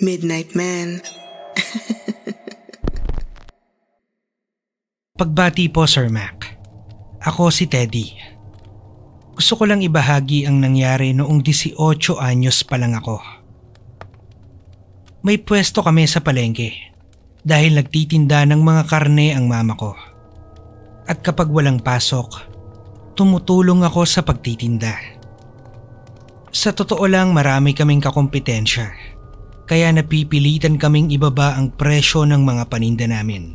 Midnight Man. Pagbati po Sir Mac. Ako si Teddy. Gusto ko lang ibahagi ang nangyari noong 18 anyos pa lang ako. May pwesto kami sa palengke dahil nagtitinda ng mga karne ang mama ko. At kapag walang pasok, tumutulong ako sa pagtitinda. Sa totoo lang marami kaming kakompetensya kaya napipilitan kaming ibaba ang presyo ng mga paninda namin.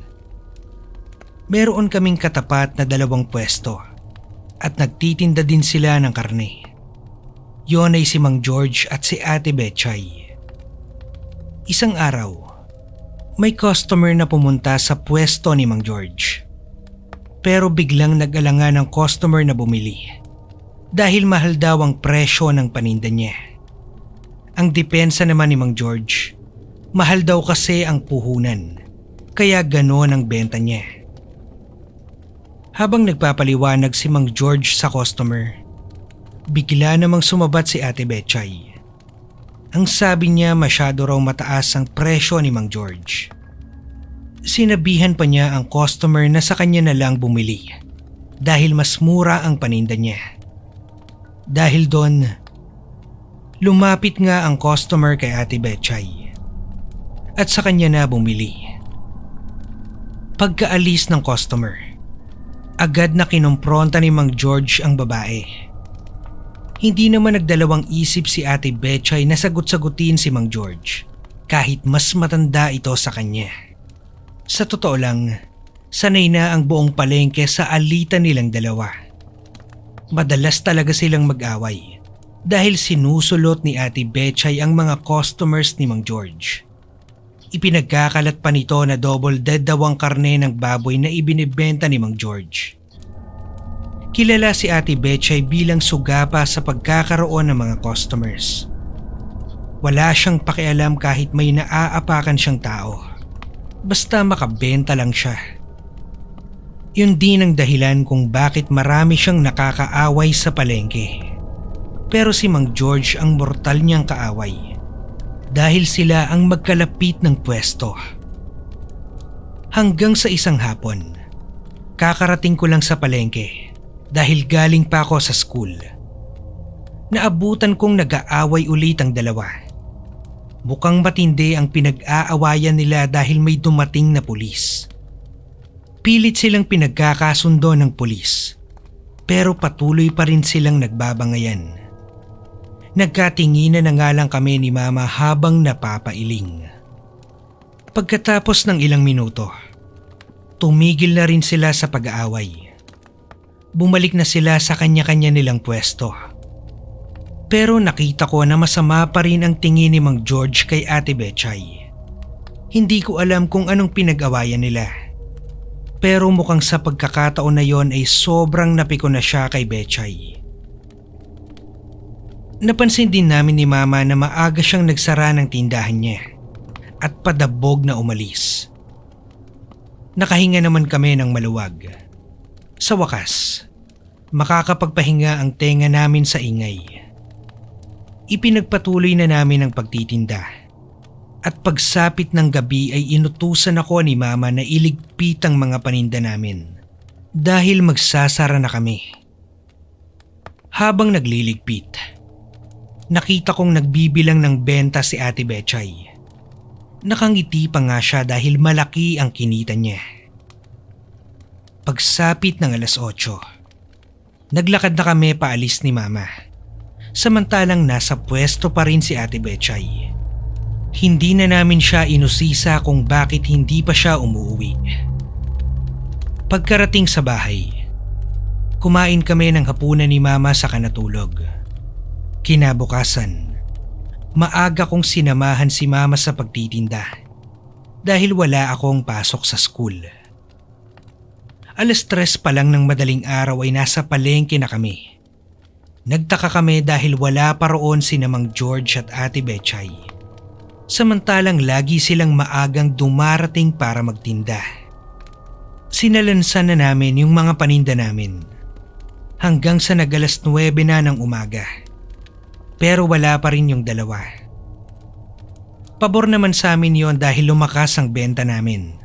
Meron kaming katapat na dalawang pwesto at nagtitinda din sila ng karne. Yon ay si Mang George at si Ate Bechay. Isang araw, may customer na pumunta sa pwesto ni Mang George. Pero biglang nag-alangan ang customer na bumili dahil mahal daw ang presyo ng paninda niya. Ang depensa naman ni Mang George, mahal daw kasi ang puhunan, kaya ganoon ang benta niya. Habang nagpapaliwanag si Mang George sa customer, bigla namang sumabat si Ate Bechay. Ang sabi niya masyado raw mataas ang presyo ni Mang George. Sinabihan pa niya ang customer na sa kanya na lang bumili dahil mas mura ang paninda niya. Dahil doon, Lumapit nga ang customer kay Ate Bechay at sa kanya na bumili. Pagkaalis ng customer, agad na kinumpronta ni Mang George ang babae. Hindi naman nagdalawang isip si Ate Bechay na sagot-sagutin si Mang George kahit mas matanda ito sa kanya. Sa totoo lang, sanay na ang buong palengke sa alitan nilang dalawa. Madalas talaga silang mag-away dahil sinusulot ni Ate Bechay ang mga customers ni Mang George. Ipinagkakalat pa nito na double dead daw ang karne ng baboy na ibinibenta ni Mang George. Kilala si Ate Bechay bilang sugapa sa pagkakaroon ng mga customers. Wala siyang pakialam kahit may naaapakan siyang tao. Basta makabenta lang siya. Yun din ang dahilan kung bakit marami siyang nakakaaway sa palengke. Pero si Mang George ang mortal niyang kaaway dahil sila ang magkalapit ng pwesto. Hanggang sa isang hapon, kakarating ko lang sa palengke dahil galing pa ako sa school. Naabutan kong nag-aaway ulit ang dalawa. Mukhang matindi ang pinag-aawayan nila dahil may dumating na pulis. Pilit silang pinagkakasundo ng pulis pero patuloy pa rin silang nagbabangayan. Nagkatinginan na nga lang kami ni Mama habang napapailing. Pagkatapos ng ilang minuto, tumigil na rin sila sa pag-aaway. Bumalik na sila sa kanya-kanya nilang pwesto. Pero nakita ko na masama pa rin ang tingin ni Mang George kay Ate Bechay. Hindi ko alam kung anong pinag-awayan nila. Pero mukhang sa pagkakataon na yon ay sobrang napiko na siya kay Bechay. Napansin din namin ni mama na maaga siyang nagsara ng tindahan niya at padabog na umalis. Nakahinga naman kami ng maluwag. Sa wakas, makakapagpahinga ang tenga namin sa ingay. Ipinagpatuloy na namin ang pagtitinda. At pagsapit ng gabi ay inutusan ako ni mama na iligpit ang mga paninda namin dahil magsasara na kami. Habang nagliligpit, nakita kong nagbibilang ng benta si Ate Bechay. Nakangiti pa nga siya dahil malaki ang kinita niya. Pagsapit ng alas 8, naglakad na kami paalis ni Mama. Samantalang nasa pwesto pa rin si Ate Bechay. Hindi na namin siya inusisa kung bakit hindi pa siya umuwi. Pagkarating sa bahay, kumain kami ng hapunan ni Mama sa kanatulog. Kinabukasan, maaga kong sinamahan si mama sa pagtitinda dahil wala akong pasok sa school. Alas tres pa lang ng madaling araw ay nasa palengke na kami. Nagtaka kami dahil wala pa roon si namang George at ate Bechay. Samantalang lagi silang maagang dumarating para magtinda. Sinalansan na namin yung mga paninda namin hanggang sa nagalas 9 na ng umaga. Pero wala pa rin yung dalawa. Pabor naman sa amin yon dahil lumakas ang benta namin.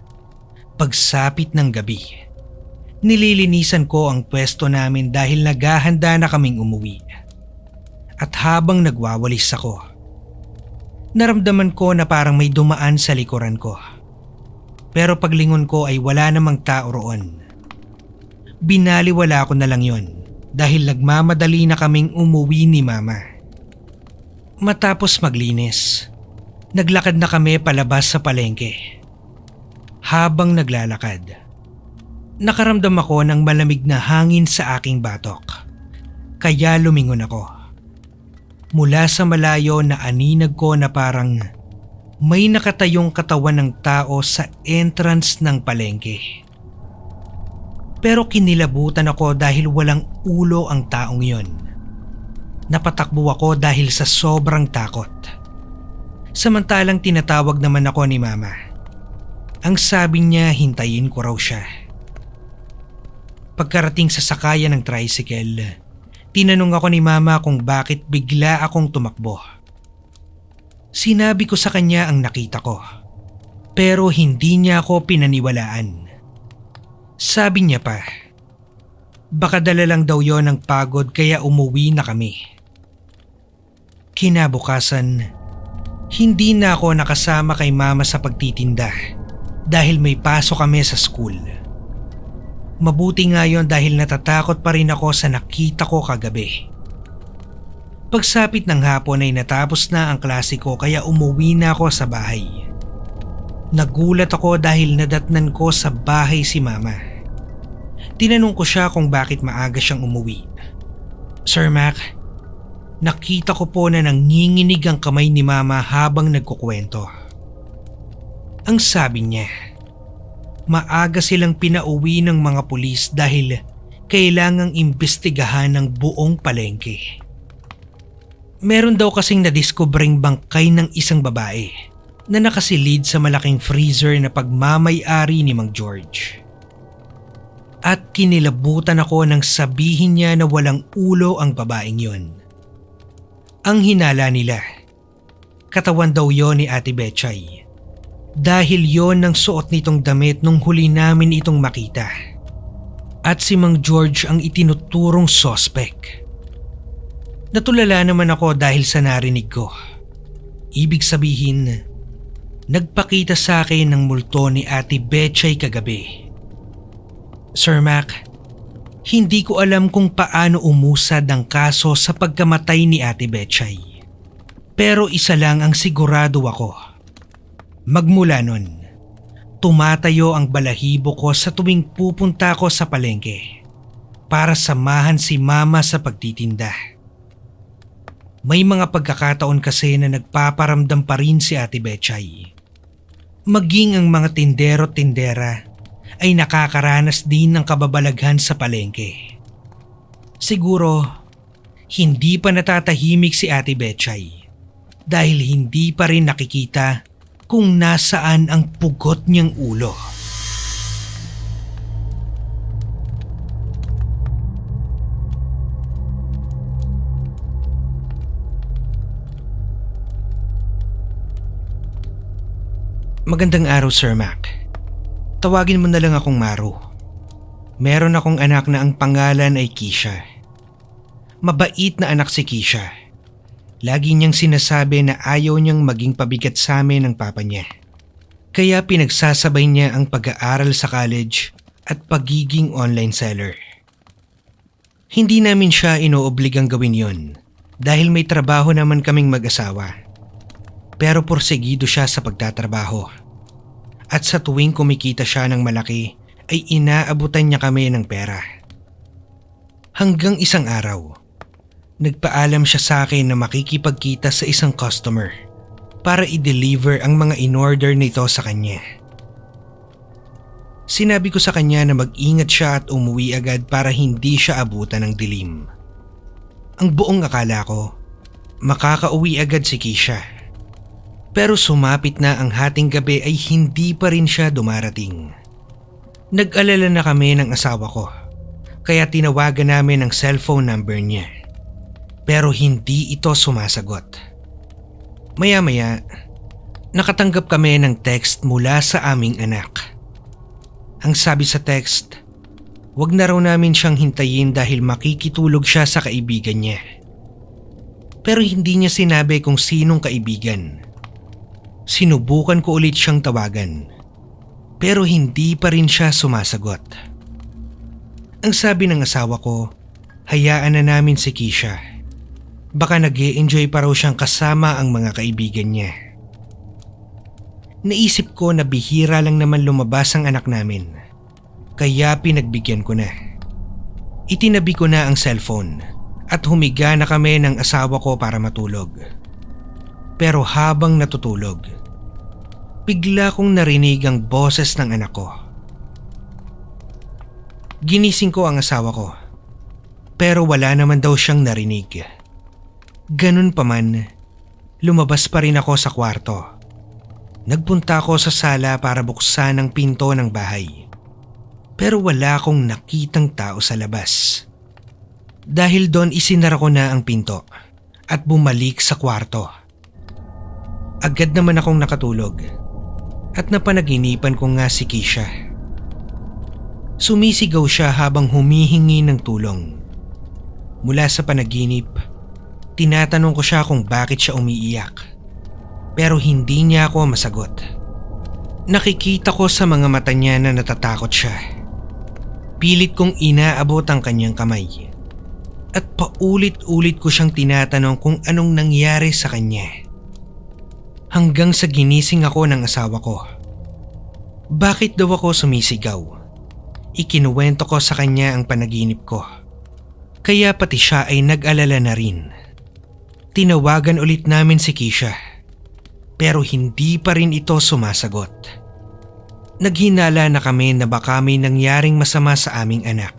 Pagsapit ng gabi, nililinisan ko ang pwesto namin dahil naghahanda na kaming umuwi. At habang nagwawalis ako, naramdaman ko na parang may dumaan sa likuran ko. Pero paglingon ko ay wala namang tao roon. Binaliwala ko na lang yon dahil nagmamadali na kaming umuwi ni mama. Matapos maglinis, naglakad na kami palabas sa palengke. Habang naglalakad, nakaramdam ako ng malamig na hangin sa aking batok. Kaya lumingon ako. Mula sa malayo na aninag ko na parang may nakatayong katawan ng tao sa entrance ng palengke. Pero kinilabutan ako dahil walang ulo ang taong yon. Napatakbo ako dahil sa sobrang takot. Samantalang tinatawag naman ako ni mama. Ang sabi niya hintayin ko raw siya. Pagkarating sa sakayan ng tricycle, tinanong ako ni mama kung bakit bigla akong tumakbo. Sinabi ko sa kanya ang nakita ko. Pero hindi niya ako pinaniwalaan. Sabi niya pa, baka dala lang daw yon ng pagod kaya umuwi na kami. Kinabukasan, hindi na ako nakasama kay mama sa pagtitinda dahil may pasok kami sa school. Mabuti nga yon dahil natatakot pa rin ako sa nakita ko kagabi. Pagsapit ng hapon ay natapos na ang klase ko kaya umuwi na ako sa bahay. Nagulat ako dahil nadatnan ko sa bahay si mama. Tinanong ko siya kung bakit maaga siyang umuwi. Sir Mac, nakita ko po na nanginginig ang kamay ni mama habang nagkukwento. Ang sabi niya, maaga silang pinauwi ng mga pulis dahil kailangang imbestigahan ng buong palengke. Meron daw kasing nadiskobring bangkay ng isang babae na nakasilid sa malaking freezer na pagmamayari ni Mang George. At kinilabutan ako nang sabihin niya na walang ulo ang babaeng yon ang hinala nila. Katawan daw yon ni Ate Bechay. Dahil yon ang suot nitong damit nung huli namin itong makita. At si Mang George ang itinuturong sospek. Natulala naman ako dahil sa narinig ko. Ibig sabihin, nagpakita sa akin ng multo ni Ate Bechay kagabi. Sir Mac, hindi ko alam kung paano umusad ang kaso sa pagkamatay ni Ate Bechay. Pero isa lang ang sigurado ako. Magmula nun, tumatayo ang balahibo ko sa tuwing pupunta ko sa palengke para samahan si mama sa pagtitinda. May mga pagkakataon kasi na nagpaparamdam pa rin si Ate Bechay. Maging ang mga tindero-tindera ay nakakaranas din ng kababalaghan sa palengke. Siguro, hindi pa natatahimik si Ate Betchay dahil hindi pa rin nakikita kung nasaan ang pugot niyang ulo. Magandang araw, Sir Mac. Tawagin mo na lang akong Maru. Meron akong anak na ang pangalan ay Kisha. Mabait na anak si Kisha. Lagi niyang sinasabi na ayaw niyang maging pabigat sa amin ng papa niya. Kaya pinagsasabay niya ang pag-aaral sa college at pagiging online seller. Hindi namin siya inoobligang gawin yon dahil may trabaho naman kaming mag-asawa. Pero porsigido siya sa pagtatrabaho at sa tuwing kumikita siya ng malaki ay inaabutan niya kami ng pera. Hanggang isang araw, nagpaalam siya sa akin na makikipagkita sa isang customer para i-deliver ang mga in-order nito sa kanya. Sinabi ko sa kanya na mag-ingat siya at umuwi agad para hindi siya abutan ng dilim. Ang buong akala ko, makakauwi agad si Kisha pero sumapit na ang hating gabi ay hindi pa rin siya dumarating. Nag-alala na kami ng asawa ko kaya tinawagan namin ang cellphone number niya. Pero hindi ito sumasagot. Maya-maya, nakatanggap kami ng text mula sa aming anak. Ang sabi sa text, wag na raw namin siyang hintayin dahil makikitulog siya sa kaibigan niya. Pero hindi niya sinabi kung sinong kaibigan. Sinubukan ko ulit siyang tawagan pero hindi pa rin siya sumasagot. Ang sabi ng asawa ko, hayaan na namin si Kisha. Baka nag enjoy pa raw siyang kasama ang mga kaibigan niya. Naisip ko na bihira lang naman lumabas ang anak namin. Kaya pinagbigyan ko na. Itinabi ko na ang cellphone at humiga na kami ng asawa ko para matulog. Pero habang natutulog, bigla kong narinig ang boses ng anak ko. Ginising ko ang asawa ko pero wala naman daw siyang narinig. Ganun pa man, lumabas pa rin ako sa kwarto. Nagpunta ako sa sala para buksan ang pinto ng bahay. Pero wala akong nakitang tao sa labas. Dahil doon isinara ko na ang pinto at bumalik sa kwarto. Agad naman akong nakatulog at napanaginipan ko nga si Kisha. Sumisigaw siya habang humihingi ng tulong. Mula sa panaginip, tinatanong ko siya kung bakit siya umiiyak. Pero hindi niya ako masagot. Nakikita ko sa mga mata niya na natatakot siya. Pilit kong inaabot ang kanyang kamay. At paulit-ulit ko siyang tinatanong kung anong nangyari sa kanya hanggang sa ginising ako ng asawa ko. Bakit daw ako sumisigaw? Ikinuwento ko sa kanya ang panaginip ko. Kaya pati siya ay nag-alala na rin. Tinawagan ulit namin si Kisha pero hindi pa rin ito sumasagot. Naghinala na kami na baka may nangyaring masama sa aming anak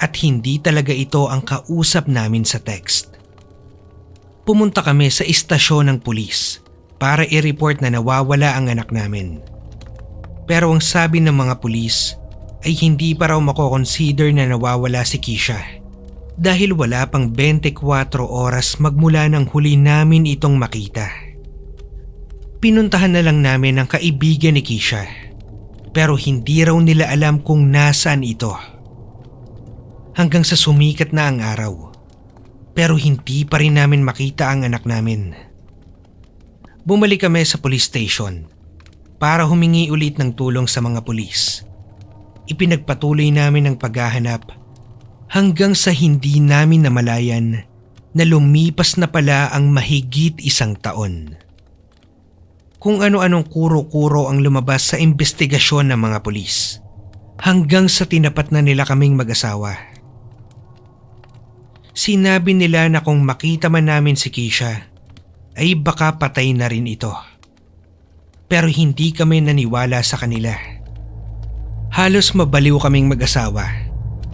at hindi talaga ito ang kausap namin sa text. Pumunta kami sa istasyon ng pulis para i-report na nawawala ang anak namin. Pero ang sabi ng mga pulis ay hindi pa raw makoconsider na nawawala si Kisha dahil wala pang 24 oras magmula ng huli namin itong makita. Pinuntahan na lang namin ang kaibigan ni Kisha pero hindi raw nila alam kung nasaan ito. Hanggang sa sumikat na ang araw pero hindi pa rin namin makita ang anak namin bumalik kami sa police station para humingi ulit ng tulong sa mga pulis. Ipinagpatuloy namin ang paghahanap hanggang sa hindi namin namalayan na lumipas na pala ang mahigit isang taon. Kung ano-anong kuro-kuro ang lumabas sa investigasyon ng mga pulis hanggang sa tinapat na nila kaming mag-asawa. Sinabi nila na kung makita man namin si Keisha ay baka patay na rin ito. Pero hindi kami naniwala sa kanila. Halos mabaliw kaming mag-asawa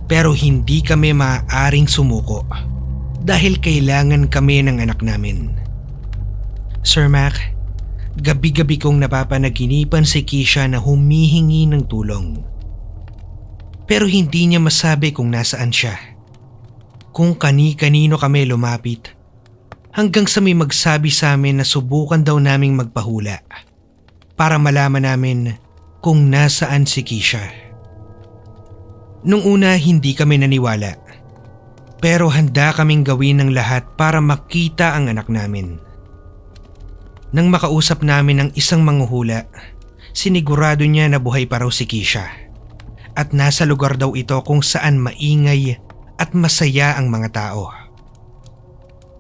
pero hindi kami maaaring sumuko dahil kailangan kami ng anak namin. Sir Mac, gabi-gabi kong napapanaginipan si Kisha na humihingi ng tulong. Pero hindi niya masabi kung nasaan siya. Kung kani-kanino kami lumapit, hanggang sa may magsabi sa amin na subukan daw naming magpahula para malaman namin kung nasaan si Kisha. Nung una hindi kami naniwala pero handa kaming gawin ang lahat para makita ang anak namin. Nang makausap namin ang isang manguhula, sinigurado niya na buhay pa raw si Kisha at nasa lugar daw ito kung saan maingay at masaya ang mga tao.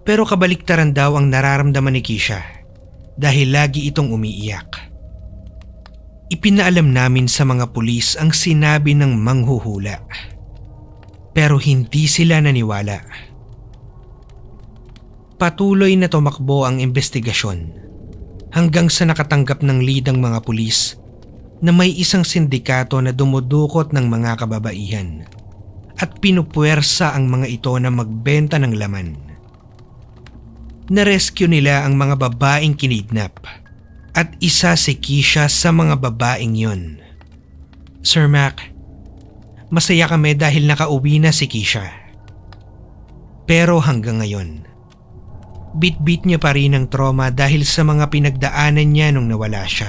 Pero kabaliktaran daw ang nararamdaman ni Kisha dahil lagi itong umiiyak. Ipinaalam namin sa mga pulis ang sinabi ng manghuhula. Pero hindi sila naniwala. Patuloy na tumakbo ang investigasyon hanggang sa nakatanggap ng lidang mga pulis na may isang sindikato na dumudukot ng mga kababaihan at pinupuwersa ang mga ito na magbenta ng laman na-rescue nila ang mga babaeng kinidnap at isa si Kisha sa mga babaeng yon. Sir Mac, masaya kami dahil nakauwi na si Kisha. Pero hanggang ngayon, bit-bit niya pa rin ang trauma dahil sa mga pinagdaanan niya nung nawala siya.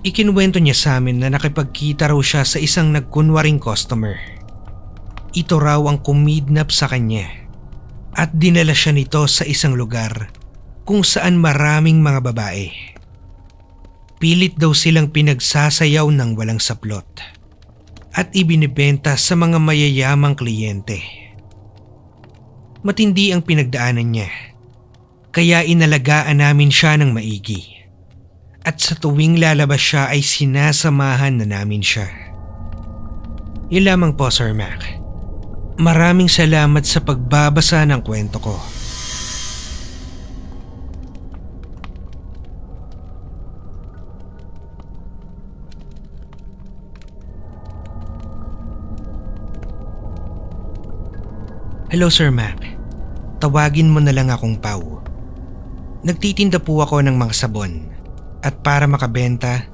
Ikinuwento niya sa amin na nakipagkita raw siya sa isang nagkunwaring customer. Ito raw ang kumidnap sa kanya at dinala siya nito sa isang lugar kung saan maraming mga babae. Pilit daw silang pinagsasayaw ng walang saplot at ibinibenta sa mga mayayamang kliyente. Matindi ang pinagdaanan niya kaya inalagaan namin siya ng maigi at sa tuwing lalabas siya ay sinasamahan na namin siya. Yun lamang po Sir Mac maraming salamat sa pagbabasa ng kwento ko. Hello Sir Mac. Tawagin mo na lang akong Pau. Nagtitinda po ako ng mga sabon at para makabenta,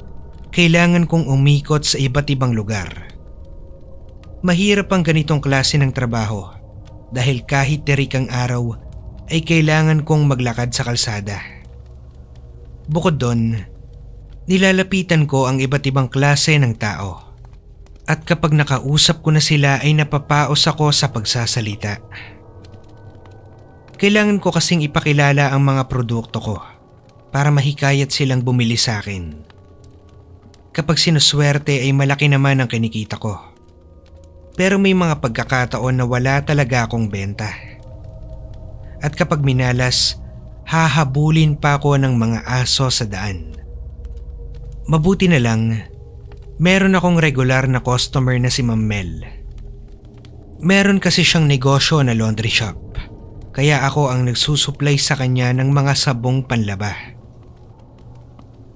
kailangan kong umikot sa iba't ibang lugar. Mahirap ang ganitong klase ng trabaho dahil kahit terik ang araw ay kailangan kong maglakad sa kalsada. Bukod doon, nilalapitan ko ang iba't ibang klase ng tao at kapag nakausap ko na sila ay napapaos ako sa pagsasalita. Kailangan ko kasing ipakilala ang mga produkto ko para mahikayat silang bumili sa akin. Kapag sinuswerte ay malaki naman ang kinikita ko. Pero may mga pagkakataon na wala talaga akong benta. At kapag minalas, hahabulin pa ako ng mga aso sa daan. Mabuti na lang, meron akong regular na customer na si Ma'am Mel. Meron kasi siyang negosyo na laundry shop, kaya ako ang nagsusupply sa kanya ng mga sabong panlaba.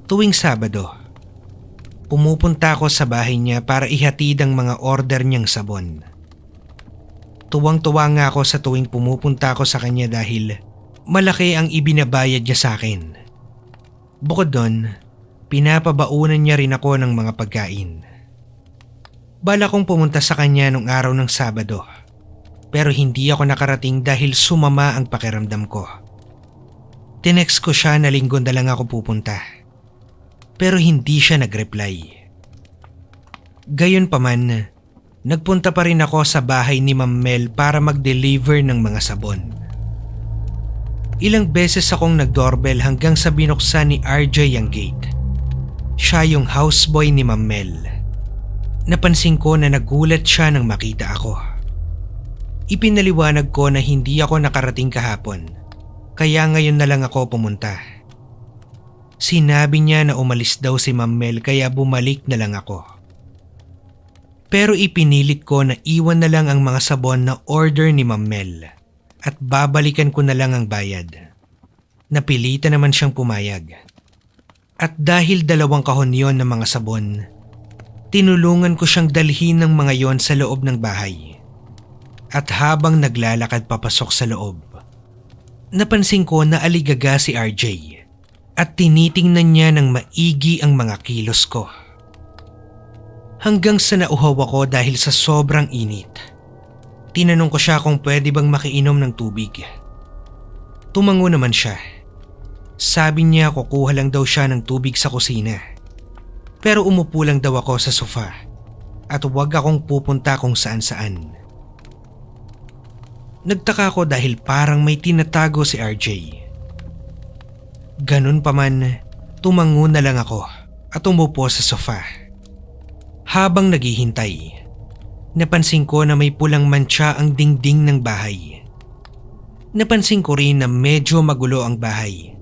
Tuwing Sabado, Pumupunta ako sa bahay niya para ihatid ang mga order niyang sabon. Tuwang-tuwa nga ako sa tuwing pumupunta ako sa kanya dahil malaki ang ibinabayad niya sa akin. Bukod doon, pinapabaunan niya rin ako ng mga pagkain. Bala kong pumunta sa kanya nung araw ng Sabado. Pero hindi ako nakarating dahil sumama ang pakiramdam ko. Tinext ko siya na linggo na lang ako pupunta pero hindi siya nagreply. Gayon Gayunpaman, nagpunta pa rin ako sa bahay ni Ma'am Mel para mag-deliver ng mga sabon. Ilang beses akong nag-doorbell hanggang sa binuksan ni RJ ang gate. Siya yung houseboy ni Ma'am Mel. Napansin ko na nagulat siya nang makita ako. Ipinaliwanag ko na hindi ako nakarating kahapon, kaya ngayon na lang ako pumunta. Sinabi niya na umalis daw si Ma'am Mel kaya bumalik na lang ako. Pero ipinilit ko na iwan na lang ang mga sabon na order ni Ma'am Mel at babalikan ko na lang ang bayad. Napilitan naman siyang pumayag. At dahil dalawang kahon yon ng mga sabon, tinulungan ko siyang dalhin ng mga yon sa loob ng bahay. At habang naglalakad papasok sa loob, napansin ko na aligaga si RJ at tinitingnan niya ng maigi ang mga kilos ko. Hanggang sa nauhaw ako dahil sa sobrang init. Tinanong ko siya kung pwede bang makiinom ng tubig. Tumango naman siya. Sabi niya kukuha lang daw siya ng tubig sa kusina. Pero umupo lang daw ako sa sofa at huwag akong pupunta kung saan saan. Nagtaka ko dahil parang may tinatago si RJ. Ganun pa man, tumango na lang ako at umupo sa sofa. Habang naghihintay, napansin ko na may pulang mantsa ang dingding ng bahay. Napansin ko rin na medyo magulo ang bahay.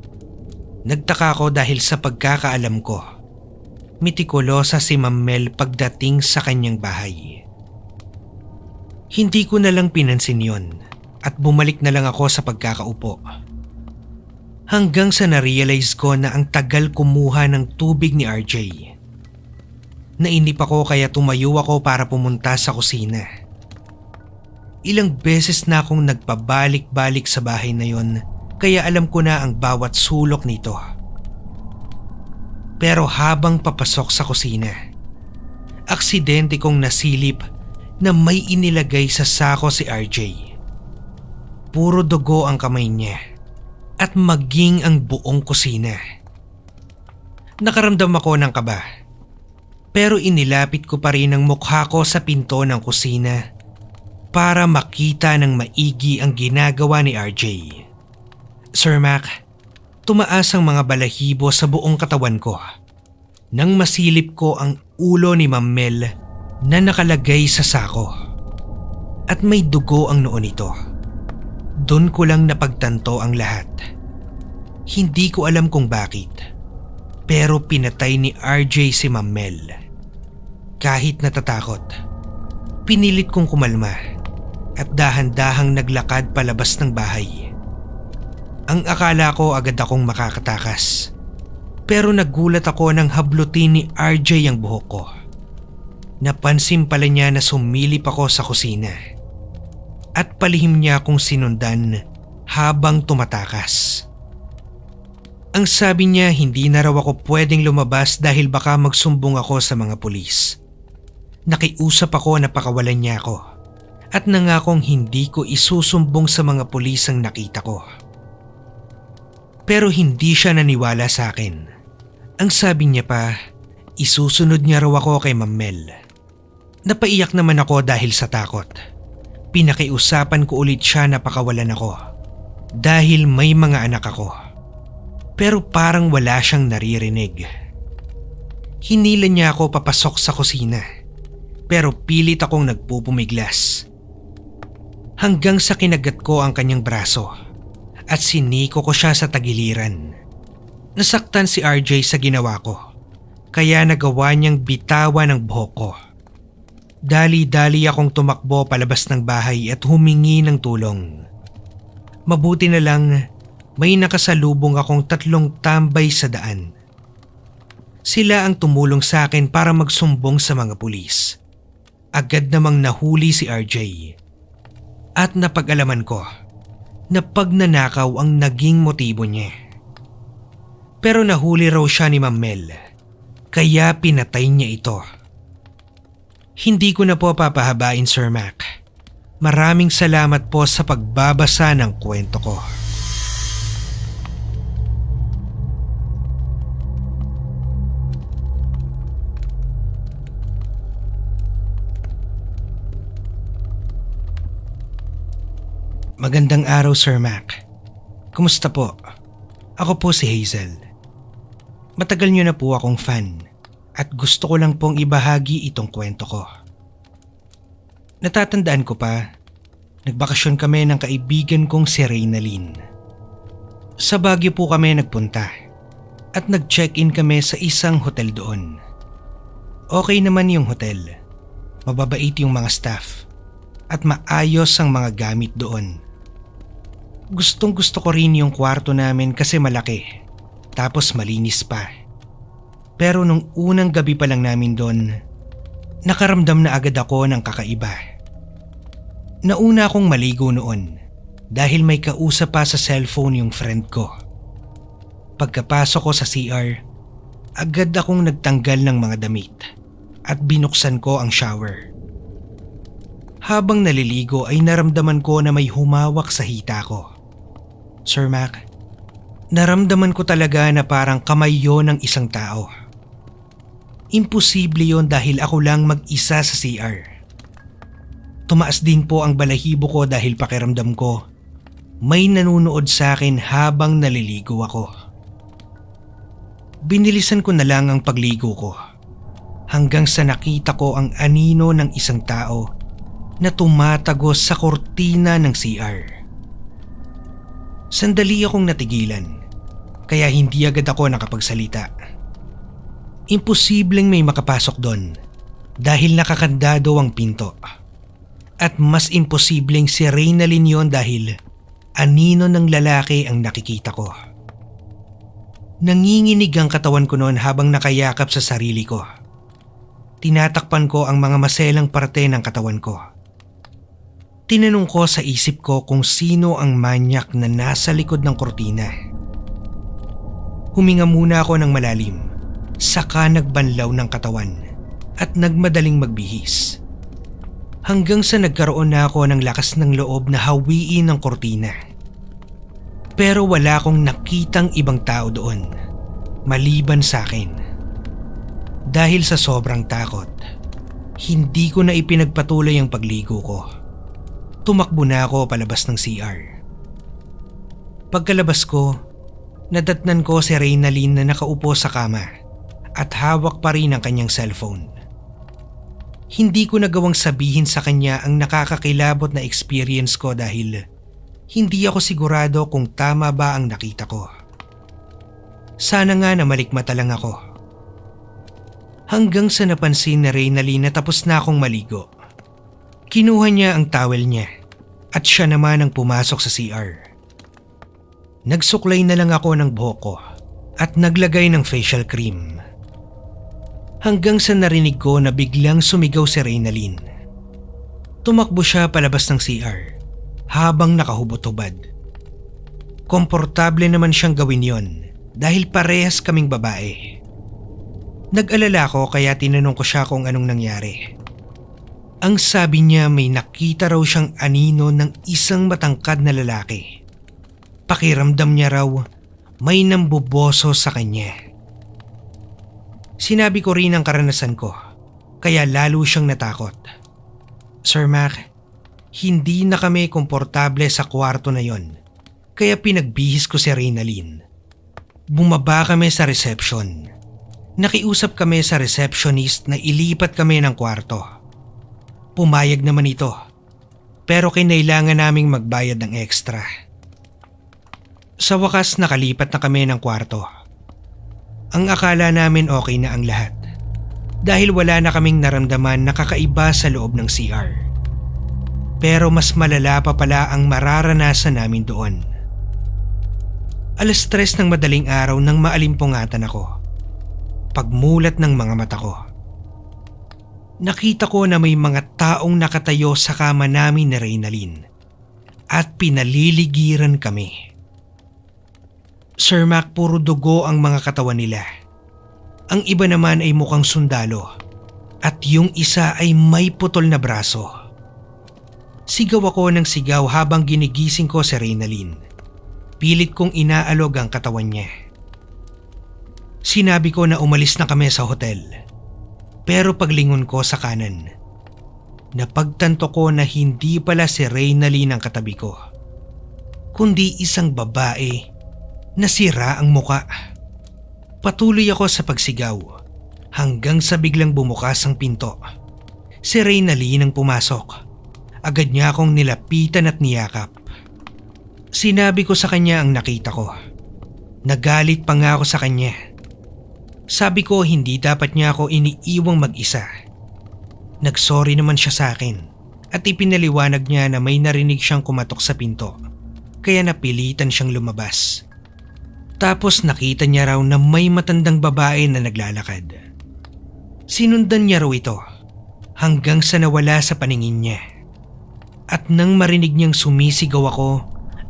Nagtaka ko dahil sa pagkakaalam ko, mitikulosa si Ma'am Mel pagdating sa kanyang bahay. Hindi ko na lang pinansin yon at bumalik na lang ako sa pagkakaupo hanggang sa narealize ko na ang tagal kumuha ng tubig ni RJ. Nainip ako kaya tumayo ako para pumunta sa kusina. Ilang beses na akong nagpabalik-balik sa bahay na yon kaya alam ko na ang bawat sulok nito. Pero habang papasok sa kusina, aksidente kong nasilip na may inilagay sa sako si RJ. Puro dugo ang kamay niya at maging ang buong kusina. Nakaramdam ako ng kaba. Pero inilapit ko pa rin ang mukha ko sa pinto ng kusina para makita ng maigi ang ginagawa ni RJ. Sir Mac, tumaas ang mga balahibo sa buong katawan ko nang masilip ko ang ulo ni Ma'am Mel na nakalagay sa sako. At may dugo ang noon nito. Doon ko lang napagtanto ang lahat. Hindi ko alam kung bakit. Pero pinatay ni RJ si Ma'am Mel. Kahit natatakot, pinilit kong kumalma at dahan-dahang naglakad palabas ng bahay. Ang akala ko agad akong makakatakas. Pero nagulat ako nang hablutin ni RJ ang buhok ko. Napansin pala niya na sumilip ako sa kusina at palihim niya akong sinundan habang tumatakas. Ang sabi niya hindi na raw ako pwedeng lumabas dahil baka magsumbong ako sa mga pulis. Nakiusap ako na pakawalan niya ako at nangakong hindi ko isusumbong sa mga pulis ang nakita ko. Pero hindi siya naniwala sa akin. Ang sabi niya pa, isusunod niya raw ako kay Ma'am Mel. Napaiyak naman ako dahil sa takot. Pinakiusapan ko ulit siya na pakawalan ako dahil may mga anak ako. Pero parang wala siyang naririnig. Hinila niya ako papasok sa kusina pero pilit akong nagpupumiglas. Hanggang sa kinagat ko ang kanyang braso at siniko ko siya sa tagiliran. Nasaktan si RJ sa ginawa ko kaya nagawa niyang bitawan ang buhok ko. Dali-dali akong tumakbo palabas ng bahay at humingi ng tulong. Mabuti na lang may nakasalubong akong tatlong tambay sa daan. Sila ang tumulong sa akin para magsumbong sa mga pulis. Agad namang nahuli si RJ. At napag-alaman ko na pagnanakaw ang naging motibo niya. Pero nahuli raw siya ni Ma'am Mel, kaya pinatay niya ito. Hindi ko na po papahabain Sir Mac. Maraming salamat po sa pagbabasa ng kwento ko. Magandang araw Sir Mac. Kumusta po? Ako po si Hazel. Matagal niyo na po akong fan at gusto ko lang pong ibahagi itong kwento ko. Natatandaan ko pa, nagbakasyon kami ng kaibigan kong si Reynalyn. Sa Baguio po kami nagpunta at nag-check-in kami sa isang hotel doon. Okay naman yung hotel. Mababait yung mga staff at maayos ang mga gamit doon. Gustong gusto ko rin yung kwarto namin kasi malaki tapos malinis pa. Pero nung unang gabi pa lang namin doon, nakaramdam na agad ako ng kakaiba. Nauna akong maligo noon dahil may kausap pa sa cellphone yung friend ko. Pagkapasok ko sa CR, agad akong nagtanggal ng mga damit at binuksan ko ang shower. Habang naliligo ay naramdaman ko na may humawak sa hita ko. Sir Mac, naramdaman ko talaga na parang kamay yon ng isang tao. Imposible yon dahil ako lang mag-isa sa CR. Tumaas din po ang balahibo ko dahil pakiramdam ko. May nanunood sa akin habang naliligo ako. Binilisan ko na lang ang pagligo ko. Hanggang sa nakita ko ang anino ng isang tao na tumatagos sa kortina ng CR. Sandali akong natigilan kaya hindi agad ako nakapagsalita. Imposibleng may makapasok doon dahil nakakandado ang pinto. At mas imposibleng si Reynalyn yon dahil anino ng lalaki ang nakikita ko. Nanginginig ang katawan ko noon habang nakayakap sa sarili ko. Tinatakpan ko ang mga maselang parte ng katawan ko. Tinanong ko sa isip ko kung sino ang manyak na nasa likod ng kortina. Huminga muna ako ng malalim saka nagbanlaw ng katawan at nagmadaling magbihis. Hanggang sa nagkaroon na ako ng lakas ng loob na hawiin ang kortina. Pero wala akong nakitang ibang tao doon, maliban sa akin. Dahil sa sobrang takot, hindi ko na ipinagpatuloy ang pagligo ko. Tumakbo na ako palabas ng CR. Pagkalabas ko, nadatnan ko si Reynaline na nakaupo sa kama at hawak pa rin ang kanyang cellphone. Hindi ko nagawang sabihin sa kanya ang nakakakilabot na experience ko dahil hindi ako sigurado kung tama ba ang nakita ko. Sana nga na malikmata lang ako. Hanggang sa napansin na Reynaline na tapos na akong maligo. Kinuha niya ang towel niya at siya naman ang pumasok sa CR. Nagsuklay na lang ako ng buhok ko at naglagay ng facial cream hanggang sa narinig ko na biglang sumigaw si Reynaline. Tumakbo siya palabas ng CR habang nakahubot-hubad. Komportable naman siyang gawin yon dahil parehas kaming babae. Nag-alala ko kaya tinanong ko siya kung anong nangyari. Ang sabi niya may nakita raw siyang anino ng isang matangkad na lalaki. Pakiramdam niya raw may namboboso sa kanya. Sinabi ko rin ang karanasan ko, kaya lalo siyang natakot. Sir Mac, hindi na kami komportable sa kwarto na yon, kaya pinagbihis ko si Reynaline. Bumaba kami sa reception. Nakiusap kami sa receptionist na ilipat kami ng kwarto. Pumayag naman ito, pero kinailangan naming magbayad ng extra. Sa wakas nakalipat na kami ng kwarto ang akala namin okay na ang lahat dahil wala na kaming naramdaman na kakaiba sa loob ng CR. Pero mas malala pa pala ang mararanasan namin doon. Alas tres ng madaling araw nang maalimpungatan ako. Pagmulat ng mga mata ko. Nakita ko na may mga taong nakatayo sa kama namin ni Reynaline at pinaliligiran kami. Sir Mac, puro dugo ang mga katawan nila. Ang iba naman ay mukhang sundalo at yung isa ay may putol na braso. Sigaw ako ng sigaw habang ginigising ko si Reynaline. Pilit kong inaalog ang katawan niya. Sinabi ko na umalis na kami sa hotel. Pero paglingon ko sa kanan, napagtanto ko na hindi pala si Reynaline ang katabi ko, kundi isang babae Nasira ang muka. Patuloy ako sa pagsigaw hanggang sa biglang bumukas ang pinto. Si Reynaline ang pumasok. Agad niya akong nilapitan at niyakap. Sinabi ko sa kanya ang nakita ko. Nagalit pa nga ako sa kanya. Sabi ko hindi dapat niya ako iniiwang mag-isa. Nagsorry naman siya sa akin at ipinaliwanag niya na may narinig siyang kumatok sa pinto kaya napilitan siyang lumabas. Tapos nakita niya raw na may matandang babae na naglalakad. Sinundan niya raw ito hanggang sa nawala sa paningin niya. At nang marinig niyang sumisigaw ako,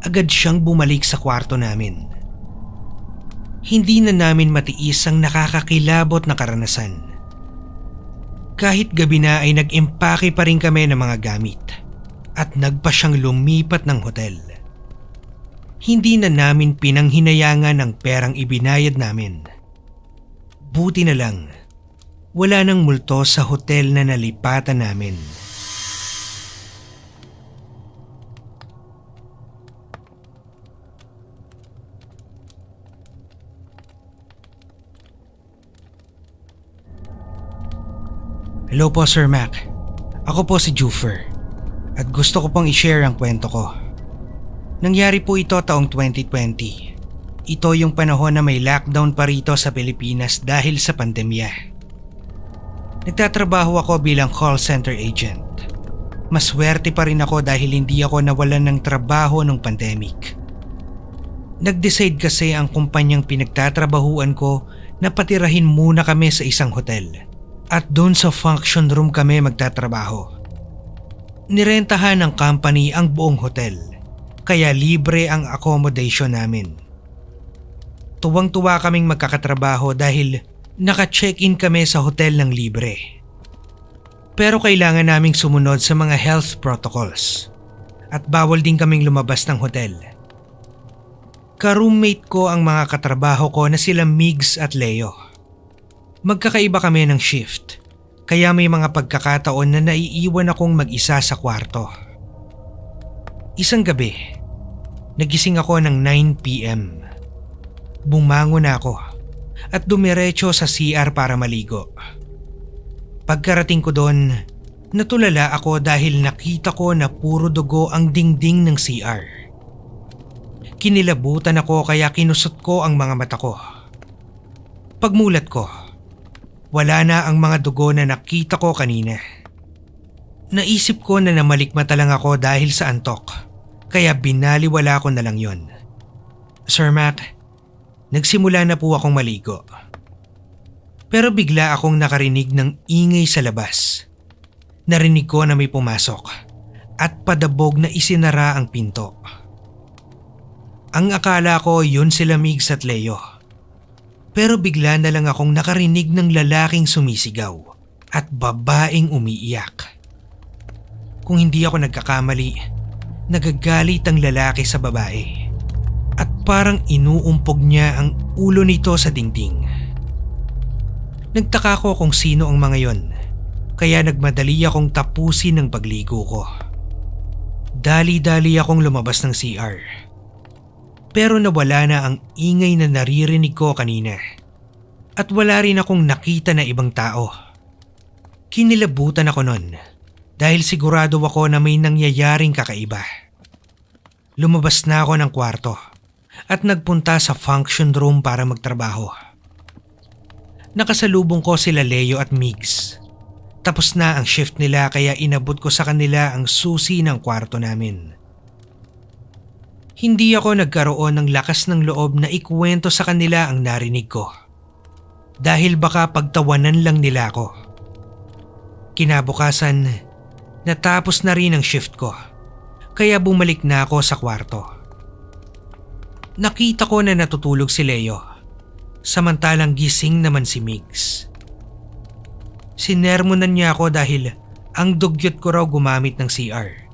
agad siyang bumalik sa kwarto namin. Hindi na namin matiis ang nakakakilabot na karanasan. Kahit gabi na ay nag-impake pa rin kami ng mga gamit at nagpa siyang lumipat ng hotel hindi na namin pinanghinayangan ang perang ibinayad namin. Buti na lang, wala nang multo sa hotel na nalipatan namin. Hello po Sir Mac. Ako po si Jufer. At gusto ko pong i-share ang kwento ko. Nangyari po ito taong 2020. Ito yung panahon na may lockdown pa rito sa Pilipinas dahil sa pandemya. Nagtatrabaho ako bilang call center agent. Maswerte pa rin ako dahil hindi ako nawalan ng trabaho nung pandemic. Nag-decide kasi ang kumpanyang pinagtatrabahuan ko na patirahin muna kami sa isang hotel. At doon sa function room kami magtatrabaho. Nirentahan ng company ang buong hotel kaya libre ang accommodation namin. Tuwang-tuwa kaming magkakatrabaho dahil naka-check-in kami sa hotel ng libre. Pero kailangan naming sumunod sa mga health protocols at bawal din kaming lumabas ng hotel. Karoommate ko ang mga katrabaho ko na sila Migs at Leo. Magkakaiba kami ng shift kaya may mga pagkakataon na naiiwan akong mag-isa sa kwarto. Isang gabi, Nagising ako ng 9pm. Bumangon ako at dumiretso sa CR para maligo. Pagkarating ko doon, natulala ako dahil nakita ko na puro dugo ang dingding ng CR. Kinilabutan ako kaya kinusot ko ang mga mata ko. Pagmulat ko, wala na ang mga dugo na nakita ko kanina. Naisip ko na namalikmata lang ako dahil sa antok. Kaya binaliwala ko na lang yon. Sir Mac, nagsimula na po akong maligo. Pero bigla akong nakarinig ng ingay sa labas. Narinig ko na may pumasok at padabog na isinara ang pinto. Ang akala ko yun sila Migs at Leo. Pero bigla na lang akong nakarinig ng lalaking sumisigaw at babaeng umiiyak. Kung hindi ako nagkakamali, nagagalit ang lalaki sa babae at parang inuumpog niya ang ulo nito sa dingding. Nagtaka ko kung sino ang mga yon kaya nagmadali akong tapusin ang pagligo ko. Dali-dali akong lumabas ng CR. Pero nawala na ang ingay na naririnig ko kanina. At wala rin akong nakita na ibang tao. Kinilabutan ako noon dahil sigurado ako na may nangyayaring kakaiba. Lumabas na ako ng kwarto at nagpunta sa function room para magtrabaho. Nakasalubong ko sila Leo at Migs. Tapos na ang shift nila kaya inabot ko sa kanila ang susi ng kwarto namin. Hindi ako nagkaroon ng lakas ng loob na ikwento sa kanila ang narinig ko. Dahil baka pagtawanan lang nila ako. Kinabukasan, Natapos na rin ang shift ko. Kaya bumalik na ako sa kwarto. Nakita ko na natutulog si Leo. Samantalang gising naman si Migs. Sinermonan niya ako dahil ang dugyot ko raw gumamit ng CR.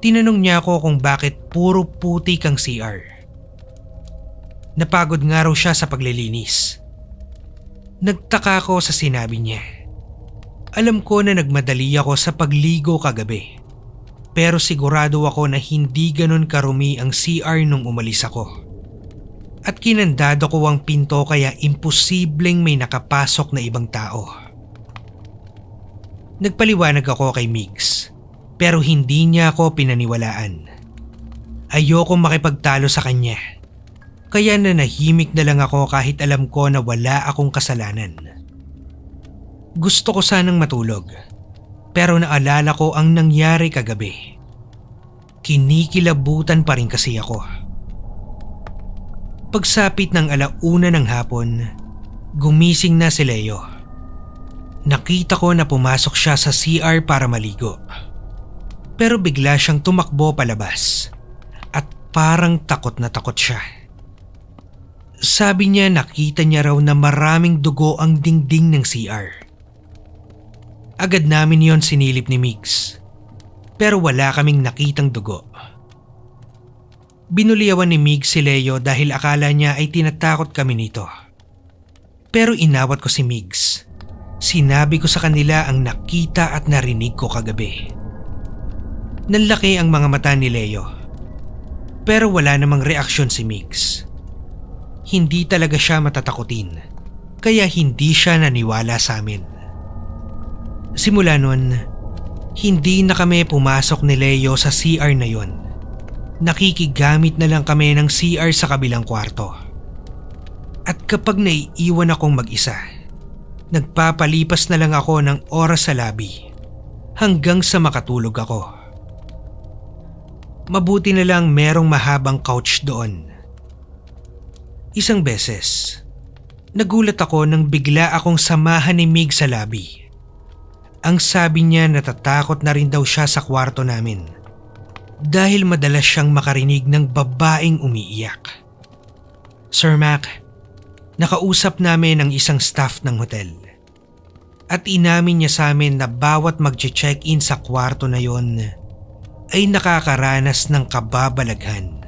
Tinanong niya ako kung bakit puro putik ang CR. Napagod nga raw siya sa paglilinis. Nagtaka ako sa sinabi niya. Alam ko na nagmadali ako sa pagligo kagabi. Pero sigurado ako na hindi ganun karumi ang CR nung umalis ako. At kinandado ko ang pinto kaya imposibleng may nakapasok na ibang tao. Nagpaliwanag ako kay Migs pero hindi niya ako pinaniwalaan. Ayoko makipagtalo sa kanya. Kaya nanahimik na lang ako kahit alam ko na wala akong kasalanan. Gusto ko sanang matulog. Pero naalala ko ang nangyari kagabi. Kinikilabutan pa rin kasi ako. Pagsapit ng alauna ng hapon, gumising na si Leo. Nakita ko na pumasok siya sa CR para maligo. Pero bigla siyang tumakbo palabas at parang takot na takot siya. Sabi niya nakita niya raw na maraming dugo ang dingding ng CR. Agad namin yon sinilip ni Mix. Pero wala kaming nakitang dugo. Binuliyawan ni Mig si Leo dahil akala niya ay tinatakot kami nito. Pero inawat ko si Mix. Sinabi ko sa kanila ang nakita at narinig ko kagabi. Nanlaki ang mga mata ni Leo. Pero wala namang reaksyon si Mix. Hindi talaga siya matatakutin. Kaya hindi siya naniwala sa amin. Simula nun, hindi na kami pumasok ni Leo sa CR na yon. Nakikigamit na lang kami ng CR sa kabilang kwarto. At kapag naiiwan akong mag-isa, nagpapalipas na lang ako ng oras sa labi hanggang sa makatulog ako. Mabuti na lang merong mahabang couch doon. Isang beses, nagulat ako nang bigla akong samahan ni Mig sa labi. Ang sabi niya natatakot na rin daw siya sa kwarto namin dahil madalas siyang makarinig ng babaeng umiiyak. Sir Mac, nakausap namin ang isang staff ng hotel at inamin niya sa amin na bawat magche-check-in sa kwarto na yon ay nakakaranas ng kababalaghan.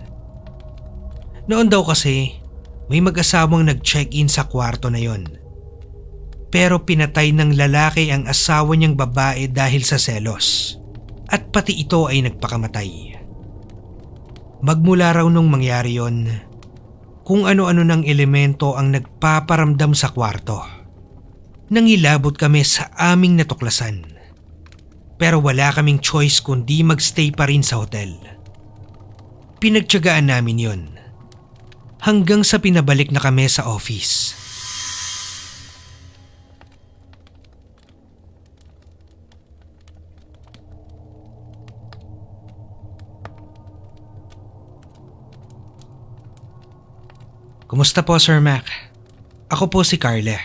Noon daw kasi, may mag-asawang nag-check-in sa kwarto na yon pero pinatay ng lalaki ang asawa niyang babae dahil sa selos at pati ito ay nagpakamatay. Magmula raw nung mangyari yon, kung ano-ano ng elemento ang nagpaparamdam sa kwarto. Nangilabot kami sa aming natuklasan. Pero wala kaming choice kundi magstay pa rin sa hotel. Pinagtyagaan namin yon. Hanggang sa pinabalik na kami sa office. Kumusta po Sir Mac? Ako po si Carla.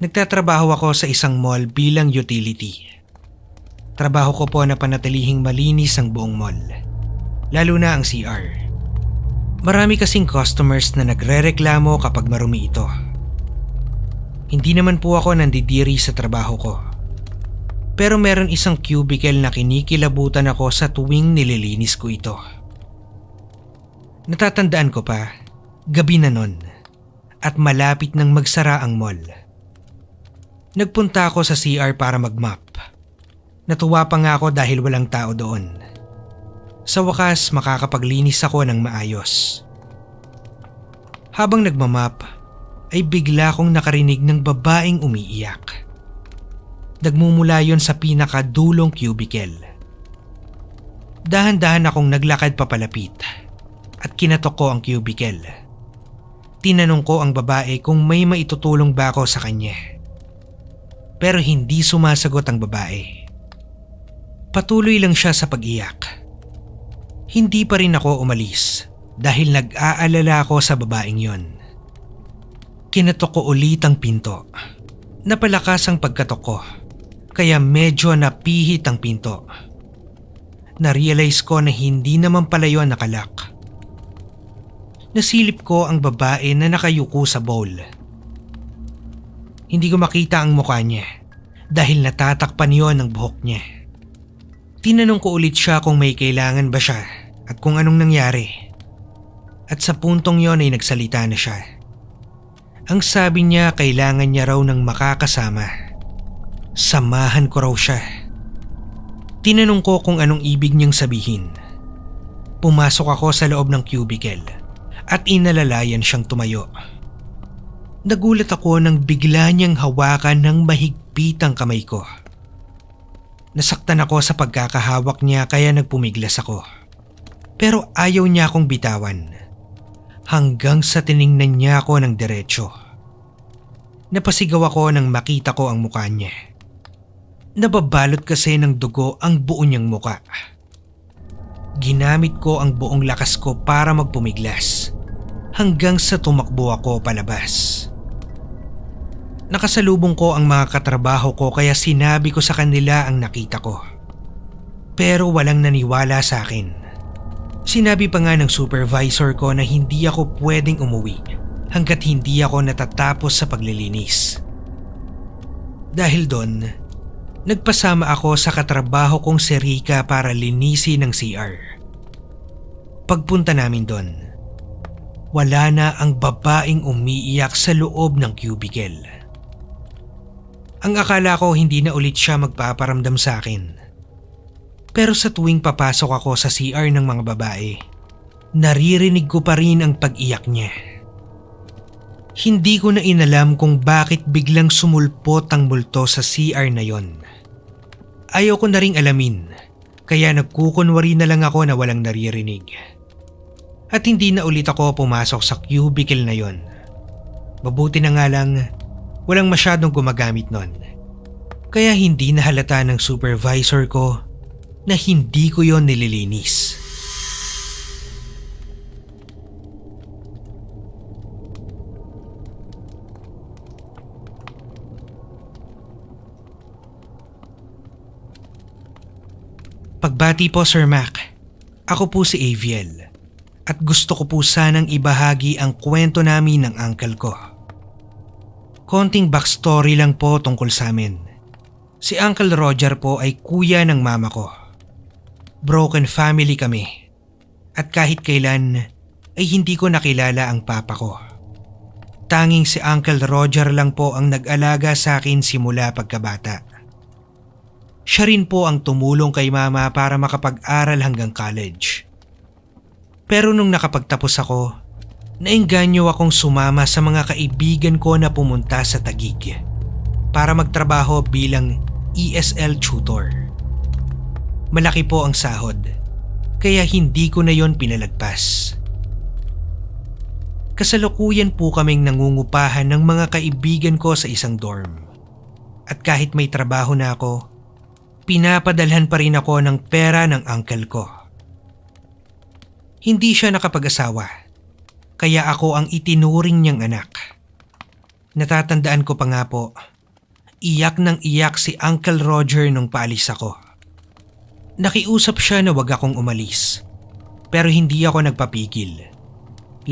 Nagtatrabaho ako sa isang mall bilang utility. Trabaho ko po na panatilihing malinis ang buong mall. Lalo na ang CR. Marami kasing customers na nagrereklamo kapag marumi ito. Hindi naman po ako nandidiri sa trabaho ko. Pero meron isang cubicle na kinikilabutan ako sa tuwing nililinis ko ito. Natatandaan ko pa Gabi na nun at malapit nang magsara ang mall. Nagpunta ako sa CR para mag-map. Natuwa pa nga ako dahil walang tao doon. Sa wakas makakapaglinis ako ng maayos. Habang nagmamap ay bigla kong nakarinig ng babaeng umiiyak. Nagmumula yon sa pinakadulong cubicle. Dahan-dahan akong naglakad papalapit at kinatok ko ang cubicle. Tinanong ko ang babae kung may maitutulong ba ako sa kanya. Pero hindi sumasagot ang babae. Patuloy lang siya sa pag-iyak. Hindi pa rin ako umalis dahil nag-aalala ako sa babaeng yon. Kinatok ko ulit ang pinto. Napalakas ang pagkatok ko kaya medyo napihit ang pinto. Narealize ko na hindi naman pala yon nakalak nasilip ko ang babae na nakayuko sa bowl. Hindi ko makita ang mukha niya dahil natatakpan yon ang buhok niya. Tinanong ko ulit siya kung may kailangan ba siya at kung anong nangyari. At sa puntong yon ay nagsalita na siya. Ang sabi niya kailangan niya raw ng makakasama. Samahan ko raw siya. Tinanong ko kung anong ibig niyang sabihin. Pumasok ako sa loob ng cubicle at inalalayan siyang tumayo. Nagulat ako nang bigla niyang hawakan ng ang kamay ko. Nasaktan ako sa pagkakahawak niya kaya nagpumiglas ako. Pero ayaw niya akong bitawan. Hanggang sa tiningnan niya ako ng diretsyo. Napasigaw ako nang makita ko ang mukha niya. Nababalot kasi ng dugo ang buo niyang muka. Muka. Ginamit ko ang buong lakas ko para magpumiglas hanggang sa tumakbo ako palabas. Nakasalubong ko ang mga katrabaho ko kaya sinabi ko sa kanila ang nakita ko. Pero walang naniwala sa akin. Sinabi pa nga ng supervisor ko na hindi ako pwedeng umuwi hanggat hindi ako natatapos sa paglilinis. Dahil doon, nagpasama ako sa katrabaho kong si Rika para linisin ng CR. Pagpunta namin doon, wala na ang babaeng umiiyak sa loob ng cubicle. Ang akala ko hindi na ulit siya magpaparamdam sa akin. Pero sa tuwing papasok ako sa CR ng mga babae, naririnig ko pa rin ang pag-iyak niya. Hindi ko na inalam kung bakit biglang sumulpot ang multo sa CR na yon. Ayaw ko na ring alamin kaya nagkukunwari na lang ako na walang naririnig. At hindi na ulit ako pumasok sa cubicle na yon. Mabuti na nga lang walang masyadong gumagamit nun. Kaya hindi nahalata ng supervisor ko na hindi ko yon nililinis. Pagbati po Sir Mac. Ako po si Aviel at gusto ko po sanang ibahagi ang kwento namin ng uncle ko. Konting backstory lang po tungkol sa amin. Si Uncle Roger po ay kuya ng mama ko. Broken family kami. At kahit kailan ay hindi ko nakilala ang papa ko. Tanging si Uncle Roger lang po ang nag-alaga sa akin simula pagkabata. Siya rin po ang tumulong kay mama para makapag-aral hanggang college. Pero nung nakapagtapos ako, naingganyo akong sumama sa mga kaibigan ko na pumunta sa Tagig para magtrabaho bilang ESL tutor. Malaki po ang sahod, kaya hindi ko na yon pinalagpas. Kasalukuyan po kaming nangungupahan ng mga kaibigan ko sa isang dorm. At kahit may trabaho na ako, pinapadalhan pa rin ako ng pera ng uncle ko. Hindi siya nakapag-asawa, kaya ako ang itinuring niyang anak. Natatandaan ko pa nga po, iyak ng iyak si Uncle Roger nung paalis ako. Nakiusap siya na wag akong umalis, pero hindi ako nagpapigil.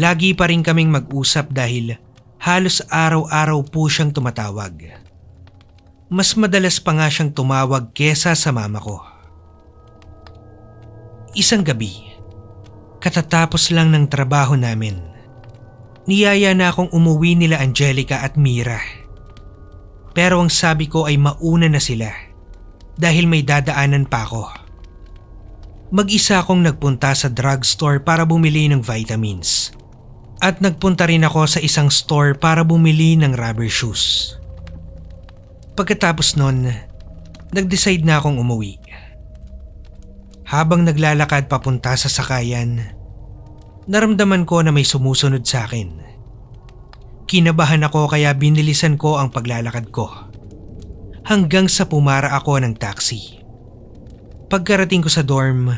Lagi pa rin kaming mag-usap dahil halos araw-araw po siyang tumatawag mas madalas pa nga siyang tumawag kesa sa mama ko. Isang gabi, katatapos lang ng trabaho namin, niyaya na akong umuwi nila Angelica at Mira. Pero ang sabi ko ay mauna na sila dahil may dadaanan pa ako. Mag-isa akong nagpunta sa drugstore para bumili ng vitamins. At nagpunta rin ako sa isang store para bumili ng rubber shoes. Pagkatapos nun, nag-decide na akong umuwi. Habang naglalakad papunta sa sakayan, naramdaman ko na may sumusunod sa akin. Kinabahan ako kaya binilisan ko ang paglalakad ko. Hanggang sa pumara ako ng taxi. Pagkarating ko sa dorm,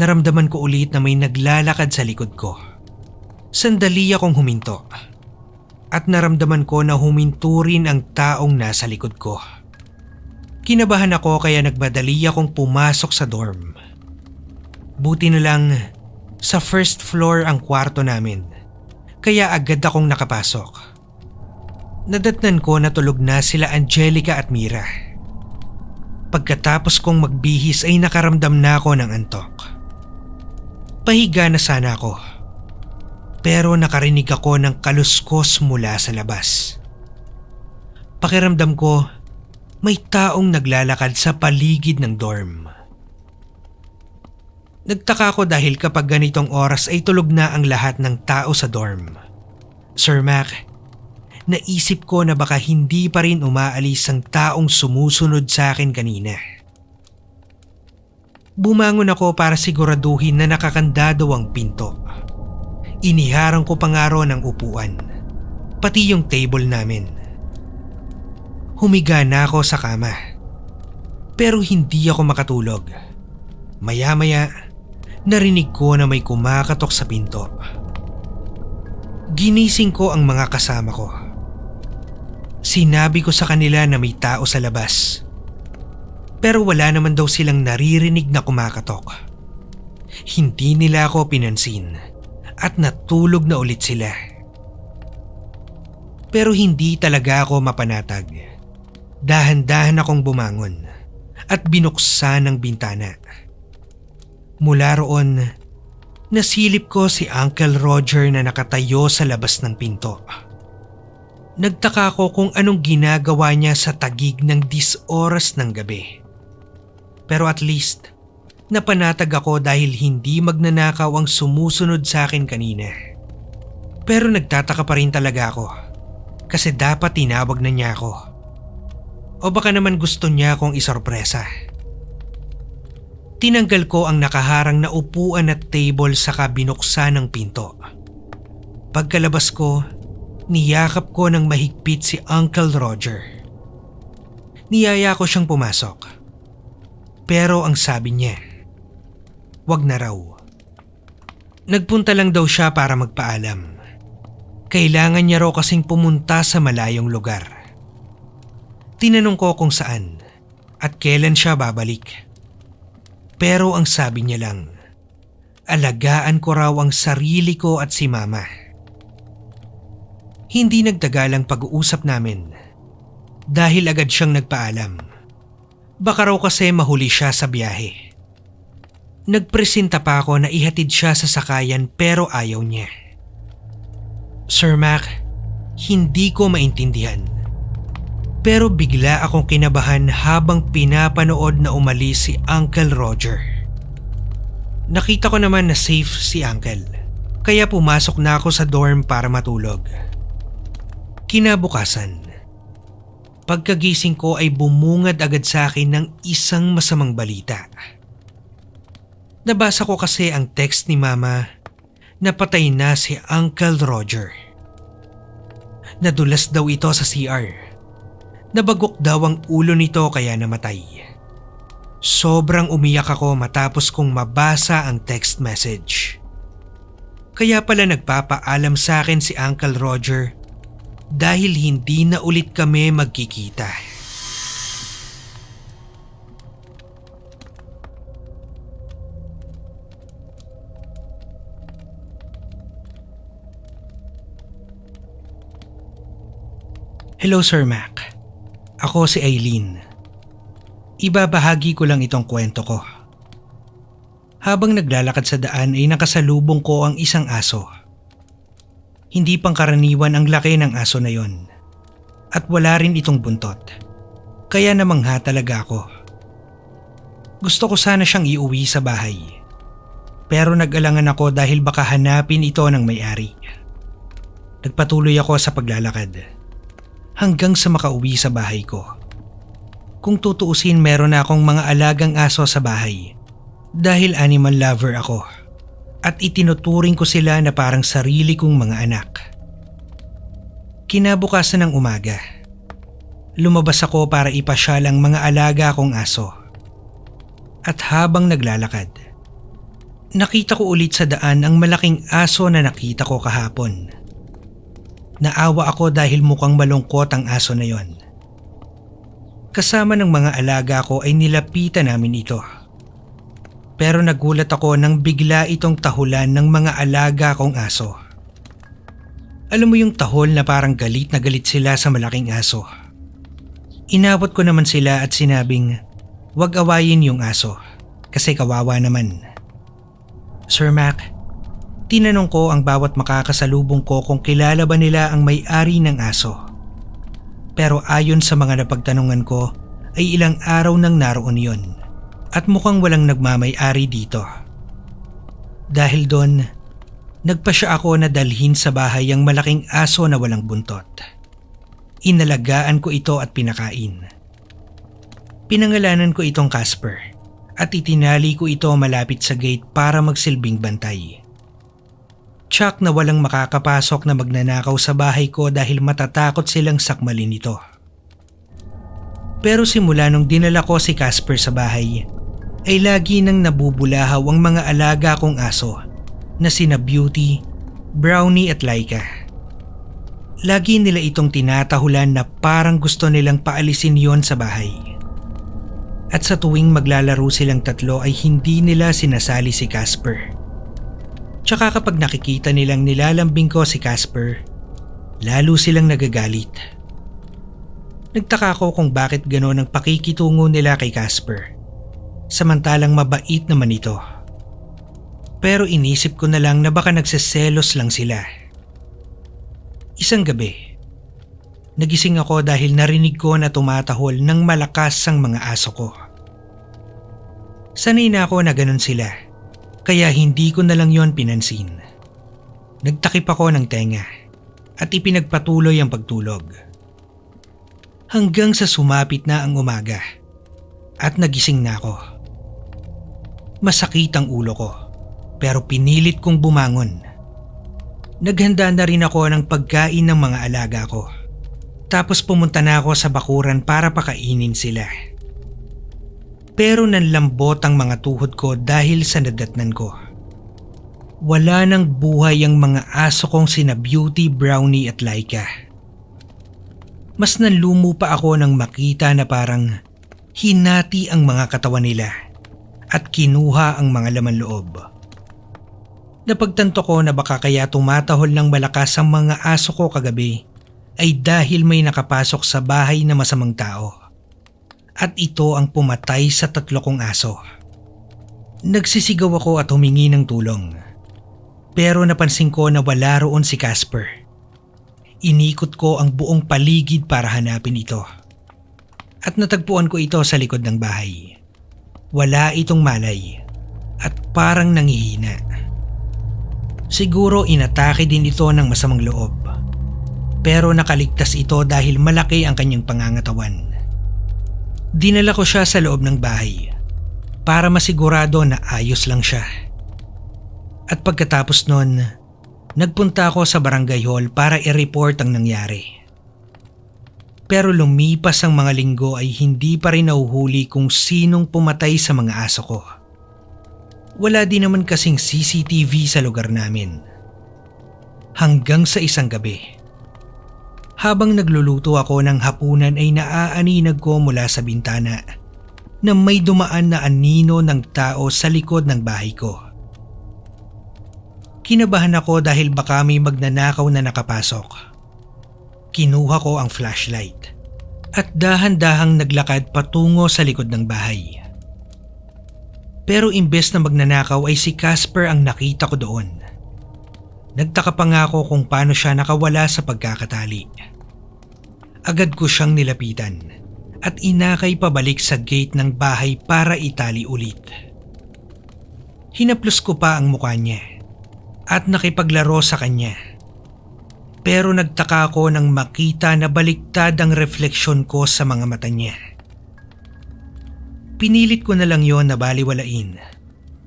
naramdaman ko ulit na may naglalakad sa likod ko. Sandali akong huminto. Huminto at naramdaman ko na huminto rin ang taong nasa likod ko. Kinabahan ako kaya nagmadali akong pumasok sa dorm. Buti na lang sa first floor ang kwarto namin kaya agad akong nakapasok. Nadatnan ko na tulog na sila Angelica at Mira. Pagkatapos kong magbihis ay nakaramdam na ako ng antok. Pahiga na sana ako pero nakarinig ako ng kaluskos mula sa labas. Pakiramdam ko, may taong naglalakad sa paligid ng dorm. Nagtaka ko dahil kapag ganitong oras ay tulog na ang lahat ng tao sa dorm. Sir Mac, naisip ko na baka hindi pa rin umaalis ang taong sumusunod sa akin kanina. Bumangon ako para siguraduhin na nakakandado ang pinto. Pinto. Iniharang ko pa nga ang upuan, pati yung table namin. Humiga na ako sa kama. Pero hindi ako makatulog. Maya-maya, narinig ko na may kumakatok sa pinto. Ginising ko ang mga kasama ko. Sinabi ko sa kanila na may tao sa labas. Pero wala naman daw silang naririnig na kumakatok. Hindi nila ako pinansin at natulog na ulit sila. Pero hindi talaga ako mapanatag. Dahan-dahan akong bumangon at binuksan ang bintana. Mula roon, nasilip ko si Uncle Roger na nakatayo sa labas ng pinto. Nagtaka ko kung anong ginagawa niya sa tagig ng disoras ng gabi. Pero at least, Napanatag ako dahil hindi magnanakaw ang sumusunod sa akin kanina. Pero nagtataka pa rin talaga ako kasi dapat tinawag na niya ako. O baka naman gusto niya akong isorpresa. Tinanggal ko ang nakaharang na upuan at table sa binuksan ng pinto. Pagkalabas ko, niyakap ko ng mahigpit si Uncle Roger. Niyaya ko siyang pumasok. Pero ang sabi niya, wag na raw. Nagpunta lang daw siya para magpaalam. Kailangan niya raw kasing pumunta sa malayong lugar. Tinanong ko kung saan at kailan siya babalik. Pero ang sabi niya lang, alagaan ko raw ang sarili ko at si mama. Hindi nagtagal ang pag-uusap namin dahil agad siyang nagpaalam. Baka raw kasi mahuli siya sa biyahe. Nagpresenta pa ako na ihatid siya sa sakayan pero ayaw niya. Sir Mac, hindi ko maintindihan. Pero bigla akong kinabahan habang pinapanood na umalis si Uncle Roger. Nakita ko naman na safe si Uncle. Kaya pumasok na ako sa dorm para matulog. Kinabukasan, pagkagising ko ay bumungad agad sa akin ng isang masamang balita. Balita Nabasa ko kasi ang text ni Mama Napatay na si Uncle Roger. Nadulas daw ito sa CR. Nabagok daw ang ulo nito kaya namatay. Sobrang umiyak ako matapos kong mabasa ang text message. Kaya pala nagpapaalam sa akin si Uncle Roger dahil hindi na ulit kami magkikita. Hello Sir Mac. Ako si Eileen. Ibabahagi ko lang itong kwento ko. Habang naglalakad sa daan ay nakasalubong ko ang isang aso. Hindi pangkaraniwan ang laki ng aso na yon. At wala rin itong buntot. Kaya namangha talaga ako. Gusto ko sana siyang iuwi sa bahay. Pero nag-alangan ako dahil baka hanapin ito ng may-ari. Nagpatuloy ako sa paglalakad hanggang sa makauwi sa bahay ko. Kung tutuusin meron na akong mga alagang aso sa bahay dahil animal lover ako at itinuturing ko sila na parang sarili kong mga anak. Kinabukasan ng umaga, lumabas ako para ipasyal ang mga alaga kong aso. At habang naglalakad, nakita ko ulit sa daan ang malaking aso na nakita ko kahapon. Naawa ako dahil mukhang malungkot ang aso na yon. Kasama ng mga alaga ko ay nilapitan namin ito. Pero nagulat ako nang bigla itong tahulan ng mga alaga kong aso. Alam mo yung tahol na parang galit na galit sila sa malaking aso. Inabot ko naman sila at sinabing, Huwag awayin yung aso kasi kawawa naman. Sir Mac, Tinanong ko ang bawat makakasalubong ko kung kilala ba nila ang may-ari ng aso. Pero ayon sa mga napagtanungan ko ay ilang araw nang naroon yon at mukhang walang nagmamay-ari dito. Dahil doon, nagpa siya ako na dalhin sa bahay ang malaking aso na walang buntot. Inalagaan ko ito at pinakain. Pinangalanan ko itong Casper at itinali ko ito malapit sa gate para magsilbing bantay. Tsak na walang makakapasok na magnanakaw sa bahay ko dahil matatakot silang sakmalin ito. Pero simula nung dinala ko si Casper sa bahay, ay lagi nang nabubulahaw ang mga alaga kong aso na sina Beauty, Brownie at Laika. Lagi nila itong tinatahulan na parang gusto nilang paalisin yon sa bahay. At sa tuwing maglalaro silang tatlo ay hindi nila sinasali si Casper. Tsaka kapag nakikita nilang nilalambing ko si Casper, lalo silang nagagalit. Nagtaka ko kung bakit gano'n ang pakikitungo nila kay Casper. Samantalang mabait naman ito. Pero inisip ko na lang na baka nagseselos lang sila. Isang gabi, nagising ako dahil narinig ko na tumatahol ng malakas ang mga aso ko. Sanay na ako na ganun sila. Kaya hindi ko na lang yon pinansin. Nagtakip ako ng tenga at ipinagpatuloy ang pagtulog. Hanggang sa sumapit na ang umaga at nagising na ako. Masakit ang ulo ko pero pinilit kong bumangon. Naghanda na rin ako ng pagkain ng mga alaga ko. Tapos pumunta na ako sa bakuran para pakainin sila pero nanlambot ang mga tuhod ko dahil sa nadatnan ko. Wala nang buhay ang mga aso kong sina Beauty, Brownie at Laika. Mas nanlumo pa ako nang makita na parang hinati ang mga katawan nila at kinuha ang mga laman loob. Napagtanto ko na baka kaya tumatahol ng malakas ang mga aso ko kagabi ay dahil may nakapasok sa bahay na masamang tao at ito ang pumatay sa tatlo kong aso. Nagsisigaw ako at humingi ng tulong. Pero napansin ko na wala roon si Casper. Inikot ko ang buong paligid para hanapin ito. At natagpuan ko ito sa likod ng bahay. Wala itong malay at parang nangihina. Siguro inatake din ito ng masamang loob. Pero nakaligtas ito dahil malaki ang kanyang pangangatawan. Dinala ko siya sa loob ng bahay para masigurado na ayos lang siya. At pagkatapos nun, nagpunta ako sa barangay hall para i-report ang nangyari. Pero lumipas ang mga linggo ay hindi pa rin nauhuli kung sinong pumatay sa mga aso ko. Wala din naman kasing CCTV sa lugar namin. Hanggang sa isang gabi habang nagluluto ako ng hapunan ay naaaninag ko mula sa bintana na may dumaan na anino ng tao sa likod ng bahay ko. Kinabahan ako dahil baka may magnanakaw na nakapasok. Kinuha ko ang flashlight at dahan-dahang naglakad patungo sa likod ng bahay. Pero imbes na magnanakaw ay si Casper ang nakita ko doon. Nagtaka pa nga ako kung paano siya nakawala sa pagkakatali. Agad ko siyang nilapitan at inakay pabalik sa gate ng bahay para itali ulit. Hinaplos ko pa ang mukha niya at nakipaglaro sa kanya. Pero nagtaka ako nang makita na baliktad ang refleksyon ko sa mga mata niya. Pinilit ko na lang yon na baliwalain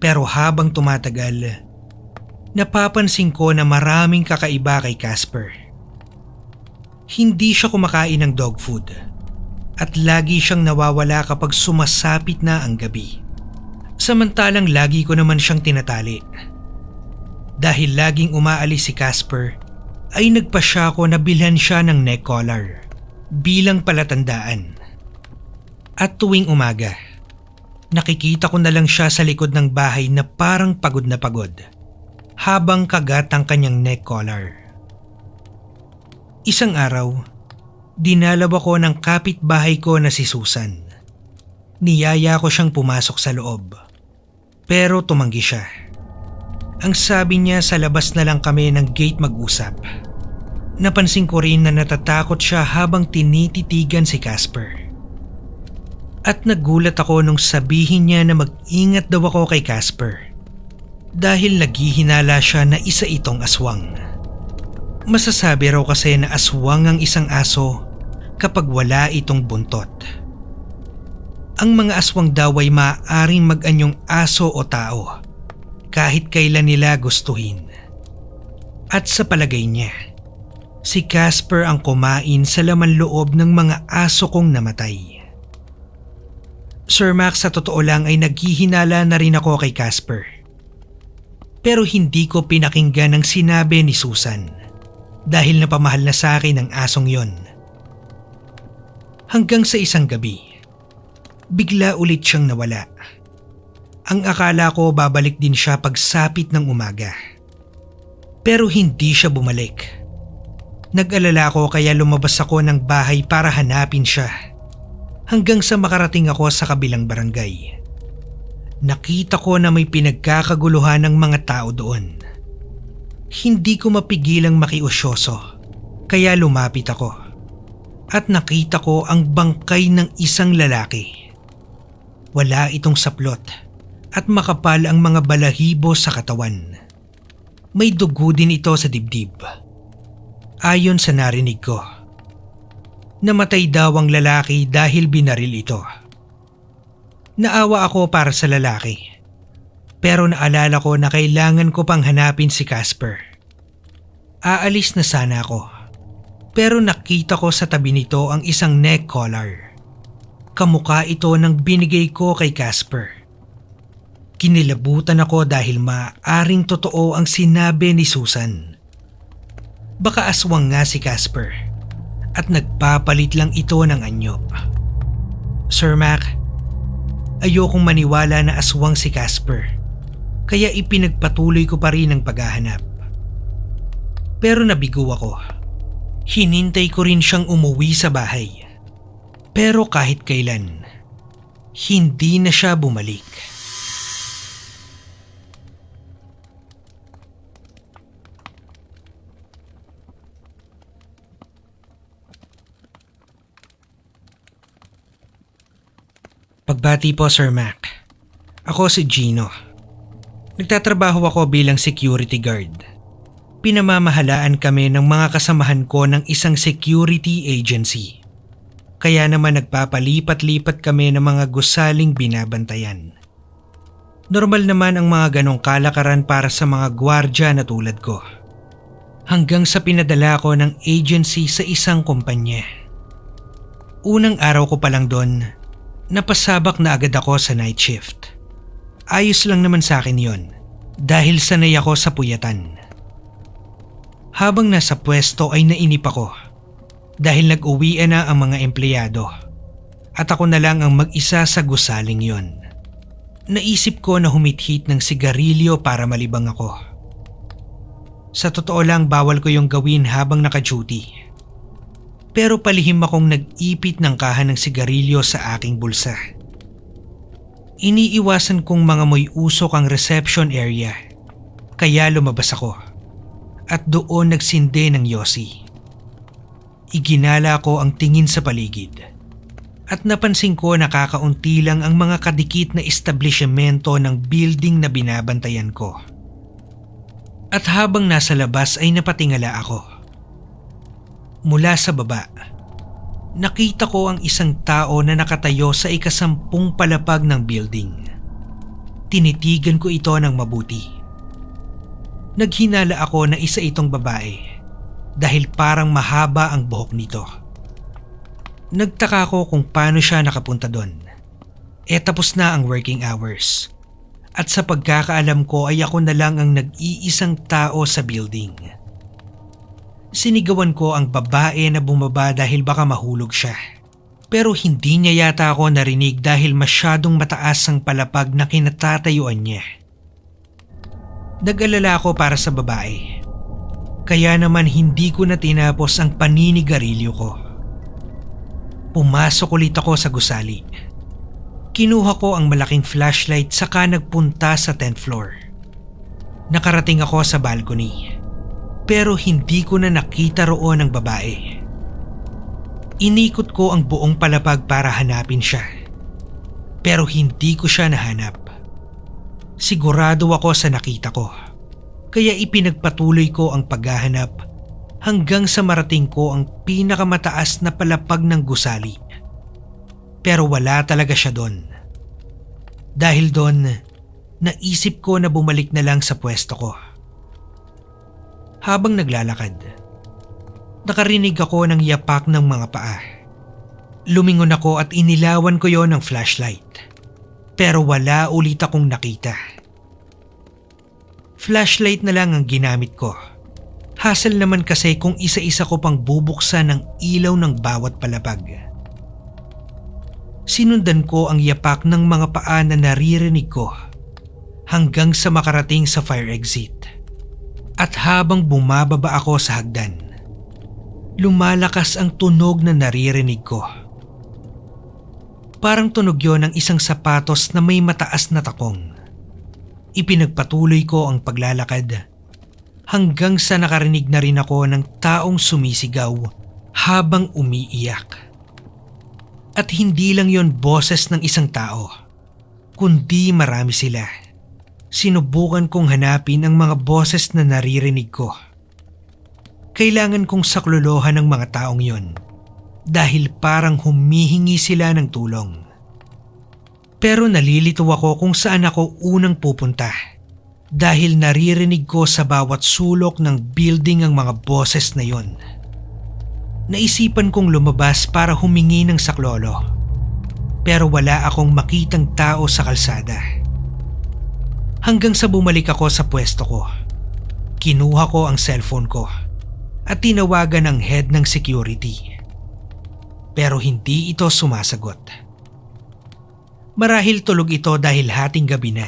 pero habang tumatagal, napapansin ko na maraming kakaiba kay Casper. Hindi siya kumakain ng dog food at lagi siyang nawawala kapag sumasapit na ang gabi. Samantalang lagi ko naman siyang tinatali. Dahil laging umaalis si Casper, ay nagpa siya ako na bilhan siya ng neck collar bilang palatandaan. At tuwing umaga, nakikita ko na lang siya sa likod ng bahay na parang pagod na pagod habang kagat ang kanyang neck collar. Isang araw, dinalab ako ng kapitbahay ko na si Susan. Niyaya ko siyang pumasok sa loob. Pero tumanggi siya. Ang sabi niya sa labas na lang kami ng gate mag-usap. Napansin ko rin na natatakot siya habang tinititigan si Casper. At nagulat ako nung sabihin niya na mag-ingat daw ako kay Casper dahil naghihinala siya na isa itong aswang. Masasabi raw kasi na aswang ang isang aso kapag wala itong buntot. Ang mga aswang daw ay maaaring mag-anyong aso o tao kahit kailan nila gustuhin. At sa palagay niya, si Casper ang kumain sa laman loob ng mga aso kong namatay. Sir Max sa totoo lang ay naghihinala na rin ako kay Casper pero hindi ko pinakinggan ang sinabi ni Susan dahil napamahal na sa akin ang asong yon. Hanggang sa isang gabi, bigla ulit siyang nawala. Ang akala ko babalik din siya pagsapit ng umaga. Pero hindi siya bumalik. Nag-alala ko kaya lumabas ako ng bahay para hanapin siya hanggang sa makarating ako sa kabilang barangay. Nakita ko na may pinagkakaguluhan ng mga tao doon. Hindi ko mapigilang makiusyoso, kaya lumapit ako. At nakita ko ang bangkay ng isang lalaki. Wala itong saplot at makapal ang mga balahibo sa katawan. May dugo din ito sa dibdib. Ayon sa narinig ko. Namatay daw ang lalaki dahil binaril ito naawa ako para sa lalaki. Pero naalala ko na kailangan ko pang hanapin si Casper. Aalis na sana ako. Pero nakita ko sa tabi nito ang isang neck collar. Kamukha ito ng binigay ko kay Casper. Kinilabutan ako dahil maaring totoo ang sinabi ni Susan. Baka aswang nga si Casper at nagpapalit lang ito ng anyo. Sir Mac, Ayokong maniwala na aswang si Casper. Kaya ipinagpatuloy ko pa rin ang paghahanap. Pero nabigo ako. Hinintay ko rin siyang umuwi sa bahay. Pero kahit kailan, hindi na siya bumalik. Pagbati po Sir Mac. Ako si Gino. Nagtatrabaho ako bilang security guard. Pinamamahalaan kami ng mga kasamahan ko ng isang security agency. Kaya naman nagpapalipat-lipat kami ng mga gusaling binabantayan. Normal naman ang mga ganong kalakaran para sa mga gwardya na tulad ko. Hanggang sa pinadala ko ng agency sa isang kumpanya. Unang araw ko pa lang doon, napasabak na agad ako sa night shift. Ayos lang naman sa akin yon dahil sanay ako sa puyatan. Habang nasa pwesto ay nainip ako dahil nag-uwi na ang mga empleyado at ako na lang ang mag-isa sa gusaling yon. Naisip ko na humithit ng sigarilyo para malibang ako. Sa totoo lang bawal ko yung gawin habang naka-duty pero palihim akong nag-ipit ng kaha ng sigarilyo sa aking bulsa. Iniiwasan kong mga may usok ang reception area kaya lumabas ako at doon nagsinde ng Yossi. Iginala ko ang tingin sa paligid at napansin ko nakakaunti lang ang mga kadikit na establishmento ng building na binabantayan ko. At habang nasa labas ay napatingala ako mula sa baba. Nakita ko ang isang tao na nakatayo sa ikasampung palapag ng building. Tinitigan ko ito ng mabuti. Naghinala ako na isa itong babae dahil parang mahaba ang buhok nito. Nagtaka ko kung paano siya nakapunta doon. E tapos na ang working hours at sa pagkakaalam ko ay ako na lang ang nag-iisang tao sa building. Sinigawan ko ang babae na bumaba dahil baka mahulog siya. Pero hindi niya yata ako narinig dahil masyadong mataas ang palapag na kinatatayuan niya. Nag-alala ako para sa babae. Kaya naman hindi ko na tinapos ang paninigarilyo ko. Pumasok ulit ako sa gusali. Kinuha ko ang malaking flashlight saka nagpunta sa 10th floor. Nakarating ako sa balcony pero hindi ko na nakita roon ang babae. Inikot ko ang buong palapag para hanapin siya. Pero hindi ko siya nahanap. Sigurado ako sa nakita ko. Kaya ipinagpatuloy ko ang paghahanap hanggang sa marating ko ang pinakamataas na palapag ng gusali. Pero wala talaga siya doon. Dahil doon, naisip ko na bumalik na lang sa pwesto ko habang naglalakad. Nakarinig ako ng yapak ng mga paa. Lumingon ako at inilawan ko yon ng flashlight. Pero wala ulit akong nakita. Flashlight na lang ang ginamit ko. Hassle naman kasi kung isa-isa ko pang bubuksan ang ilaw ng bawat palapag. Sinundan ko ang yapak ng mga paa na naririnig ko hanggang sa makarating sa fire exit. At habang bumababa ako sa hagdan, lumalakas ang tunog na naririnig ko. Parang tunog yon ng isang sapatos na may mataas na takong. Ipinagpatuloy ko ang paglalakad hanggang sa nakarinig na rin ako ng taong sumisigaw habang umiiyak. At hindi lang yon boses ng isang tao, kundi marami sila sinubukan kong hanapin ang mga boses na naririnig ko. Kailangan kong saklolohan ang mga taong yon dahil parang humihingi sila ng tulong. Pero nalilito ako kung saan ako unang pupunta dahil naririnig ko sa bawat sulok ng building ang mga boses na yon. Naisipan kong lumabas para humingi ng saklolo pero wala akong makitang tao sa kalsada hanggang sa bumalik ako sa pwesto ko. Kinuha ko ang cellphone ko at tinawagan ang head ng security. Pero hindi ito sumasagot. Marahil tulog ito dahil hating gabi na.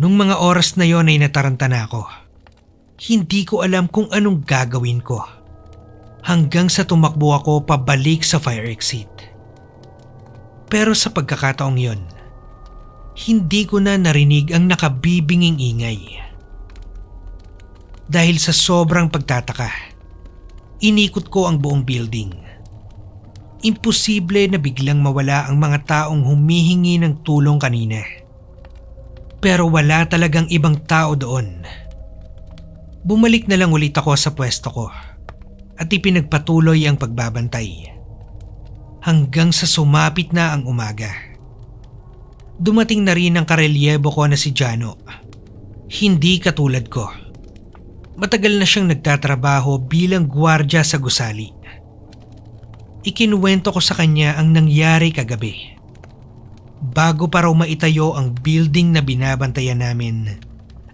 Nung mga oras na yon ay nataranta na ako. Hindi ko alam kung anong gagawin ko. Hanggang sa tumakbo ako pabalik sa fire exit. Pero sa pagkakataong yon, hindi ko na narinig ang nakabibinging ingay. Dahil sa sobrang pagtataka, inikot ko ang buong building. Imposible na biglang mawala ang mga taong humihingi ng tulong kanina. Pero wala talagang ibang tao doon. Bumalik na lang ulit ako sa pwesto ko at ipinagpatuloy ang pagbabantay. Hanggang sa sumapit na ang umaga dumating na rin ang karelyebo ko na si Jano. Hindi katulad ko. Matagal na siyang nagtatrabaho bilang gwardya sa gusali. Ikinuwento ko sa kanya ang nangyari kagabi. Bago pa raw maitayo ang building na binabantayan namin,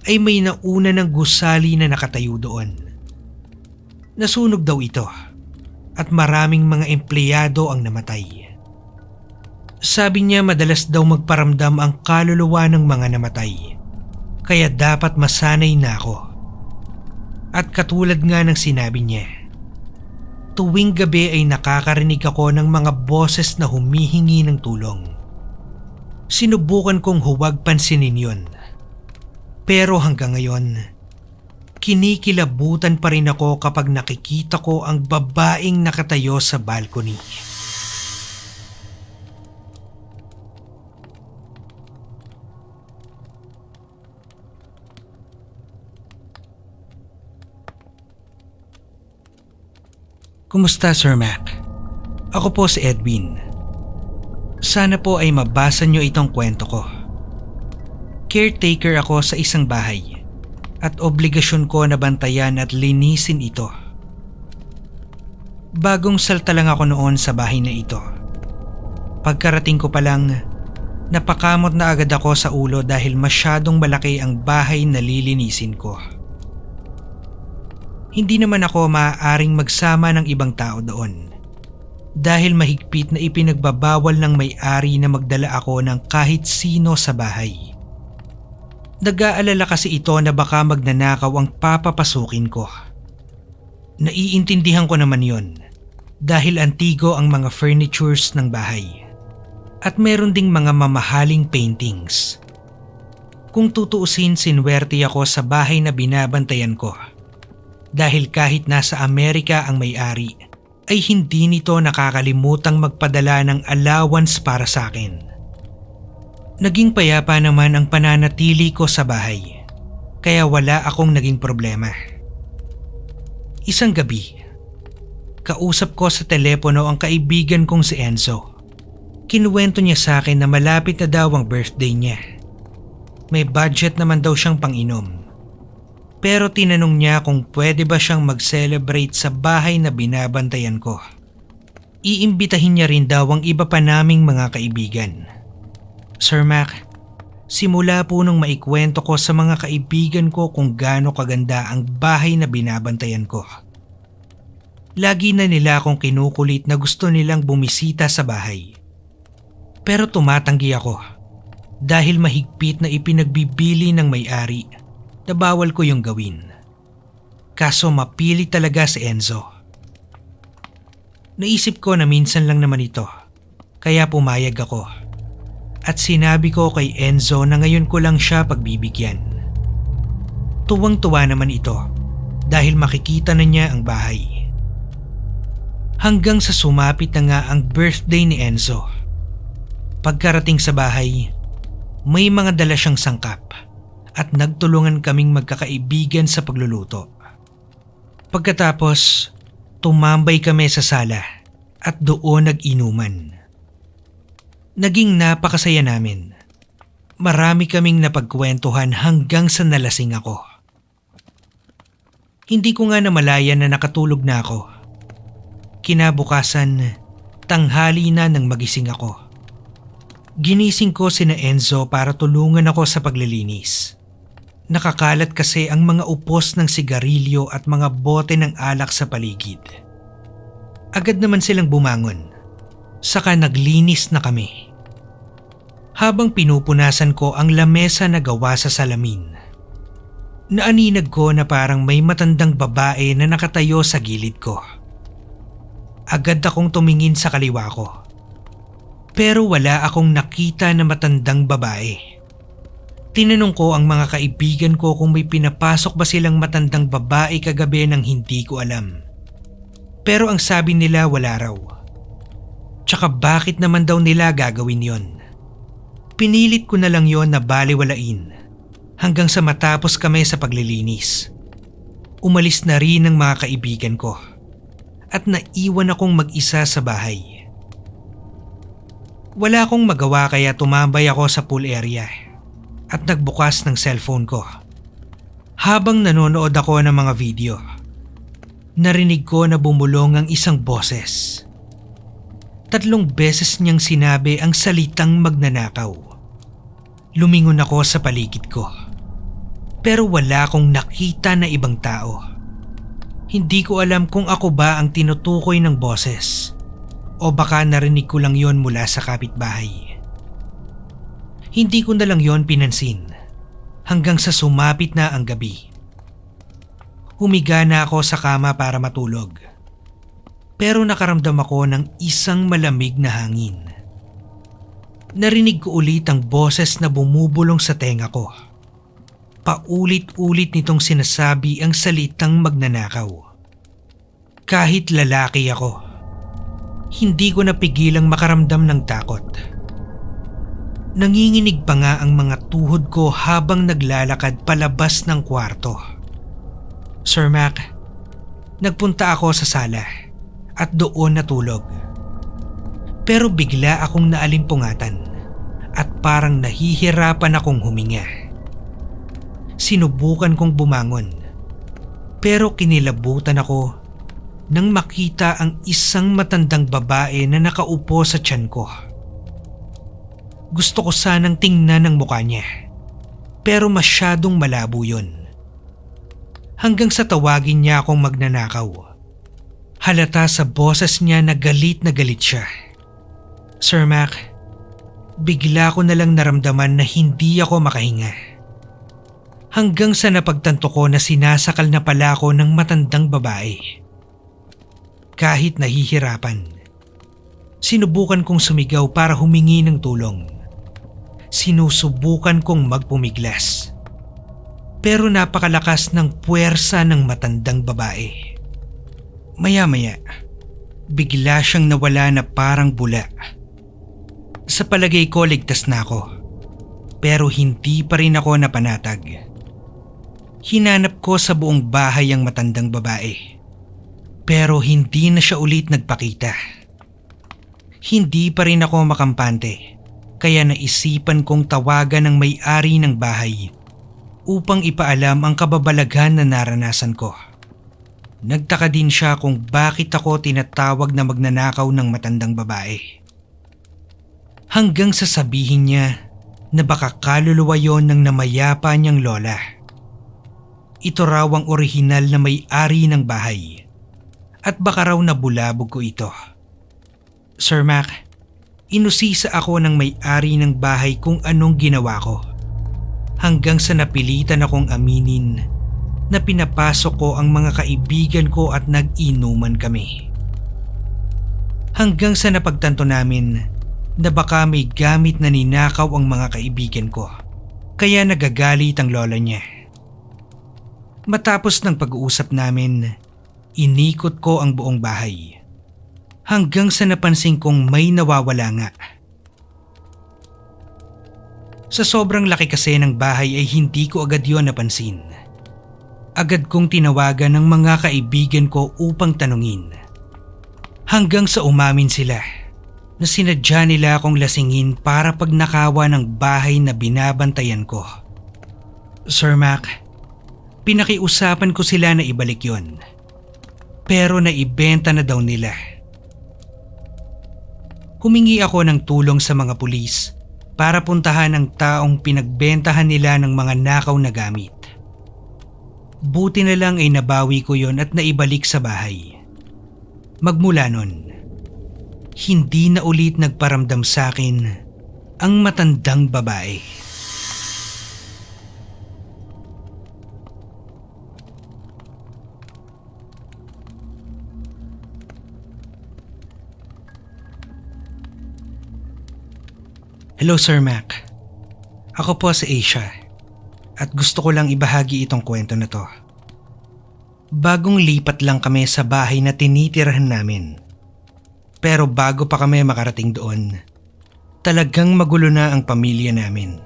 ay may nauna ng gusali na nakatayo doon. Nasunog daw ito at maraming mga empleyado ang namatay. Sabi niya madalas daw magparamdam ang kaluluwa ng mga namatay. Kaya dapat masanay na ako. At katulad nga ng sinabi niya, tuwing gabi ay nakakarinig ako ng mga boses na humihingi ng tulong. Sinubukan kong huwag pansinin yon. Pero hanggang ngayon, kinikilabutan pa rin ako kapag nakikita ko ang babaeng nakatayo sa balcony. Kumusta Sir Mac? Ako po si Edwin. Sana po ay mabasa niyo itong kwento ko. Caretaker ako sa isang bahay at obligasyon ko na bantayan at linisin ito. Bagong salta lang ako noon sa bahay na ito. Pagkarating ko pa lang, napakamot na agad ako sa ulo dahil masyadong malaki ang bahay na lilinisin ko hindi naman ako maaaring magsama ng ibang tao doon. Dahil mahigpit na ipinagbabawal ng may-ari na magdala ako ng kahit sino sa bahay. Nag-aalala kasi ito na baka magnanakaw ang papapasukin ko. Naiintindihan ko naman yon dahil antigo ang mga furnitures ng bahay. At meron ding mga mamahaling paintings. Kung tutuusin sinwerte ako sa bahay na binabantayan ko dahil kahit nasa Amerika ang may-ari ay hindi nito nakakalimutang magpadala ng allowance para sa akin. Naging payapa naman ang pananatili ko sa bahay kaya wala akong naging problema. Isang gabi, kausap ko sa telepono ang kaibigan kong si Enzo. Kinuwento niya sa akin na malapit na daw ang birthday niya. May budget naman daw siyang panginom pero tinanong niya kung pwede ba siyang mag-celebrate sa bahay na binabantayan ko. Iimbitahin niya rin daw ang iba pa naming mga kaibigan. Sir Mac, simula po nung maikwento ko sa mga kaibigan ko kung gaano kaganda ang bahay na binabantayan ko. Lagi na nila akong kinukulit na gusto nilang bumisita sa bahay. Pero tumatanggi ako dahil mahigpit na ipinagbibili ng may-ari na bawal ko yung gawin. Kaso mapili talaga si Enzo. Naisip ko na minsan lang naman ito, kaya pumayag ako. At sinabi ko kay Enzo na ngayon ko lang siya pagbibigyan. Tuwang-tuwa naman ito dahil makikita na niya ang bahay. Hanggang sa sumapit na nga ang birthday ni Enzo. Pagkarating sa bahay, may mga dala siyang sangkap at nagtulungan kaming magkakaibigan sa pagluluto. Pagkatapos, tumambay kami sa sala at doon nag-inuman. Naging napakasaya namin. Marami kaming napagkwentuhan hanggang sa nalasing ako. Hindi ko nga namalayan na nakatulog na ako. Kinabukasan, tanghali na nang magising ako. Ginising ko sina Enzo para tulungan ako sa paglilinis. Nakakalat kasi ang mga upos ng sigarilyo at mga bote ng alak sa paligid. Agad naman silang bumangon. Saka naglinis na kami. Habang pinupunasan ko ang lamesa na gawa sa salamin. Naaninag ko na parang may matandang babae na nakatayo sa gilid ko. Agad akong tumingin sa kaliwa ko. Pero wala akong nakita na matandang babae Tinanong ko ang mga kaibigan ko kung may pinapasok ba silang matandang babae kagabi nang hindi ko alam. Pero ang sabi nila wala raw. Tsaka bakit naman daw nila gagawin yon? Pinilit ko na lang yon na baliwalain hanggang sa matapos kami sa paglilinis. Umalis na rin ang mga kaibigan ko at naiwan akong mag-isa sa bahay. Wala akong magawa kaya tumambay ako sa pool area at nagbukas ng cellphone ko. Habang nanonood ako ng mga video, narinig ko na bumulong ang isang boses. Tatlong beses niyang sinabi ang salitang magnanakaw. Lumingon ako sa paligid ko. Pero wala akong nakita na ibang tao. Hindi ko alam kung ako ba ang tinutukoy ng boses o baka narinig ko lang yon mula sa kapitbahay. Hindi ko na lang yon pinansin hanggang sa sumapit na ang gabi. Humiga na ako sa kama para matulog. Pero nakaramdam ako ng isang malamig na hangin. Narinig ko ulit ang boses na bumubulong sa tenga ko. Paulit-ulit nitong sinasabi ang salitang magnanakaw. Kahit lalaki ako, hindi ko napigilang makaramdam ng takot. Takot. Nanginginig pa nga ang mga tuhod ko habang naglalakad palabas ng kwarto. Sir Mac, nagpunta ako sa sala at doon natulog. Pero bigla akong naalimpungatan at parang nahihirapan akong huminga. Sinubukan kong bumangon pero kinilabutan ako nang makita ang isang matandang babae na nakaupo sa tiyan ko. Gusto ko sanang tingnan ang mukha niya. Pero masyadong malabo yun. Hanggang sa tawagin niya akong magnanakaw. Halata sa boses niya na galit na galit siya. Sir Mac, bigla ko na lang naramdaman na hindi ako makahinga. Hanggang sa napagtanto ko na sinasakal na pala ako ng matandang babae. Kahit nahihirapan, sinubukan kong sumigaw para humingi ng tulong sinusubukan kong magpumiglas. Pero napakalakas ng puwersa ng matandang babae. Maya-maya, bigla siyang nawala na parang bula. Sa palagay ko ligtas na ako. Pero hindi pa rin ako napanatag. Hinanap ko sa buong bahay ang matandang babae. Pero hindi na siya ulit nagpakita. Hindi pa rin ako makampante kaya naisipan kong tawagan ang may-ari ng bahay upang ipaalam ang kababalaghan na naranasan ko. Nagtaka din siya kung bakit ako tinatawag na magnanakaw ng matandang babae. Hanggang sasabihin niya na baka kaluluwa yon ng namayapa niyang lola. Ito raw ang orihinal na may-ari ng bahay at baka raw nabulabog ko ito. Sir Mac, Inusisa ako ng may-ari ng bahay kung anong ginawa ko. Hanggang sa napilitan akong aminin na pinapasok ko ang mga kaibigan ko at nag-inuman kami. Hanggang sa napagtanto namin na baka may gamit na ninakaw ang mga kaibigan ko. Kaya nagagalit ang lola niya. Matapos ng pag-uusap namin, inikot ko ang buong bahay hanggang sa napansin kong may nawawala nga. Sa sobrang laki kasi ng bahay ay hindi ko agad yon napansin. Agad kong tinawagan ng mga kaibigan ko upang tanungin. Hanggang sa umamin sila na sinadya nila akong lasingin para pag nakawa ng bahay na binabantayan ko. Sir Mac, pinakiusapan ko sila na ibalik yon. Pero naibenta na daw nila humingi ako ng tulong sa mga pulis para puntahan ang taong pinagbentahan nila ng mga nakaw na gamit. Buti na lang ay nabawi ko yon at naibalik sa bahay. Magmula nun, hindi na ulit nagparamdam sa akin ang matandang babae. Hello Sir Mac. Ako po si Asia at gusto ko lang ibahagi itong kwento na to. Bagong lipat lang kami sa bahay na tinitirahan namin. Pero bago pa kami makarating doon, talagang magulo na ang pamilya namin.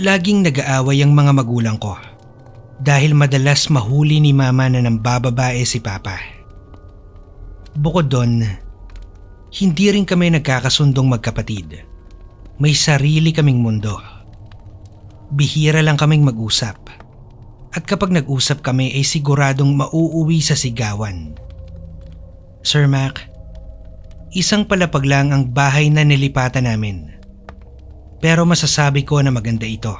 Laging nag-aaway ang mga magulang ko dahil madalas mahuli ni mama na nambababae si papa. Bukod doon, hindi rin kami nagkakasundong magkapatid. May sarili kaming mundo. Bihira lang kaming mag-usap. At kapag nag-usap kami ay siguradong mauuwi sa sigawan. Sir Mac, isang palapag lang ang bahay na nilipatan namin. Pero masasabi ko na maganda ito.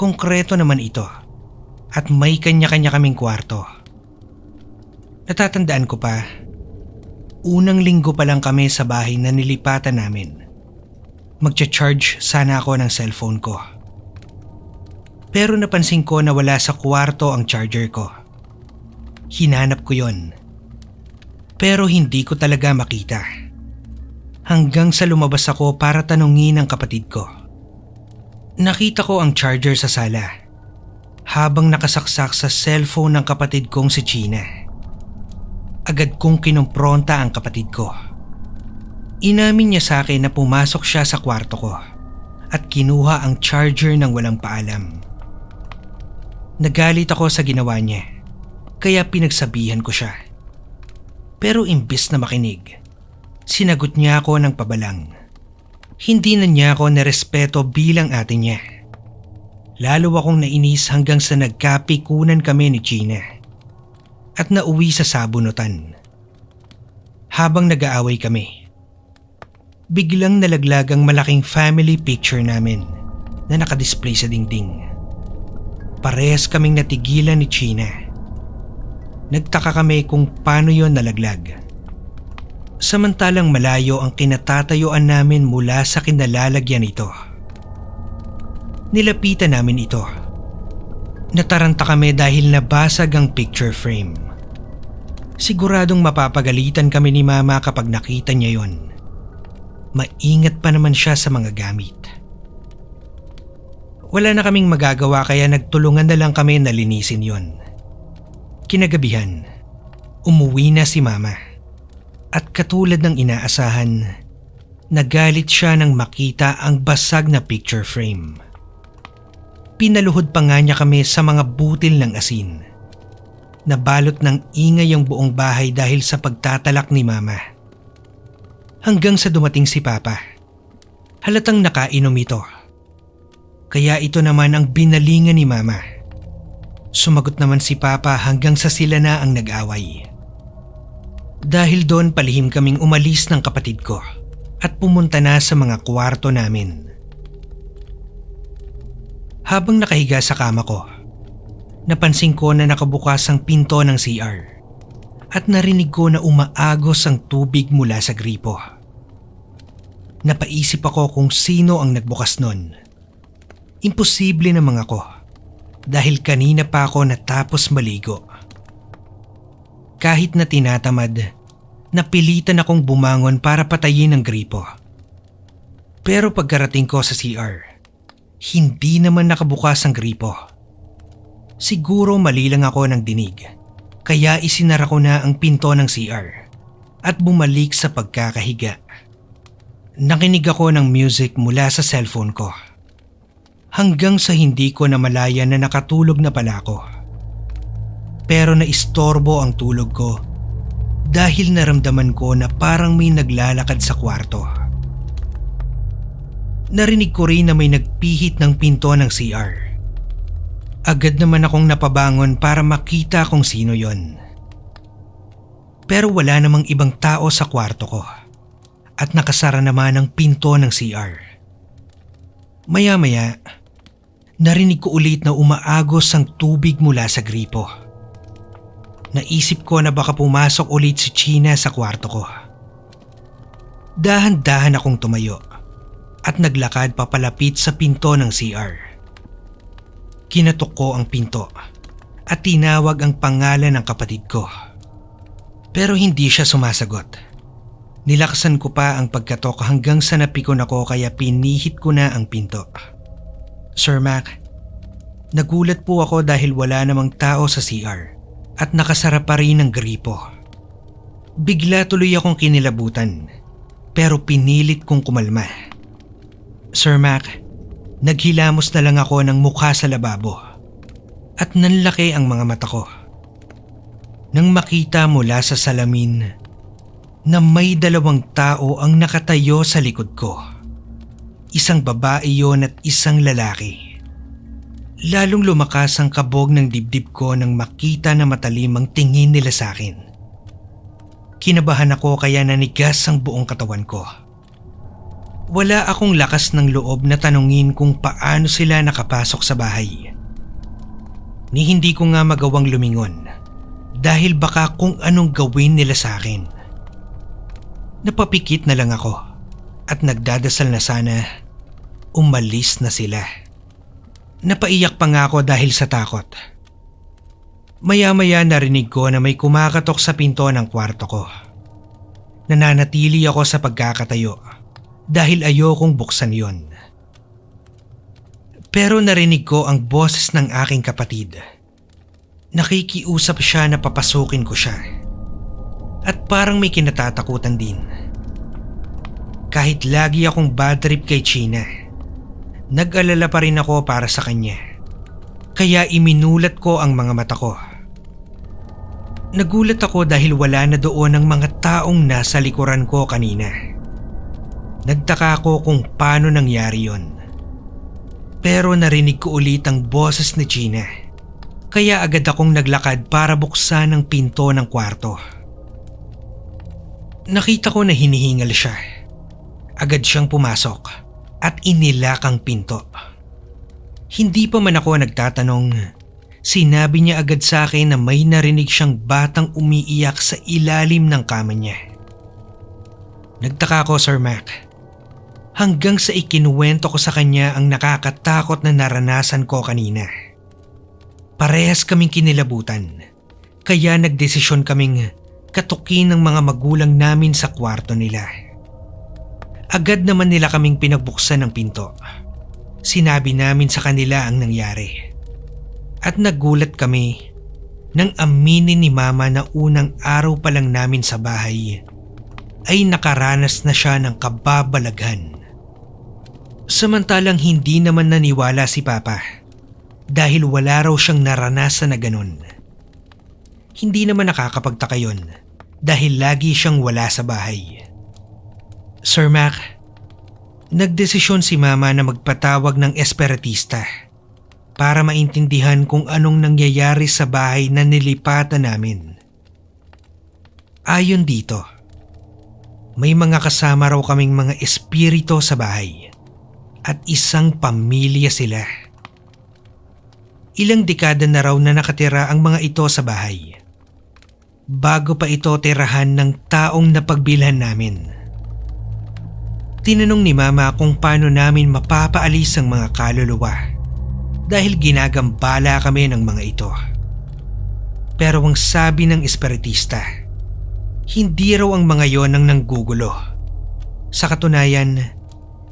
Konkreto naman ito. At may kanya-kanya kaming kwarto. Natatandaan ko pa, unang linggo pa lang kami sa bahay na nilipatan namin magcha-charge sana ako ng cellphone ko. Pero napansin ko na wala sa kwarto ang charger ko. Hinanap ko yon. Pero hindi ko talaga makita. Hanggang sa lumabas ako para tanungin ang kapatid ko. Nakita ko ang charger sa sala habang nakasaksak sa cellphone ng kapatid kong si Gina. Agad kong kinumpronta ang kapatid ko. Inamin niya sa akin na pumasok siya sa kwarto ko at kinuha ang charger ng walang paalam. Nagalit ako sa ginawa niya kaya pinagsabihan ko siya. Pero imbis na makinig, sinagot niya ako ng pabalang. Hindi na niya ako nerespeto bilang ate niya. Lalo akong nainis hanggang sa nagkapikunan kami ni Gina at nauwi sa sabunutan. Habang nag-aaway kami, biglang nalaglag ang malaking family picture namin na nakadisplay sa dingding. Parehas kaming natigilan ni China. Nagtaka kami kung paano yon nalaglag. Samantalang malayo ang kinatatayuan namin mula sa kinalalagyan nito. Nilapitan namin ito. Nataranta kami dahil nabasag ang picture frame. Siguradong mapapagalitan kami ni mama kapag nakita niya yon maingat pa naman siya sa mga gamit. Wala na kaming magagawa kaya nagtulungan na lang kami na linisin yon. Kinagabihan, umuwi na si mama. At katulad ng inaasahan, nagalit siya nang makita ang basag na picture frame. Pinaluhod pa nga niya kami sa mga butil ng asin. Nabalot ng ingay ang buong bahay dahil sa pagtatalak ni mama hanggang sa dumating si Papa. Halatang nakainom ito. Kaya ito naman ang binalingan ni Mama. Sumagot naman si Papa hanggang sa sila na ang nag-away. Dahil doon palihim kaming umalis ng kapatid ko at pumunta na sa mga kwarto namin. Habang nakahiga sa kama ko, napansin ko na nakabukas ang pinto ng CR at narinig ko na umaagos ang tubig mula sa gripo. Napaisip ako kung sino ang nagbukas nun. Imposible na mga ko dahil kanina pa ako natapos maligo. Kahit na tinatamad, napilitan akong bumangon para patayin ang gripo. Pero pagkarating ko sa CR, hindi naman nakabukas ang gripo. Siguro mali lang ako ng dinig kaya isinara ko na ang pinto ng CR at bumalik sa pagkakahiga. Nakinig ako ng music mula sa cellphone ko. Hanggang sa hindi ko na malaya na nakatulog na pala ako. Pero naistorbo ang tulog ko dahil naramdaman ko na parang may naglalakad sa kwarto. Narinig ko rin na may nagpihit ng pinto ng CR Agad naman akong napabangon para makita kung sino yon. Pero wala namang ibang tao sa kwarto ko at nakasara naman ang pinto ng CR. Maya-maya, narinig ko ulit na umaagos ang tubig mula sa gripo. Naisip ko na baka pumasok ulit si China sa kwarto ko. Dahan-dahan akong tumayo at naglakad papalapit sa pinto ng CR. Kinatok ko ang pinto at tinawag ang pangalan ng kapatid ko. Pero hindi siya sumasagot. Nilaksan ko pa ang pagkatok hanggang sa napikon ako kaya pinihit ko na ang pinto. Sir Mac, nagulat po ako dahil wala namang tao sa CR at nakasara pa rin ang gripo. Bigla tuloy akong kinilabutan pero pinilit kong kumalma. Sir Mac, Naghilamos na lang ako ng mukha sa lababo at nanlaki ang mga mata ko. Nang makita mula sa salamin na may dalawang tao ang nakatayo sa likod ko. Isang babae yon at isang lalaki. Lalong lumakas ang kabog ng dibdib ko nang makita na matalim ang tingin nila sa akin. Kinabahan ako kaya nanigas ang buong katawan ko. Wala akong lakas ng loob na tanungin kung paano sila nakapasok sa bahay. Ni hindi ko nga magawang lumingon dahil baka kung anong gawin nila sa akin. Napapikit na lang ako at nagdadasal na sana umalis na sila. Napaiyak pa nga ako dahil sa takot. Maya-maya narinig ko na may kumakatok sa pinto ng kwarto ko. Nananatili ako sa pagkakatayo dahil ayokong buksan yon. Pero narinig ko ang boses ng aking kapatid. Nakikiusap siya na papasukin ko siya. At parang may kinatatakutan din. Kahit lagi akong bad trip kay China, nag-alala pa rin ako para sa kanya. Kaya iminulat ko ang mga mata ko. Nagulat ako dahil wala na doon ang mga taong nasa likuran ko kanina. Nagtaka ako kung paano nangyari yon. Pero narinig ko ulit ang boses ni Gina. Kaya agad akong naglakad para buksan ang pinto ng kwarto. Nakita ko na hinihingal siya. Agad siyang pumasok at inilak ang pinto. Hindi pa man ako nagtatanong, sinabi niya agad sa akin na may narinig siyang batang umiiyak sa ilalim ng kama niya. Nagtaka ko Sir Mac hanggang sa ikinuwento ko sa kanya ang nakakatakot na naranasan ko kanina. Parehas kaming kinilabutan, kaya nagdesisyon kaming katukin ng mga magulang namin sa kwarto nila. Agad naman nila kaming pinagbuksan ng pinto. Sinabi namin sa kanila ang nangyari. At nagulat kami nang aminin ni mama na unang araw pa lang namin sa bahay ay nakaranas na siya ng kababalaghan. Samantalang hindi naman naniwala si Papa dahil wala raw siyang naranasan na ganun. Hindi naman nakakapagtaka yun dahil lagi siyang wala sa bahay. Sir Mac, nagdesisyon si Mama na magpatawag ng esperatista para maintindihan kung anong nangyayari sa bahay na nilipatan namin. Ayon dito, may mga kasama raw kaming mga espirito sa bahay at isang pamilya sila. Ilang dekada na raw na nakatira ang mga ito sa bahay. Bago pa ito tirahan ng taong napagbilhan namin. Tinanong ni Mama kung paano namin mapapaalis ang mga kaluluwa dahil ginagambala kami ng mga ito. Pero ang sabi ng espiritista, hindi raw ang mga yon ang nanggugulo. Sa katunayan,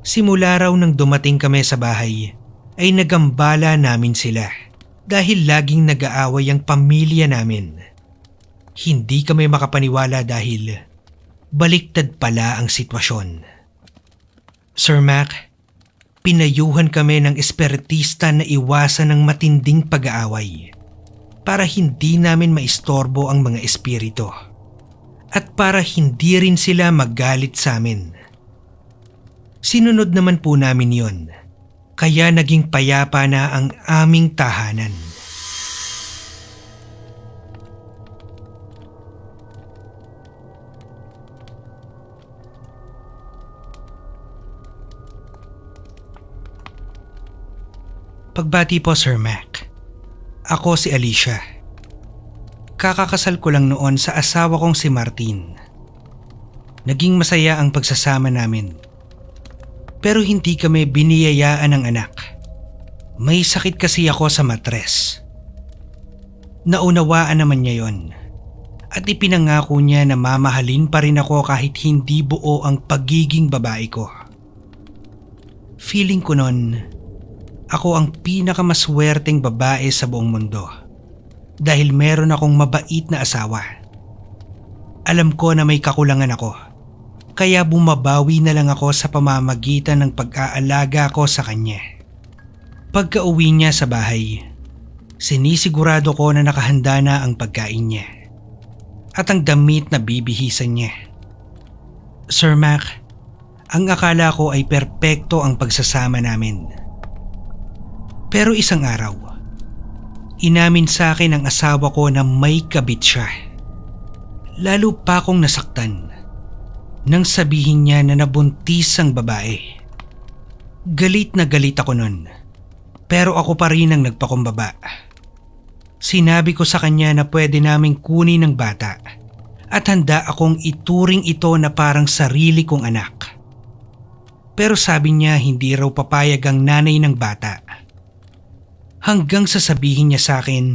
Simula raw nang dumating kami sa bahay ay nagambala namin sila dahil laging nag-aaway ang pamilya namin. Hindi kami makapaniwala dahil baliktad pala ang sitwasyon. Sir Mac, pinayuhan kami ng espertista na iwasan ng matinding pag-aaway para hindi namin maistorbo ang mga espiritu at para hindi rin sila magalit sa amin. Sinunod naman po namin yon. Kaya naging payapa na ang aming tahanan. Pagbati po Sir Mac. Ako si Alicia. Kakakasal ko lang noon sa asawa kong si Martin. Naging masaya ang pagsasama namin pero hindi kami biniyayaan ng anak. May sakit kasi ako sa matres. Naunawaan naman niya yon. At ipinangako niya na mamahalin pa rin ako kahit hindi buo ang pagiging babae ko. Feeling ko noon, ako ang pinakamaswerteng babae sa buong mundo. Dahil meron akong mabait na asawa. Alam ko na may kakulangan ako kaya bumabawi na lang ako sa pamamagitan ng pag-aalaga ko sa kanya. Pagka uwi niya sa bahay, sinisigurado ko na nakahanda na ang pagkain niya at ang damit na bibihisan niya. Sir Mac, ang akala ko ay perpekto ang pagsasama namin. Pero isang araw, inamin sa akin ang asawa ko na may kabit siya. Lalo pa akong nasaktan nang sabihin niya na nabuntis ang babae. Galit na galit ako nun. Pero ako pa rin ang nagpakumbaba. Sinabi ko sa kanya na pwede naming kunin ng bata at handa akong ituring ito na parang sarili kong anak. Pero sabi niya hindi raw papayag ang nanay ng bata. Hanggang sasabihin niya sa akin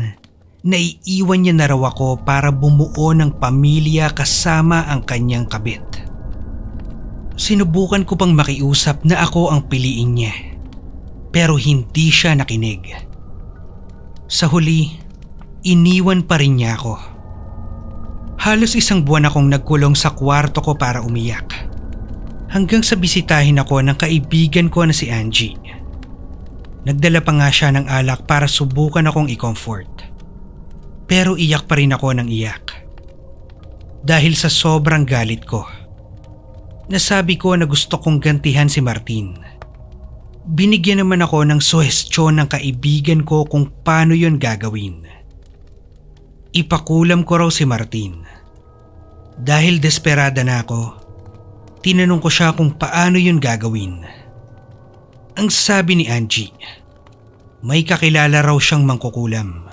na iiwan niya na raw ako para bumuo ng pamilya kasama ang kanyang kabit. Sinubukan ko pang makiusap na ako ang piliin niya. Pero hindi siya nakinig. Sa huli, iniwan pa rin niya ako. Halos isang buwan akong nagkulong sa kwarto ko para umiyak. Hanggang sa bisitahin ako ng kaibigan ko na si Angie. Nagdala pa nga siya ng alak para subukan akong i-comfort. Pero iyak pa rin ako ng iyak. Dahil sa sobrang galit ko. Nasabi ko na gusto kong gantihan si Martin. Binigyan naman ako ng suhestyon ng kaibigan ko kung paano yon gagawin. Ipakulam ko raw si Martin. Dahil desperada na ako, tinanong ko siya kung paano yon gagawin. Ang sabi ni Angie, may kakilala raw siyang mangkukulam.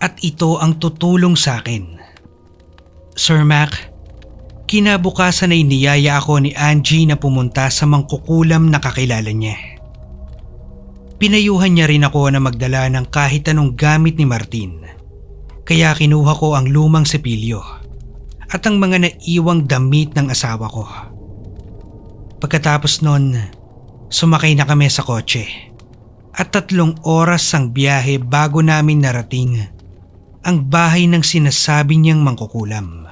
At ito ang tutulong sa akin. Sir Mac, Kinabukasan ay niyaya ako ni Angie na pumunta sa mangkukulam na kakilala niya. Pinayuhan niya rin ako na magdala ng kahit anong gamit ni Martin. Kaya kinuha ko ang lumang sepilyo at ang mga naiwang damit ng asawa ko. Pagkatapos nun, sumakay na kami sa kotse at tatlong oras ang biyahe bago namin narating ang bahay ng sinasabi niyang mangkukulam.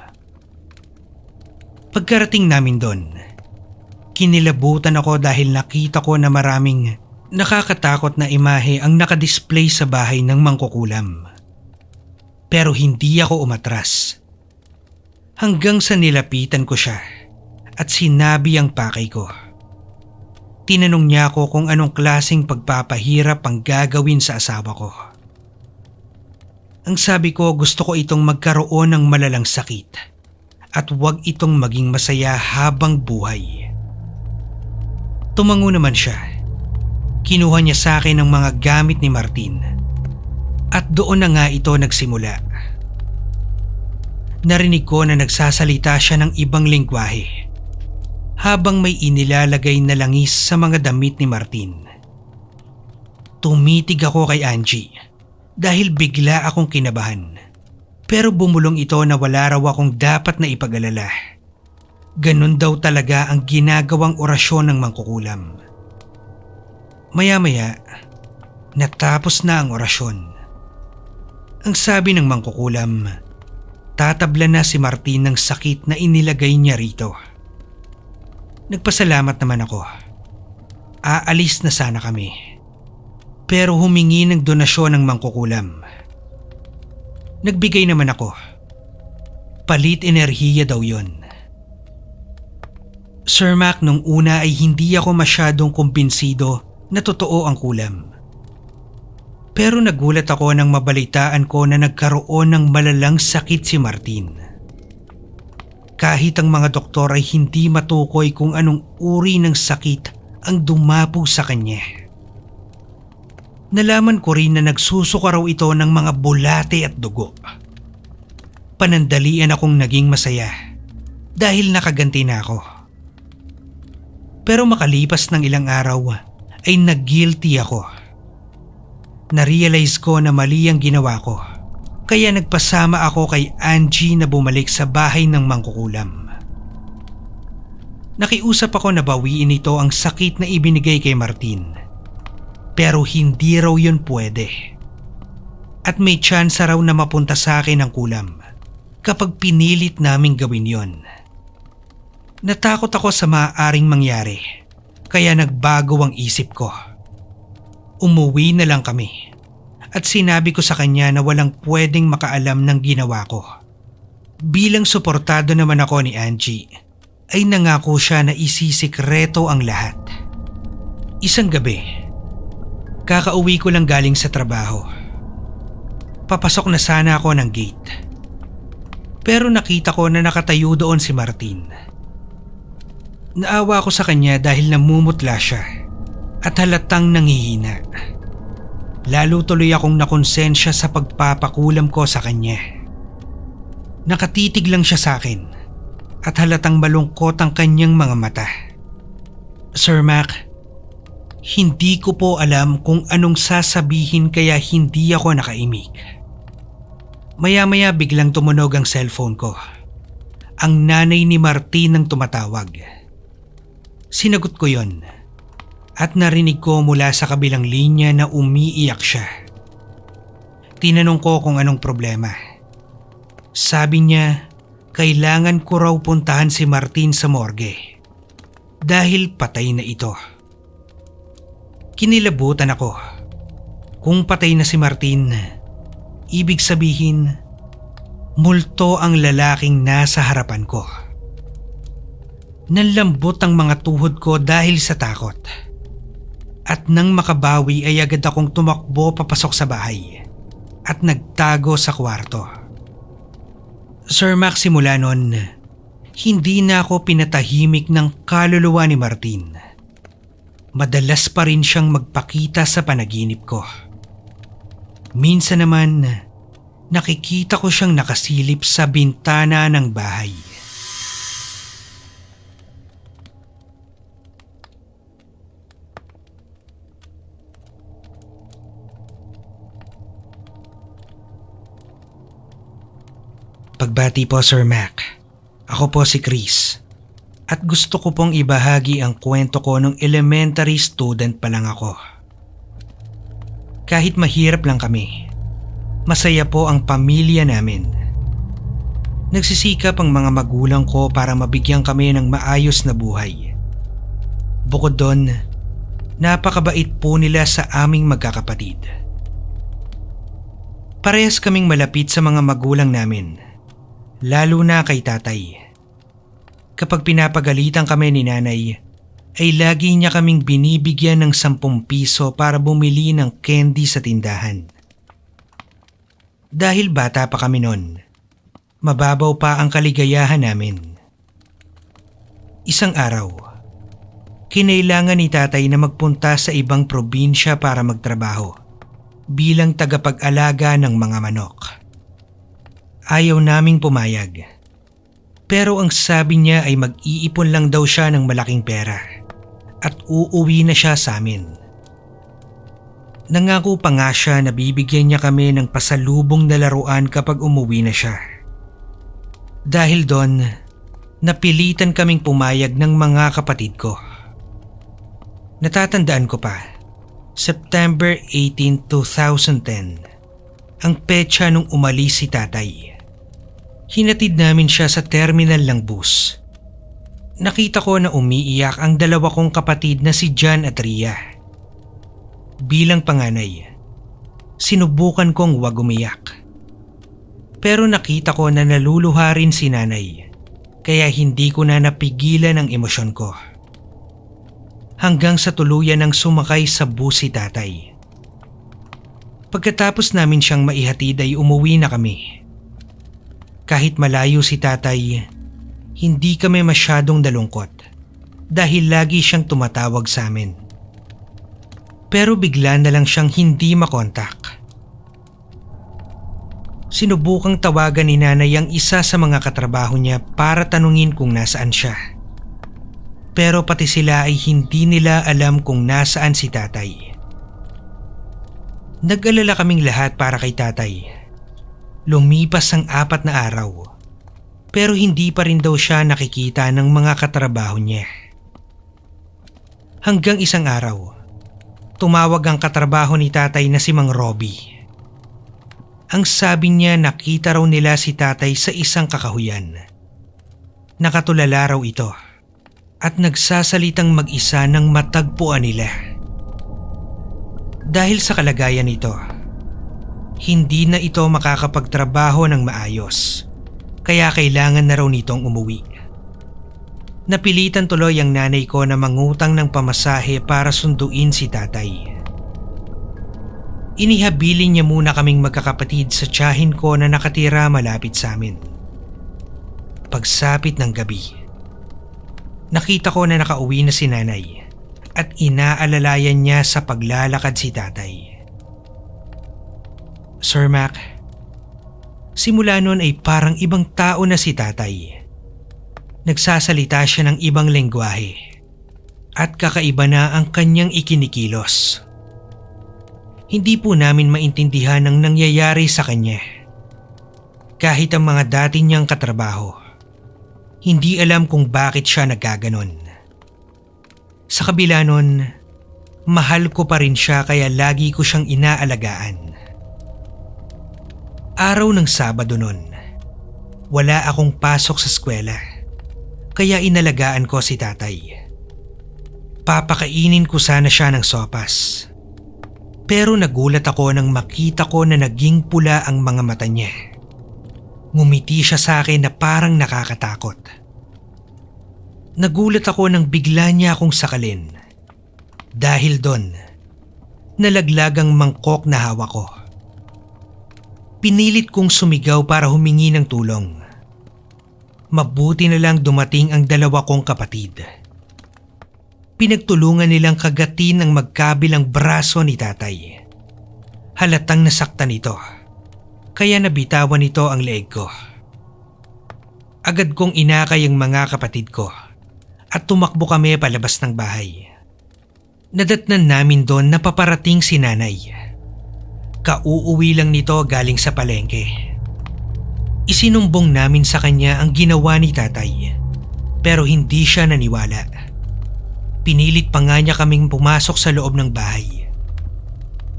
Pagkarating namin doon, kinilabutan ako dahil nakita ko na maraming nakakatakot na imahe ang nakadisplay sa bahay ng mangkukulam. Pero hindi ako umatras. Hanggang sa nilapitan ko siya at sinabi ang pakay ko. Tinanong niya ako kung anong klaseng pagpapahirap ang gagawin sa asawa ko. Ang sabi ko gusto ko itong magkaroon ng malalang sakit at huwag itong maging masaya habang buhay. Tumango naman siya. Kinuha niya sa akin ang mga gamit ni Martin. At doon na nga ito nagsimula. Narinig ko na nagsasalita siya ng ibang lingwahe habang may inilalagay na langis sa mga damit ni Martin. Tumitig ako kay Angie dahil bigla akong kinabahan. Pero bumulong ito na wala raw akong dapat na ipag Ganun daw talaga ang ginagawang orasyon ng mangkukulam. Maya-maya, natapos na ang orasyon. Ang sabi ng mangkukulam, tatabla na si Martin ng sakit na inilagay niya rito. Nagpasalamat naman ako. Aalis na sana kami. Pero humingi ng donasyon ng mangkukulam. Nagbigay naman ako. Palit enerhiya daw yon. Sir Mac, nung una ay hindi ako masyadong kumbinsido na totoo ang kulam. Pero nagulat ako nang mabalitaan ko na nagkaroon ng malalang sakit si Martin. Kahit ang mga doktor ay hindi matukoy kung anong uri ng sakit ang dumapo sa kanya. Nalaman ko rin na nagsusuka raw ito ng mga bulate at dugo. Panandalian akong naging masaya dahil nakaganti na ako. Pero makalipas ng ilang araw ay nag-guilty ako. Narealize ko na mali ang ginawa ko kaya nagpasama ako kay Angie na bumalik sa bahay ng mangkukulam. Nakiusap ako na bawiin ito ang sakit na ibinigay kay Martin pero hindi raw yun pwede. At may chance raw na mapunta sa akin ang kulam kapag pinilit naming gawin yon. Natakot ako sa maaaring mangyari kaya nagbago ang isip ko. Umuwi na lang kami at sinabi ko sa kanya na walang pwedeng makaalam ng ginawa ko. Bilang suportado naman ako ni Angie ay nangako siya na isisikreto ang lahat. Isang gabi, Kakauwi ko lang galing sa trabaho. Papasok na sana ako ng gate. Pero nakita ko na nakatayo doon si Martin. Naawa ako sa kanya dahil namumutla siya at halatang nangihina. Lalo tuloy akong nakonsensya sa pagpapakulam ko sa kanya. Nakatitig lang siya sa akin at halatang malungkot ang kanyang mga mata. Sir Mac, hindi ko po alam kung anong sasabihin kaya hindi ako nakaimik. Maya-maya biglang tumunog ang cellphone ko. Ang nanay ni Martin ang tumatawag. Sinagot ko yon at narinig ko mula sa kabilang linya na umiiyak siya. Tinanong ko kung anong problema. Sabi niya, kailangan ko raw puntahan si Martin sa morgue dahil patay na ito. Kinilabutan ako. Kung patay na si Martin, ibig sabihin multo ang lalaking nasa harapan ko. Nalambot ang mga tuhod ko dahil sa takot. At nang makabawi ay agad akong tumakbo papasok sa bahay at nagtago sa kwarto. Sir Max simula noon, hindi na ako pinatahimik ng kaluluwa ni Martin madalas pa rin siyang magpakita sa panaginip ko. Minsan naman, nakikita ko siyang nakasilip sa bintana ng bahay. Pagbati po Sir Mac. Ako po si Chris at gusto ko pong ibahagi ang kwento ko nung elementary student pa lang ako. Kahit mahirap lang kami, masaya po ang pamilya namin. Nagsisikap ang mga magulang ko para mabigyan kami ng maayos na buhay. Bukod doon, napakabait po nila sa aming magkakapatid. Parehas kaming malapit sa mga magulang namin, lalo na kay tatay. Tatay kapag pinapagalitan kami ni nanay, ay lagi niya kaming binibigyan ng 10 piso para bumili ng candy sa tindahan. Dahil bata pa kami noon, mababaw pa ang kaligayahan namin. Isang araw, kinailangan ni tatay na magpunta sa ibang probinsya para magtrabaho bilang tagapag-alaga ng mga manok. Ayaw naming pumayag pero ang sabi niya ay mag-iipon lang daw siya ng malaking pera at uuwi na siya sa amin. Nangako pa nga siya na bibigyan niya kami ng pasalubong na laruan kapag umuwi na siya. Dahil doon, napilitan kaming pumayag ng mga kapatid ko. Natatandaan ko pa, September 18, 2010, ang petsa nung umalis si tatay. Hinatid namin siya sa terminal ng bus. Nakita ko na umiiyak ang dalawa kong kapatid na si John at Ria. Bilang panganay, sinubukan kong huwag umiyak. Pero nakita ko na naluluha rin si nanay, kaya hindi ko na napigilan ang emosyon ko. Hanggang sa tuluyan ng sumakay sa bus si tatay. Pagkatapos namin siyang maihatid ay umuwi na kami. Kahit malayo si tatay, hindi kami masyadong dalungkot dahil lagi siyang tumatawag sa amin. Pero bigla na lang siyang hindi makontak. Sinubukang tawagan ni nanay ang isa sa mga katrabaho niya para tanungin kung nasaan siya. Pero pati sila ay hindi nila alam kung nasaan si tatay. Nag-alala kaming lahat para kay tatay Lumipas ang apat na araw pero hindi pa rin daw siya nakikita ng mga katrabaho niya. Hanggang isang araw, tumawag ang katrabaho ni tatay na si Mang Robbie. Ang sabi niya nakita raw nila si tatay sa isang kakahuyan. Nakatulala raw ito at nagsasalitang mag-isa ng matagpuan nila. Dahil sa kalagayan nito, hindi na ito makakapagtrabaho ng maayos. Kaya kailangan na raw nitong umuwi. Napilitan tuloy ang nanay ko na mangutang ng pamasahe para sunduin si tatay. Inihabilin niya muna kaming magkakapatid sa tiyahin ko na nakatira malapit sa amin. Pagsapit ng gabi, nakita ko na nakauwi na si nanay at inaalalayan niya sa paglalakad si tatay. Sir Mac, simula noon ay parang ibang tao na si tatay. Nagsasalita siya ng ibang lengguwahe at kakaiba na ang kanyang ikinikilos. Hindi po namin maintindihan ang nangyayari sa kanya. Kahit ang mga dati niyang katrabaho, hindi alam kung bakit siya nagkaganon. Sa kabila nun, mahal ko pa rin siya kaya lagi ko siyang inaalagaan araw ng Sabado noon, wala akong pasok sa eskwela kaya inalagaan ko si tatay. Papakainin ko sana siya ng sopas. Pero nagulat ako nang makita ko na naging pula ang mga mata niya. Ngumiti siya sa akin na parang nakakatakot. Nagulat ako nang bigla niya akong sakalin. Dahil doon, nalaglag ang mangkok na hawak ko. Pinilit kong sumigaw para humingi ng tulong. Mabuti na lang dumating ang dalawa kong kapatid. Pinagtulungan nilang kagatin ang magkabilang braso ni tatay. Halatang nasaktan ito. Kaya nabitawan ito ang leeg ko. Agad kong inakay ang mga kapatid ko at tumakbo kami palabas ng bahay. Nadatnan namin doon na paparating si nanay. Nanay. Kauuwi lang nito galing sa palengke. Isinumbong namin sa kanya ang ginawa ni tatay pero hindi siya naniwala. Pinilit pa nga niya kaming pumasok sa loob ng bahay.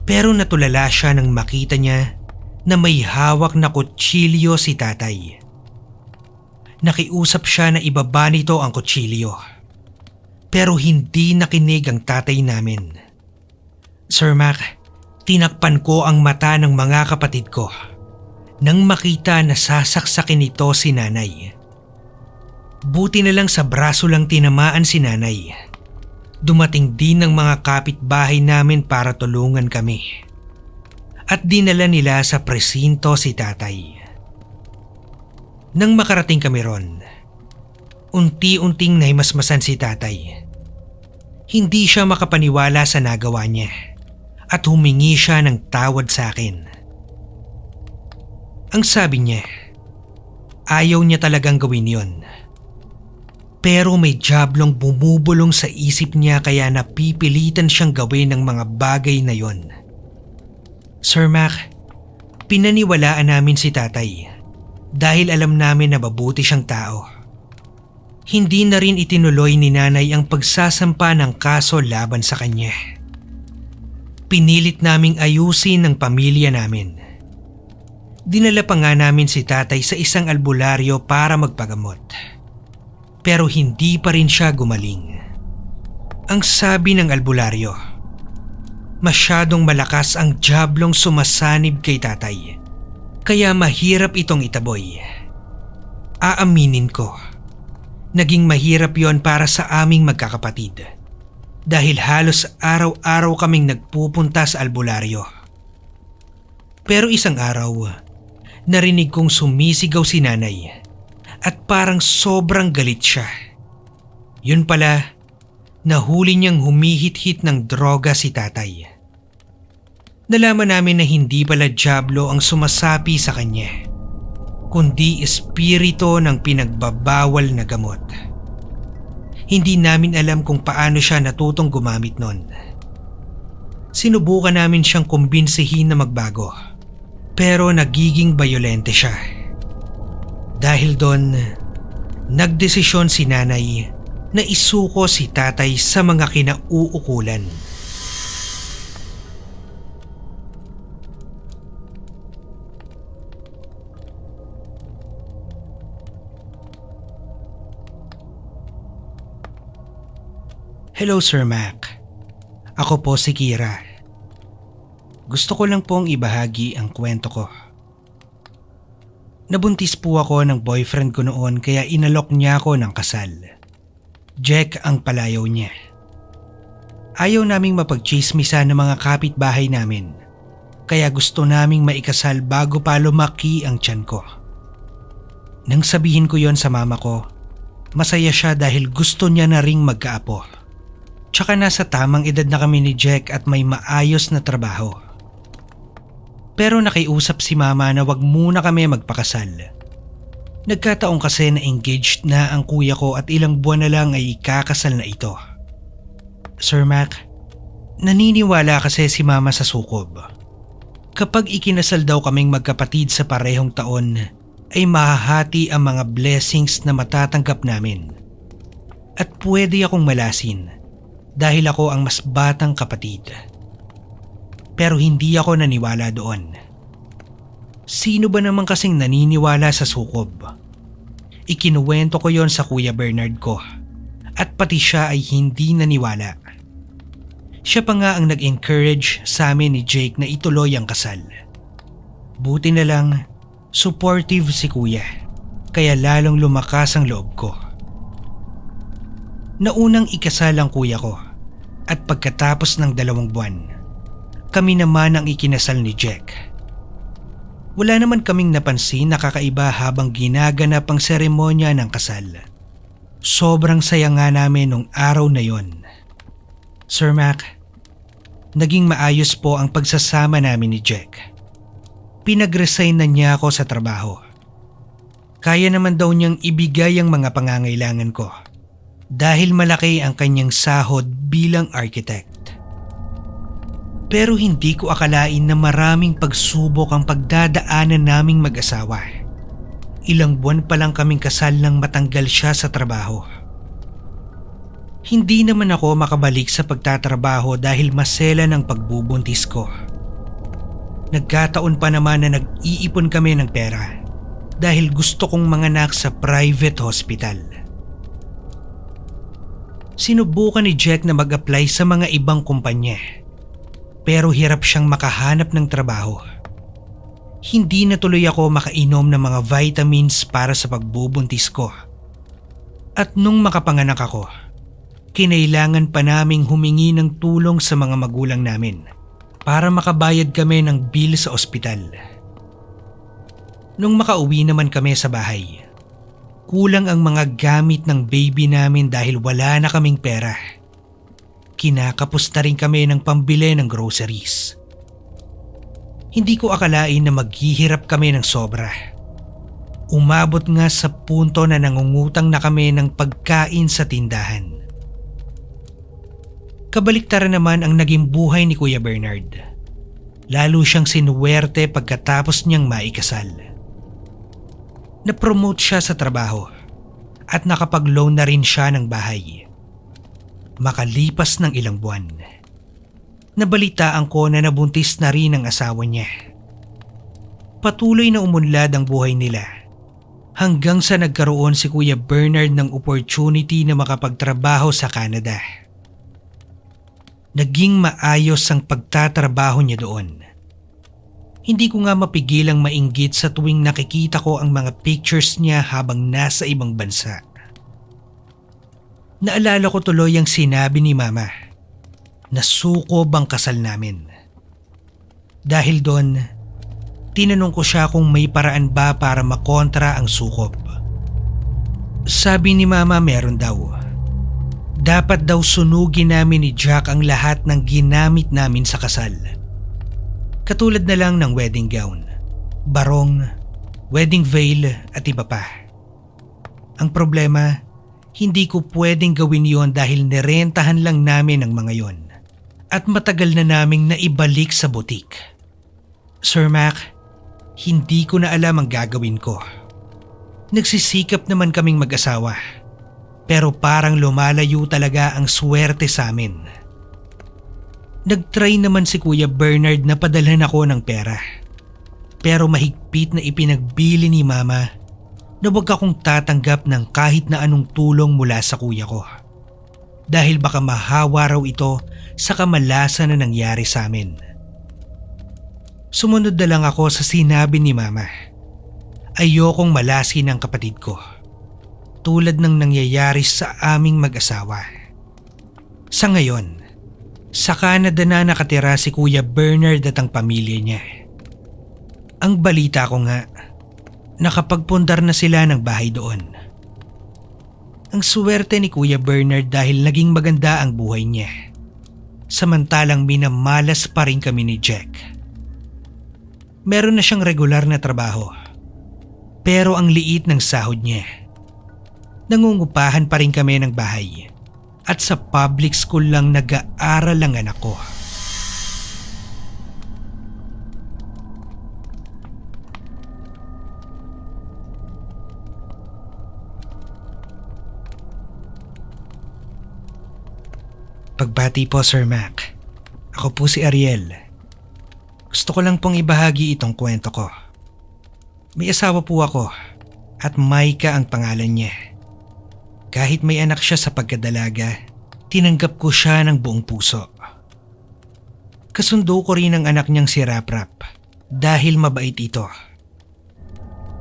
Pero natulala siya nang makita niya na may hawak na kutsilyo si tatay. Nakiusap siya na ibaba nito ang kutsilyo. Pero hindi nakinig ang tatay namin. Sir Mac, tinakpan ko ang mata ng mga kapatid ko nang makita na sasaksakin ito si nanay. Buti na lang sa braso lang tinamaan si nanay. Dumating din ng mga kapitbahay namin para tulungan kami. At dinala nila sa presinto si tatay. Nang makarating kami ron, unti-unting nahimasmasan si tatay. Hindi siya makapaniwala sa nagawa niya at humingi siya ng tawad sa akin. Ang sabi niya, ayaw niya talagang gawin yon. Pero may jablong bumubulong sa isip niya kaya napipilitan siyang gawin ng mga bagay na yon. Sir Mac, pinaniwalaan namin si tatay dahil alam namin na mabuti siyang tao. Hindi na rin itinuloy ni nanay ang pagsasampa ng kaso laban sa kanya pinilit naming ayusin ang pamilya namin. Dinala pa nga namin si tatay sa isang albularyo para magpagamot. Pero hindi pa rin siya gumaling. Ang sabi ng albularyo, masyadong malakas ang jablong sumasanib kay tatay. Kaya mahirap itong itaboy. Aaminin ko, naging mahirap yon para sa aming magkakapatid dahil halos araw-araw kaming nagpupunta sa albularyo. Pero isang araw, narinig kong sumisigaw si nanay at parang sobrang galit siya. Yun pala, nahuli niyang humihit-hit ng droga si tatay. Nalaman namin na hindi pala Diablo ang sumasapi sa kanya, kundi espirito ng pinagbabawal na gamot. Hindi namin alam kung paano siya natutong gumamit nun. Sinubukan namin siyang kumbinsihin na magbago. Pero nagiging bayolente siya. Dahil doon, nagdesisyon si nanay na isuko si tatay sa mga kinauukulan. Hello Sir Mac. Ako po si Kira. Gusto ko lang pong ibahagi ang kwento ko. Nabuntis po ako ng boyfriend ko noon kaya inalok niya ako ng kasal. Jack ang palayaw niya. Ayaw naming mapagchismisa ng mga kapitbahay namin kaya gusto naming maikasal bago pa lumaki ang tiyan ko. Nang sabihin ko yon sa mama ko, masaya siya dahil gusto niya na ring magkaapo. Tsaka nasa tamang edad na kami ni Jack at may maayos na trabaho. Pero nakiusap si mama na wag muna kami magpakasal. Nagkataon kasi na engaged na ang kuya ko at ilang buwan na lang ay ikakasal na ito. Sir Mac, naniniwala kasi si mama sa sukob. Kapag ikinasal daw kaming magkapatid sa parehong taon, ay mahahati ang mga blessings na matatanggap namin. At pwede akong malasin dahil ako ang mas batang kapatid. Pero hindi ako naniwala doon. Sino ba naman kasing naniniwala sa sukob? Ikinuwento ko yon sa Kuya Bernard ko at pati siya ay hindi naniwala. Siya pa nga ang nag-encourage sa amin ni Jake na ituloy ang kasal. Buti na lang, supportive si kuya kaya lalong lumakas ang loob ko. Naunang ikasal ang kuya ko at pagkatapos ng dalawang buwan, kami naman ang ikinasal ni Jack. Wala naman kaming napansin na kakaiba habang ginaganap ang seremonya ng kasal. Sobrang saya nga namin nung araw na yon. Sir Mac, naging maayos po ang pagsasama namin ni Jack. Pinag-resign na niya ako sa trabaho. Kaya naman daw niyang ibigay ang mga pangangailangan ko dahil malaki ang kanyang sahod bilang architect. Pero hindi ko akalain na maraming pagsubok ang pagdadaanan naming mag-asawa. Ilang buwan pa lang kaming kasal nang matanggal siya sa trabaho. Hindi naman ako makabalik sa pagtatrabaho dahil masela ng pagbubuntis ko. Nagkataon pa naman na nag-iipon kami ng pera dahil gusto kong manganak sa private hospital sinubukan ni Jack na mag-apply sa mga ibang kumpanya. Pero hirap siyang makahanap ng trabaho. Hindi na tuloy ako makainom ng mga vitamins para sa pagbubuntis ko. At nung makapanganak ako, kinailangan pa naming humingi ng tulong sa mga magulang namin para makabayad kami ng bill sa ospital. Nung makauwi naman kami sa bahay, kulang ang mga gamit ng baby namin dahil wala na kaming pera. Kinakapos na rin kami ng pambili ng groceries. Hindi ko akalain na maghihirap kami ng sobra. Umabot nga sa punto na nangungutang na kami ng pagkain sa tindahan. Kabaliktara naman ang naging buhay ni Kuya Bernard. Lalo siyang sinuwerte pagkatapos niyang maikasal na-promote siya sa trabaho at nakapag-loan na rin siya ng bahay. Makalipas ng ilang buwan, nabalitaan ko na nabuntis na rin ang asawa niya. Patuloy na umunlad ang buhay nila hanggang sa nagkaroon si Kuya Bernard ng opportunity na makapagtrabaho sa Canada. Naging maayos ang pagtatrabaho niya doon hindi ko nga mapigilang mainggit sa tuwing nakikita ko ang mga pictures niya habang nasa ibang bansa. Naalala ko tuloy ang sinabi ni mama. Nasukob bang kasal namin. Dahil doon, tinanong ko siya kung may paraan ba para makontra ang sukob. Sabi ni mama meron daw. Dapat daw sunugin namin ni Jack ang lahat ng ginamit namin sa kasal. Katulad na lang ng wedding gown, barong, wedding veil at iba pa. Ang problema, hindi ko pwedeng gawin yon dahil nirentahan lang namin ang mga yon. At matagal na naming naibalik sa butik. Sir Mac, hindi ko na alam ang gagawin ko. Nagsisikap naman kaming mag-asawa. Pero parang lumalayo talaga ang swerte sa amin. Nagtry naman si Kuya Bernard na padalhan ako ng pera. Pero mahigpit na ipinagbili ni Mama na huwag akong tatanggap ng kahit na anong tulong mula sa kuya ko. Dahil baka mahawa raw ito sa kamalasan na nangyari sa amin. Sumunod na lang ako sa sinabi ni Mama. Ayokong malasin ang kapatid ko. Tulad ng nangyayari sa aming mag-asawa. Sa ngayon, sa Canada na nakatira si Kuya Bernard at ang pamilya niya. Ang balita ko nga, nakapagpundar na sila ng bahay doon. Ang suwerte ni Kuya Bernard dahil naging maganda ang buhay niya. Samantalang minamalas pa rin kami ni Jack. Meron na siyang regular na trabaho. Pero ang liit ng sahod niya. Nangungupahan pa rin kami ng bahay at sa public school lang nag-aaral ang anak ko. Pagbati po Sir Mac. Ako po si Ariel. Gusto ko lang pong ibahagi itong kwento ko. May asawa po ako at Maika ang pangalan niya. Kahit may anak siya sa pagkadalaga, tinanggap ko siya ng buong puso. Kasundo ko rin ang anak niyang si Raprap dahil mabait ito.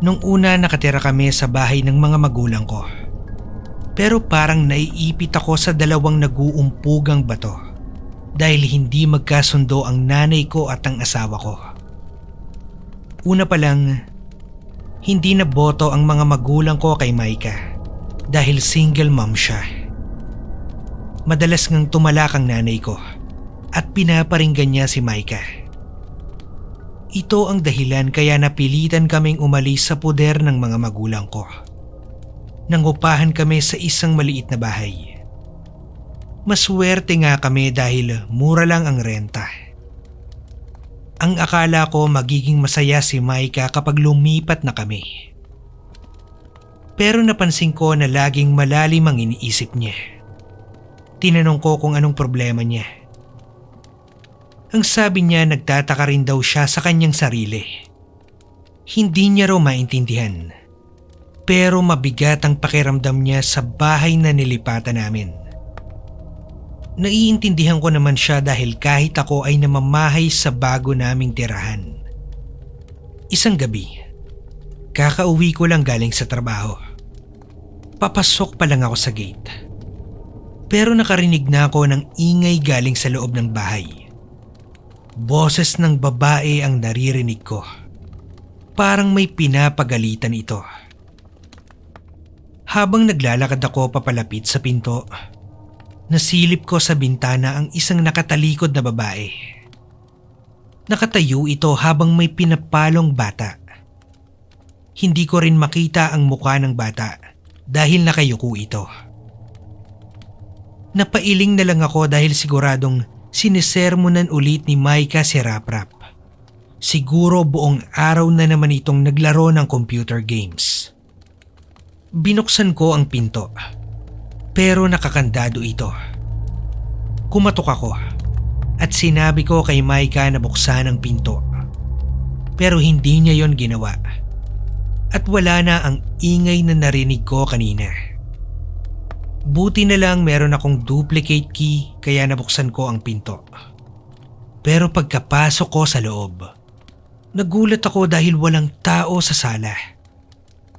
Nung una nakatira kami sa bahay ng mga magulang ko. Pero parang naiipit ako sa dalawang naguumpugang bato dahil hindi magkasundo ang nanay ko at ang asawa ko. Una pa lang, hindi na boto ang mga magulang ko kay Maika dahil single mom siya. Madalas ngang tumalak ang nanay ko at pinaparinggan niya si Micah. Ito ang dahilan kaya napilitan kaming umalis sa poder ng mga magulang ko. Nangupahan kami sa isang maliit na bahay. Maswerte nga kami dahil mura lang ang renta. Ang akala ko magiging masaya si Micah kapag lumipat na kami. Pero napansin ko na laging malalim ang iniisip niya. Tinanong ko kung anong problema niya. Ang sabi niya nagtataka rin daw siya sa kanyang sarili. Hindi niya raw maintindihan. Pero mabigat ang pakiramdam niya sa bahay na nilipatan namin. Naiintindihan ko naman siya dahil kahit ako ay namamahay sa bago naming tirahan. Isang gabi, kakauwi ko lang galing sa trabaho. Papasok pa lang ako sa gate. Pero nakarinig na ako ng ingay galing sa loob ng bahay. Boses ng babae ang naririnig ko. Parang may pinapagalitan ito. Habang naglalakad ako papalapit sa pinto, nasilip ko sa bintana ang isang nakatalikod na babae. Nakatayo ito habang may pinapalong bata. Hindi ko rin makita ang mukha ng bata dahil nakayuko ito. Napailing na lang ako dahil siguradong sinisermonan ulit ni Maika si Raprap. Siguro buong araw na naman itong naglaro ng computer games. Binuksan ko ang pinto. Pero nakakandado ito. Kumatok ako at sinabi ko kay Maika na buksan ang pinto. Pero hindi niya yon ginawa at wala na ang ingay na narinig ko kanina. Buti na lang meron akong duplicate key kaya nabuksan ko ang pinto. Pero pagkapasok ko sa loob, nagulat ako dahil walang tao sa sala.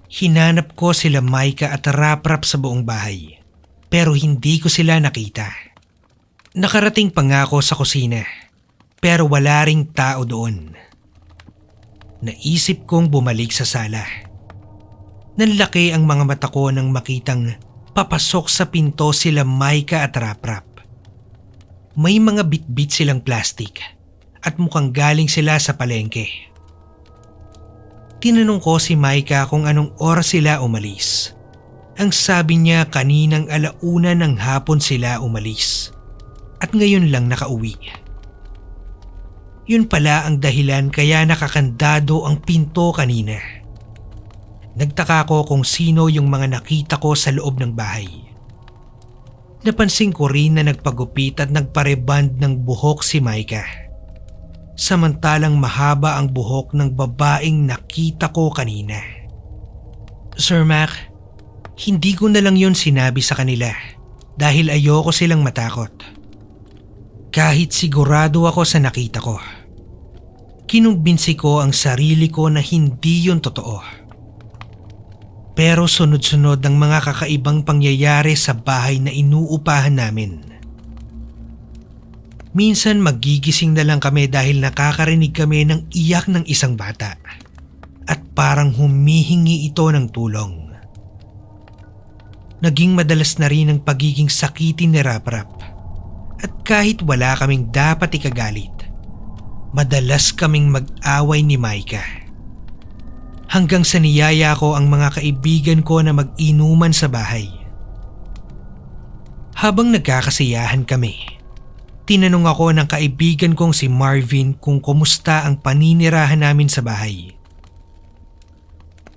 Hinanap ko sila Maika at Raprap sa buong bahay pero hindi ko sila nakita. Nakarating pa nga ako sa kusina pero wala ring tao doon naisip kong bumalik sa sala. Nanlaki ang mga mata ko nang makitang papasok sa pinto sila Maika at Raprap. May mga bitbit silang plastik at mukhang galing sila sa palengke. Tinanong ko si Maika kung anong oras sila umalis. Ang sabi niya kaninang alauna ng hapon sila umalis. At ngayon lang nakauwi. Yun pala ang dahilan kaya nakakandado ang pinto kanina. Nagtaka ko kung sino yung mga nakita ko sa loob ng bahay. Napansin ko rin na nagpagupit at nagpareband ng buhok si Micah. Samantalang mahaba ang buhok ng babaeng nakita ko kanina. Sir Mac, hindi ko na lang yon sinabi sa kanila dahil ayoko silang matakot. Kahit sigurado ako sa nakita ko kinumbinsi ko ang sarili ko na hindi yun totoo. Pero sunod-sunod ang mga kakaibang pangyayari sa bahay na inuupahan namin. Minsan magigising na lang kami dahil nakakarinig kami ng iyak ng isang bata at parang humihingi ito ng tulong. Naging madalas na rin ang pagiging sakitin ni Raprap at kahit wala kaming dapat ikagalit Madalas kaming mag-away ni Micah. Hanggang sa niyaya ko ang mga kaibigan ko na mag-inuman sa bahay. Habang nagkakasiyahan kami, tinanong ako ng kaibigan kong si Marvin kung kumusta ang paninirahan namin sa bahay.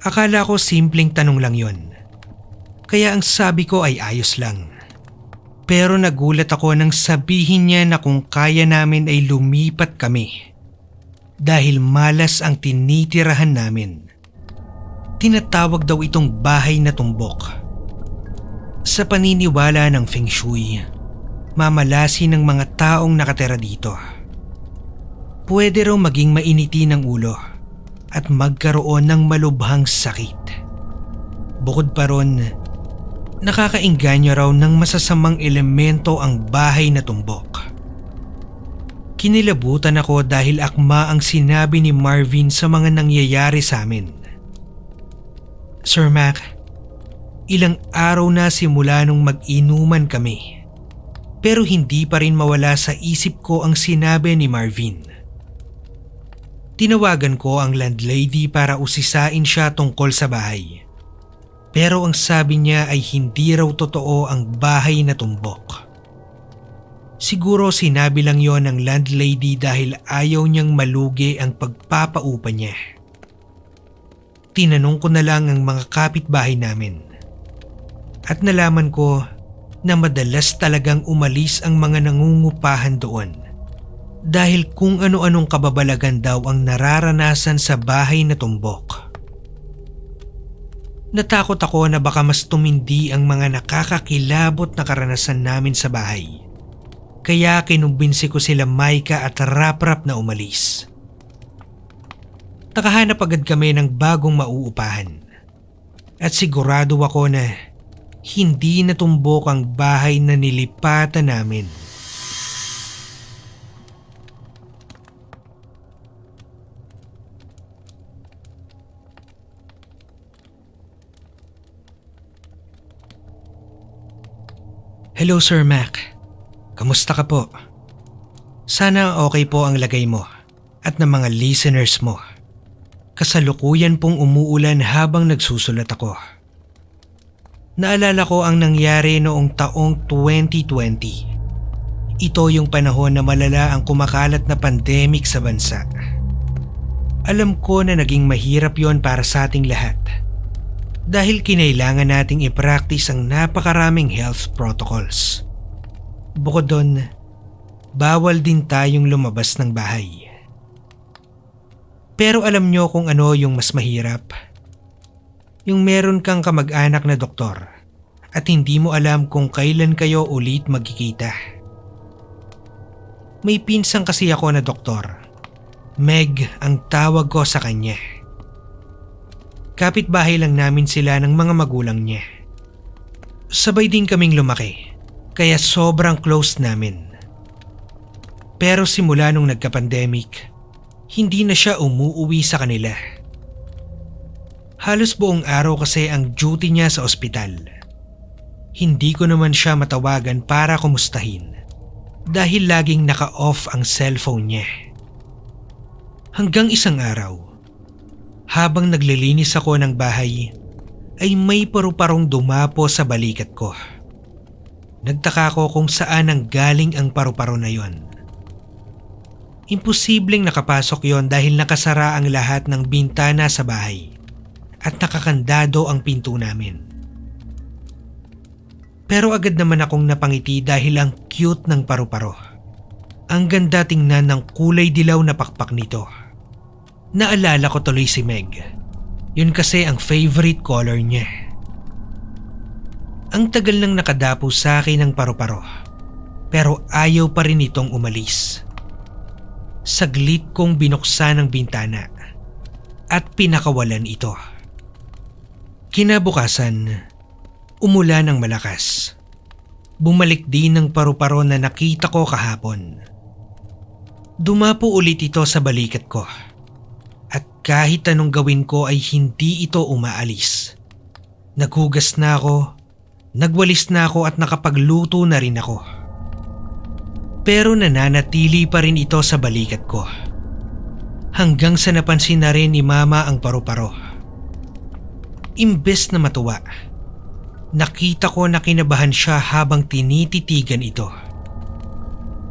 Akala ko simpleng tanong lang yon. Kaya ang sabi ko ay ayos lang. Pero nagulat ako nang sabihin niya na kung kaya namin ay lumipat kami. Dahil malas ang tinitirahan namin. Tinatawag daw itong bahay na tumbok. Sa paniniwala ng Feng Shui, mamalasi ng mga taong nakatera dito. Pwede raw maging mainiti ng ulo at magkaroon ng malubhang sakit. Bukod pa ron, nakakainganyo raw ng masasamang elemento ang bahay na tumbok. Kinilabutan ako dahil akma ang sinabi ni Marvin sa mga nangyayari sa amin. Sir Mac, ilang araw na simula nung mag-inuman kami. Pero hindi pa rin mawala sa isip ko ang sinabi ni Marvin. Tinawagan ko ang landlady para usisain siya tungkol sa bahay. Pero ang sabi niya ay hindi raw totoo ang bahay na tumbok. Siguro sinabi lang yon ng landlady dahil ayaw niyang malugi ang pagpapaupa niya. Tinanong ko na lang ang mga kapitbahay namin. At nalaman ko na madalas talagang umalis ang mga nangungupahan doon. Dahil kung ano-anong kababalagan daw ang nararanasan sa bahay na tumbok. Natakot ako na baka mas tumindi ang mga nakakakilabot na karanasan namin sa bahay. Kaya kinumbinsi ko sila Maika at raprap na umalis. Nakahanap agad kami ng bagong mauupahan. At sigurado ako na hindi natumbok ang bahay na nilipatan namin. Hello Sir Mac. Kamusta ka po? Sana okay po ang lagay mo at ng mga listeners mo. Kasalukuyan pong umuulan habang nagsusulat ako. Naalala ko ang nangyari noong taong 2020. Ito yung panahon na malala ang kumakalat na pandemic sa bansa. Alam ko na naging mahirap yon para sa ating lahat dahil kinailangan nating i-practice ang napakaraming health protocols. Bukod doon, bawal din tayong lumabas ng bahay. Pero alam nyo kung ano yung mas mahirap? Yung meron kang kamag-anak na doktor at hindi mo alam kung kailan kayo ulit magkikita. May pinsang kasi ako na doktor. Meg ang tawag ko sa kanya. Kapitbahay lang namin sila ng mga magulang niya. Sabay din kaming lumaki, kaya sobrang close namin. Pero simula nung nagka-pandemic, hindi na siya umuuwi sa kanila. Halos buong araw kasi ang duty niya sa ospital. Hindi ko naman siya matawagan para kumustahin dahil laging naka-off ang cellphone niya. Hanggang isang araw, habang naglilinis ako ng bahay ay may paru-parong dumapo sa balikat ko. Nagtaka ko kung saan ang galing ang paru-paro na yon. Imposibleng nakapasok yon dahil nakasara ang lahat ng bintana sa bahay at nakakandado ang pinto namin. Pero agad naman akong napangiti dahil ang cute ng paru-paro. Ang ganda tingnan ng kulay dilaw na pakpak nito. Naalala ko tuloy si Meg. Yun kasi ang favorite color niya. Ang tagal nang nakadapo sa akin ng paru-paro. Pero ayaw pa rin itong umalis. Saglit kong binuksan ang bintana at pinakawalan ito. Kinabukasan, umulan ng malakas. Bumalik din ang paru-paro na nakita ko kahapon. Dumapo ulit ito sa balikat ko. At kahit anong gawin ko ay hindi ito umaalis. Naghugas na ako, nagwalis na ako at nakapagluto na rin ako. Pero nananatili pa rin ito sa balikat ko. Hanggang sa napansin na rin ni Mama ang paru-paro. Imbes na matuwa, nakita ko na kinabahan siya habang tinititigan ito.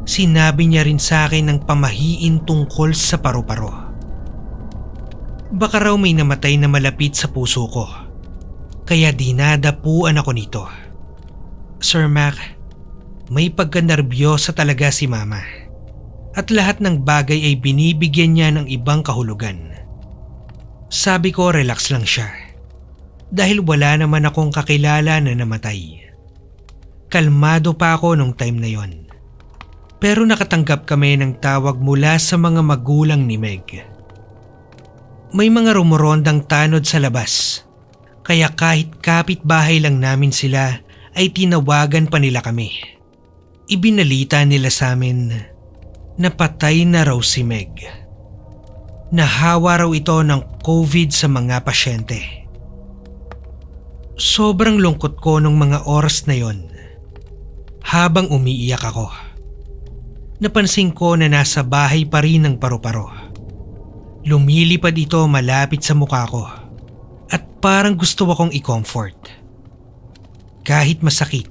Sinabi niya rin sa akin ng pamahiin tungkol sa paru-paro. Baka raw may namatay na malapit sa puso ko. Kaya dinadapuan ako nito. Sir Mac, may pagkanerbyosa talaga si Mama. At lahat ng bagay ay binibigyan niya ng ibang kahulugan. Sabi ko relax lang siya. Dahil wala naman akong kakilala na namatay. Kalmado pa ako nung time na yon. Pero nakatanggap kami ng tawag mula sa mga magulang ni Meg may mga rumorondang tanod sa labas. Kaya kahit kapitbahay lang namin sila ay tinawagan pa nila kami. Ibinalita nila sa amin na patay na raw si Meg. Nahawa raw ito ng COVID sa mga pasyente. Sobrang lungkot ko nung mga oras na yon. Habang umiiyak ako. Napansin ko na nasa bahay pa rin ang paru-paro. Lumilipad ito malapit sa mukha ko at parang gusto akong i-comfort. Kahit masakit,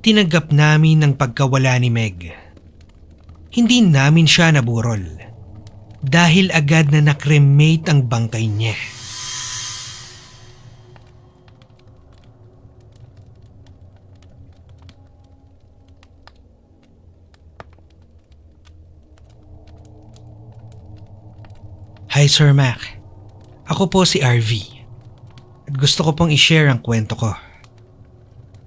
tinanggap namin ang pagkawala ni Meg. Hindi namin siya naburol dahil agad na nakremate ang bangkay niya. Hi Sir Mac. Ako po si RV. At gusto ko pong i-share ang kwento ko.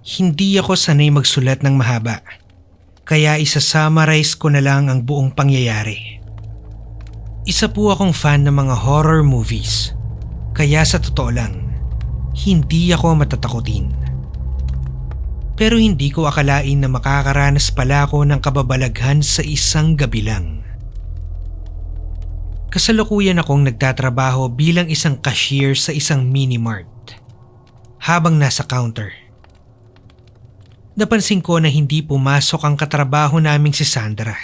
Hindi ako sanay magsulat ng mahaba. Kaya isasummarize ko na lang ang buong pangyayari. Isa po akong fan ng mga horror movies. Kaya sa totoo lang, hindi ako matatakotin. Pero hindi ko akalain na makakaranas pala ako ng kababalaghan sa isang gabi lang. Kasalukuyan akong nagtatrabaho bilang isang cashier sa isang mini-mart habang nasa counter. Napansin ko na hindi pumasok ang katrabaho naming si Sandra.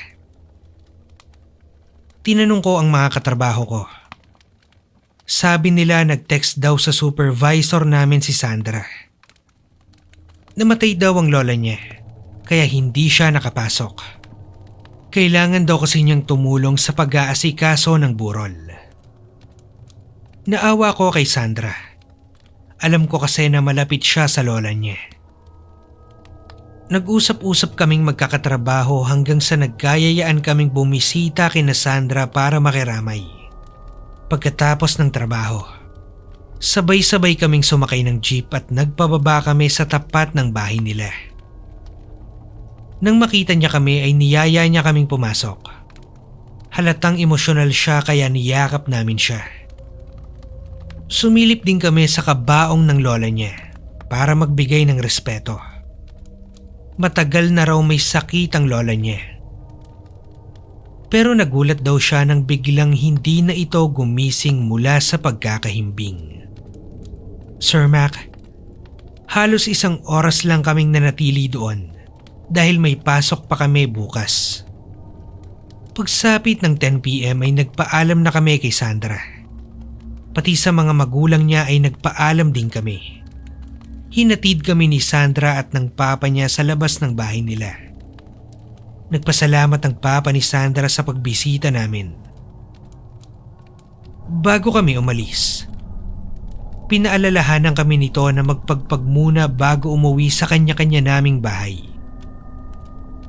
Tinanong ko ang mga katrabaho ko. Sabi nila nag-text daw sa supervisor namin si Sandra. Namatay daw ang lola niya, kaya hindi siya nakapasok. Kailangan daw kasi niyang tumulong sa pag-aasikaso ng burol. Naawa ko kay Sandra. Alam ko kasi na malapit siya sa lola niya. Nag-usap-usap kaming magkakatrabaho hanggang sa nagkayayaan kaming bumisita kina Sandra para makiramay. Pagkatapos ng trabaho, sabay-sabay kaming sumakay ng jeep at nagpababa kami sa tapat ng bahay nila. Nang makita niya kami ay niyaya niya kaming pumasok. Halatang emosyonal siya kaya niyakap namin siya. Sumilip din kami sa kabaong ng lola niya para magbigay ng respeto. Matagal na raw may sakit ang lola niya. Pero nagulat daw siya nang biglang hindi na ito gumising mula sa pagkakahimbing. Sir Mac, halos isang oras lang kaming nanatili doon dahil may pasok pa kami bukas. Pagsapit ng 10pm ay nagpaalam na kami kay Sandra. Pati sa mga magulang niya ay nagpaalam din kami. Hinatid kami ni Sandra at ng papa niya sa labas ng bahay nila. Nagpasalamat ang papa ni Sandra sa pagbisita namin. Bago kami umalis, pinaalalahanan kami nito na magpagpag muna bago umuwi sa kanya-kanya naming bahay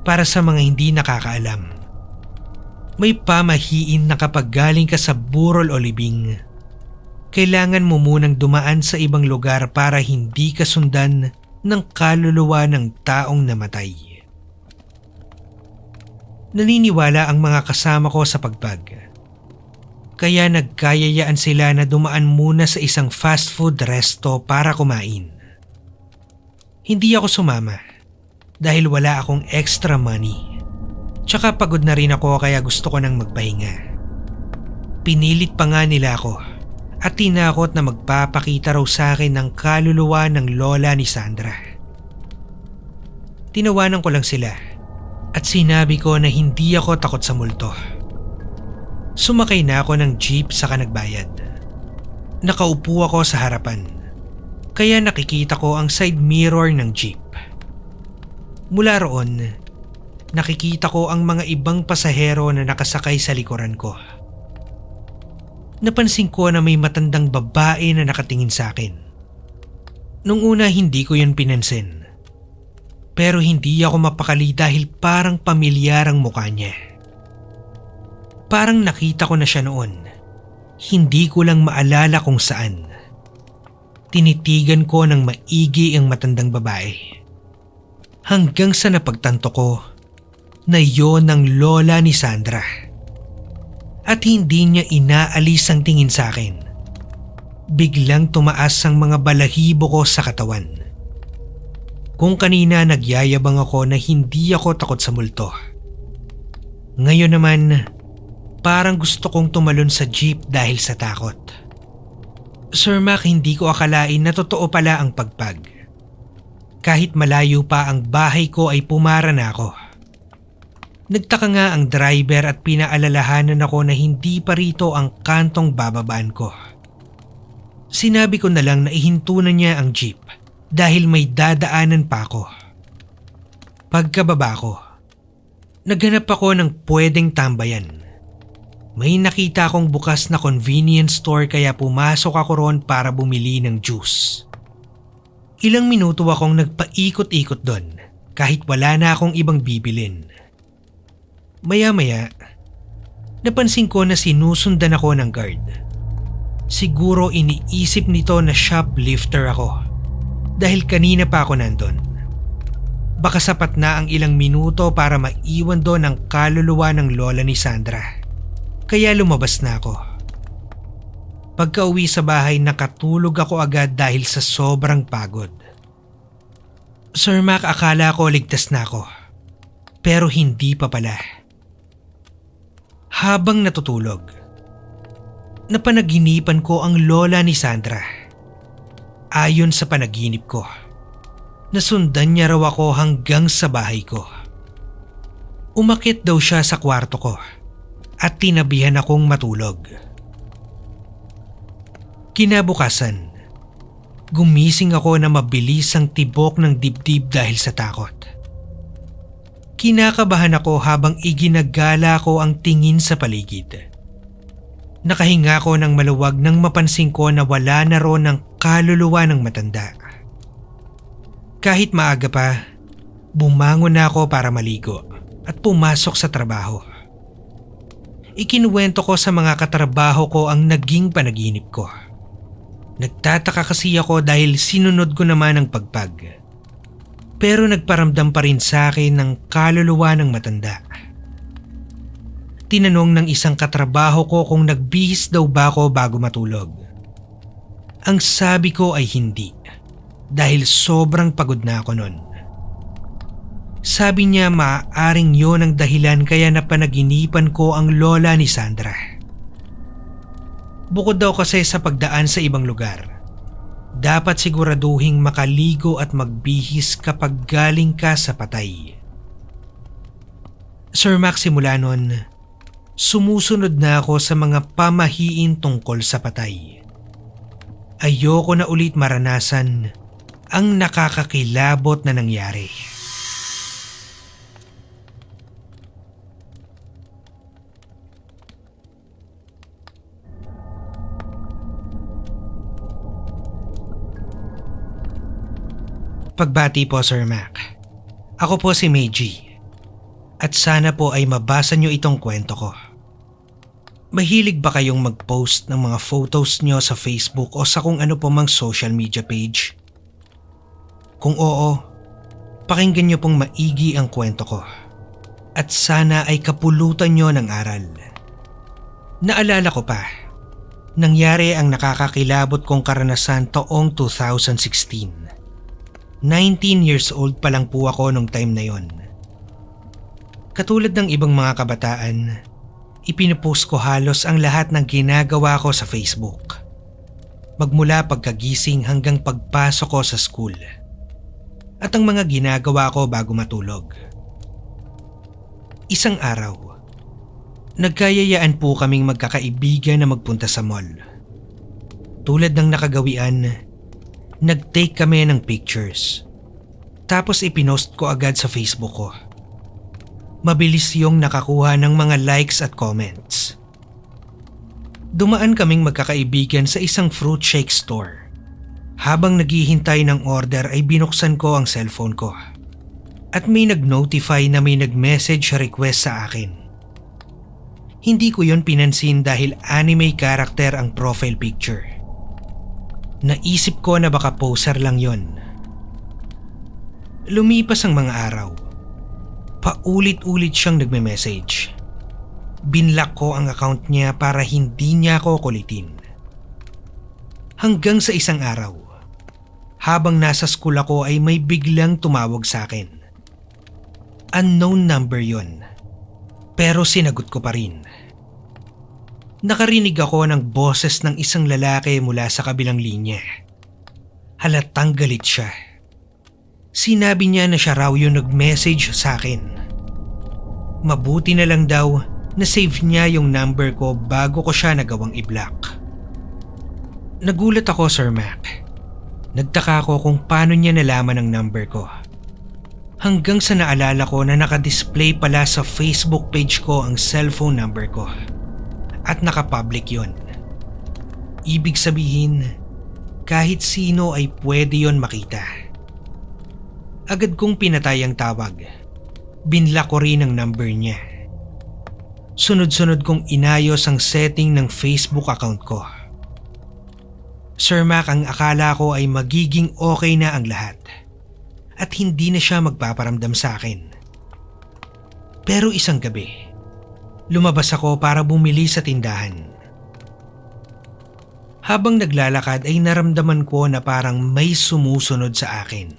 para sa mga hindi nakakaalam. May pamahiin na kapag galing ka sa burol o libing, kailangan mo munang dumaan sa ibang lugar para hindi ka sundan ng kaluluwa ng taong namatay. Naniniwala ang mga kasama ko sa pagpag. Kaya nagkayayaan sila na dumaan muna sa isang fast food resto para kumain. Hindi ako sumama dahil wala akong extra money. Tsaka pagod na rin ako kaya gusto ko nang magpahinga. Pinilit pa nga nila ako at tinakot na magpapakita raw sa akin ng kaluluwa ng lola ni Sandra. Tinawanan ko lang sila at sinabi ko na hindi ako takot sa multo. Sumakay na ako ng jeep sa kanagbayad. Nakaupo ako sa harapan kaya nakikita ko ang side mirror ng jeep. Mula roon, nakikita ko ang mga ibang pasahero na nakasakay sa likuran ko. Napansin ko na may matandang babae na nakatingin sa akin. Nung una hindi ko yun pinansin. Pero hindi ako mapakali dahil parang pamilyar ang mukha niya. Parang nakita ko na siya noon. Hindi ko lang maalala kung saan. Tinitigan ko ng maigi ang matandang babae hanggang sa napagtanto ko na yon ang lola ni Sandra. At hindi niya inaalis ang tingin sa akin. Biglang tumaas ang mga balahibo ko sa katawan. Kung kanina nagyayabang ako na hindi ako takot sa multo. Ngayon naman, parang gusto kong tumalon sa jeep dahil sa takot. Sir Mac, hindi ko akalain na totoo pala ang pagpag kahit malayo pa ang bahay ko ay pumara na ako. Nagtaka nga ang driver at pinaalalahanan ako na hindi pa rito ang kantong bababaan ko. Sinabi ko na lang na ihinto na niya ang jeep dahil may dadaanan pa ako. Pagkababa ko, naghanap ako ng pwedeng tambayan. May nakita akong bukas na convenience store kaya pumasok ako roon para bumili ng juice. Ilang minuto akong nagpaikot-ikot doon kahit wala na akong ibang bibilin. Maya-maya, napansin ko na sinusundan ako ng guard. Siguro iniisip nito na shoplifter ako dahil kanina pa ako nandun. Baka sapat na ang ilang minuto para maiwan doon ang kaluluwa ng lola ni Sandra. Kaya lumabas na ako. Pagka uwi sa bahay nakatulog ako agad dahil sa sobrang pagod. Sir Mac akala ko ligtas na ako. Pero hindi pa pala. Habang natutulog, napanaginipan ko ang lola ni Sandra. Ayon sa panaginip ko, nasundan niya raw ako hanggang sa bahay ko. Umakit daw siya sa kwarto ko at tinabihan akong matulog. Kinabukasan, gumising ako na mabilis ang tibok ng dibdib dahil sa takot. Kinakabahan ako habang iginagala ko ang tingin sa paligid. Nakahinga ko ng maluwag nang mapansin ko na wala na ron ang kaluluwa ng matanda. Kahit maaga pa, bumangon na ako para maligo at pumasok sa trabaho. Ikinuwento ko sa mga katrabaho ko ang naging panaginip ko. Nagtataka kasi ako dahil sinunod ko naman ang pagpag. Pero nagparamdam pa rin sa akin ng kaluluwa ng matanda. Tinanong ng isang katrabaho ko kung nagbihis daw ba ako bago matulog. Ang sabi ko ay hindi dahil sobrang pagod na ako noon. Sabi niya maaaring yon ang dahilan kaya napanaginipan ko ang lola ni Sandra. Bukod daw kasi sa pagdaan sa ibang lugar, dapat siguraduhing makaligo at magbihis kapag galing ka sa patay. Sir Max simula nun, sumusunod na ako sa mga pamahiin tungkol sa patay. Ayoko na ulit maranasan ang nakakakilabot na nangyari. Pagbati po Sir Mac. Ako po si Meiji. At sana po ay mabasa nyo itong kwento ko. Mahilig ba kayong mag-post ng mga photos nyo sa Facebook o sa kung ano po mang social media page? Kung oo, pakinggan nyo pong maigi ang kwento ko. At sana ay kapulutan nyo ng aral. Naalala ko pa, nangyari ang nakakakilabot kong karanasan toong 2016. 19 years old pa lang po ako nung time na yon. Katulad ng ibang mga kabataan, ipinupost ko halos ang lahat ng ginagawa ko sa Facebook. Magmula pagkagising hanggang pagpasok ko sa school. At ang mga ginagawa ko bago matulog. Isang araw, nagkayayaan po kaming magkakaibigan na magpunta sa mall. Tulad ng nakagawian, Nag-take kami ng pictures. Tapos ipinost ko agad sa Facebook ko. Mabilis yung nakakuha ng mga likes at comments. Dumaan kaming magkakaibigan sa isang fruit shake store. Habang naghihintay ng order ay binuksan ko ang cellphone ko. At may nag-notify na may nag-message request sa akin. Hindi ko yon pinansin dahil anime character ang profile picture. Naisip ko na baka poser lang yon. Lumipas ang mga araw. Paulit-ulit siyang nagme-message. Binlock ko ang account niya para hindi niya ako kulitin. Hanggang sa isang araw, habang nasa school ako ay may biglang tumawag sa akin. Unknown number yon. Pero sinagot ko pa rin nakarinig ako ng boses ng isang lalaki mula sa kabilang linya. Halatang galit siya. Sinabi niya na siya raw yung nag-message sa akin. Mabuti na lang daw na save niya yung number ko bago ko siya nagawang i-block. Nagulat ako Sir Mac. Nagtaka ako kung paano niya nalaman ang number ko. Hanggang sa naalala ko na nakadisplay pala sa Facebook page ko ang cellphone number ko at nakapublic yon. Ibig sabihin, kahit sino ay pwede yon makita. Agad kong pinatay ang tawag. Binla ko rin ang number niya. Sunod-sunod kong inayos ang setting ng Facebook account ko. Sir Mac, ang akala ko ay magiging okay na ang lahat at hindi na siya magpaparamdam sa akin. Pero isang gabi, lumabas ako para bumili sa tindahan. Habang naglalakad ay naramdaman ko na parang may sumusunod sa akin.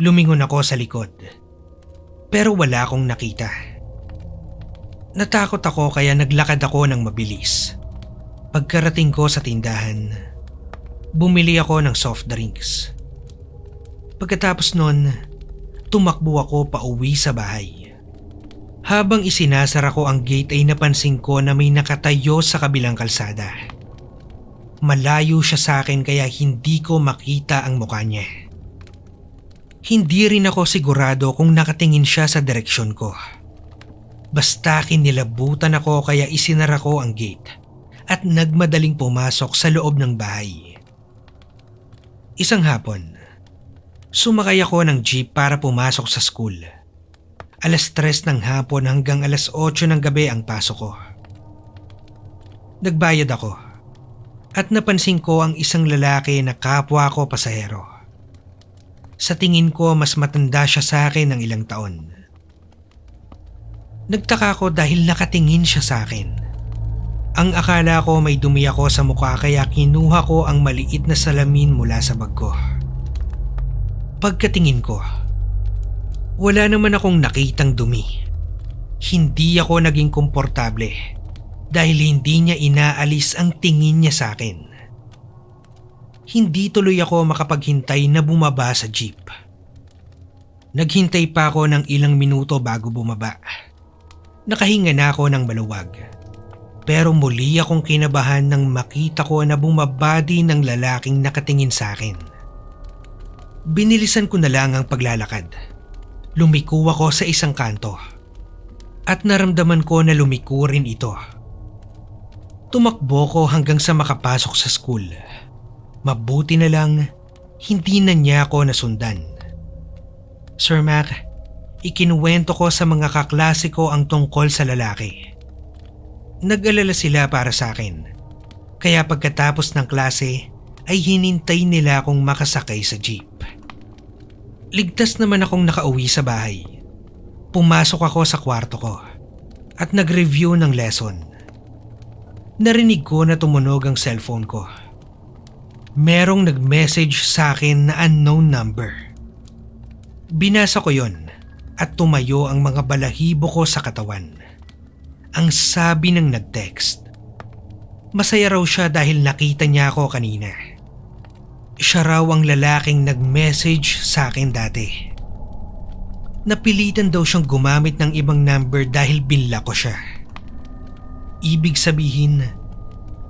Lumingon ako sa likod. Pero wala akong nakita. Natakot ako kaya naglakad ako ng mabilis. Pagkarating ko sa tindahan, bumili ako ng soft drinks. Pagkatapos nun, tumakbo ako pauwi sa bahay. Habang isinasara ko ang gate ay napansin ko na may nakatayo sa kabilang kalsada. Malayo siya sa akin kaya hindi ko makita ang mukha niya. Hindi rin ako sigurado kung nakatingin siya sa direksyon ko. Basta kinilabutan ako kaya isinara ko ang gate at nagmadaling pumasok sa loob ng bahay. Isang hapon, sumakay ako ng jeep para pumasok sa school. Alas tres ng hapon hanggang alas 8 ng gabi ang pasok ko. Nagbayad ako at napansin ko ang isang lalaki na kapwa ko pasahero. Sa tingin ko mas matanda siya sa akin ng ilang taon. Nagtaka ko dahil nakatingin siya sa akin. Ang akala ko may dumi ako sa mukha kaya kinuha ko ang maliit na salamin mula sa bag ko. Pagkatingin ko, wala naman akong nakitang dumi. Hindi ako naging komportable dahil hindi niya inaalis ang tingin niya sa akin. Hindi tuloy ako makapaghintay na bumaba sa jeep. Naghintay pa ako ng ilang minuto bago bumaba. Nakahinga na ako ng maluwag. Pero muli akong kinabahan nang makita ko na bumabadi ng lalaking nakatingin sa akin. Binilisan ko na lang ang paglalakad lumiko ako sa isang kanto. At naramdaman ko na lumiko rin ito. Tumakbo ko hanggang sa makapasok sa school. Mabuti na lang, hindi na niya ako nasundan. Sir Mac, ikinuwento ko sa mga kaklase ko ang tungkol sa lalaki. Nag-alala sila para sa akin. Kaya pagkatapos ng klase ay hinintay nila akong makasakay sa jeep ligtas naman akong nakauwi sa bahay. Pumasok ako sa kwarto ko at nag-review ng lesson. Narinig ko na tumunog ang cellphone ko. Merong nag-message sa akin na unknown number. Binasa ko yon at tumayo ang mga balahibo ko sa katawan. Ang sabi ng nag-text. Masaya raw siya dahil nakita niya ako kanina siya raw ang lalaking nag-message sa akin dati. Napilitan daw siyang gumamit ng ibang number dahil binla ko siya. Ibig sabihin,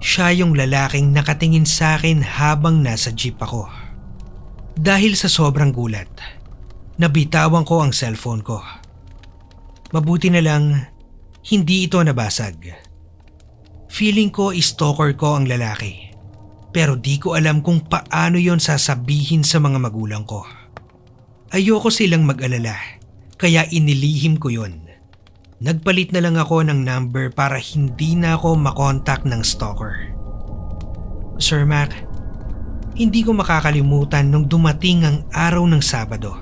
siya yung lalaking nakatingin sa akin habang nasa jeep ako. Dahil sa sobrang gulat, nabitawan ko ang cellphone ko. Mabuti na lang, hindi ito nabasag. Feeling ko stalker ko ang lalaki pero di ko alam kung paano yon sasabihin sa mga magulang ko. Ayoko silang mag-alala, kaya inilihim ko yon. Nagpalit na lang ako ng number para hindi na ako makontak ng stalker. Sir Mac, hindi ko makakalimutan nung dumating ang araw ng Sabado.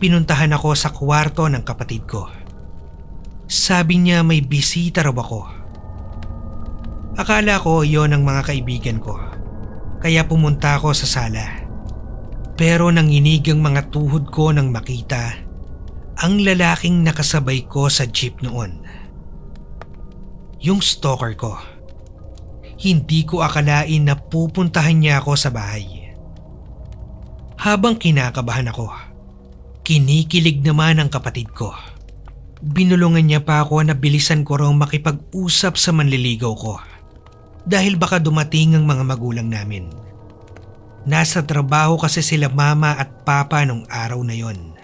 Pinuntahan ako sa kwarto ng kapatid ko. Sabi niya may bisita raw ako Akala ko yon ang mga kaibigan ko. Kaya pumunta ako sa sala. Pero nanginig ang mga tuhod ko nang makita ang lalaking nakasabay ko sa jeep noon. Yung stalker ko. Hindi ko akalain na pupuntahan niya ako sa bahay. Habang kinakabahan ako, kinikilig naman ang kapatid ko. Binulungan niya pa ako na bilisan ko raw makipag-usap sa manliligaw ko dahil baka dumating ang mga magulang namin. Nasa trabaho kasi sila mama at papa nung araw na yon.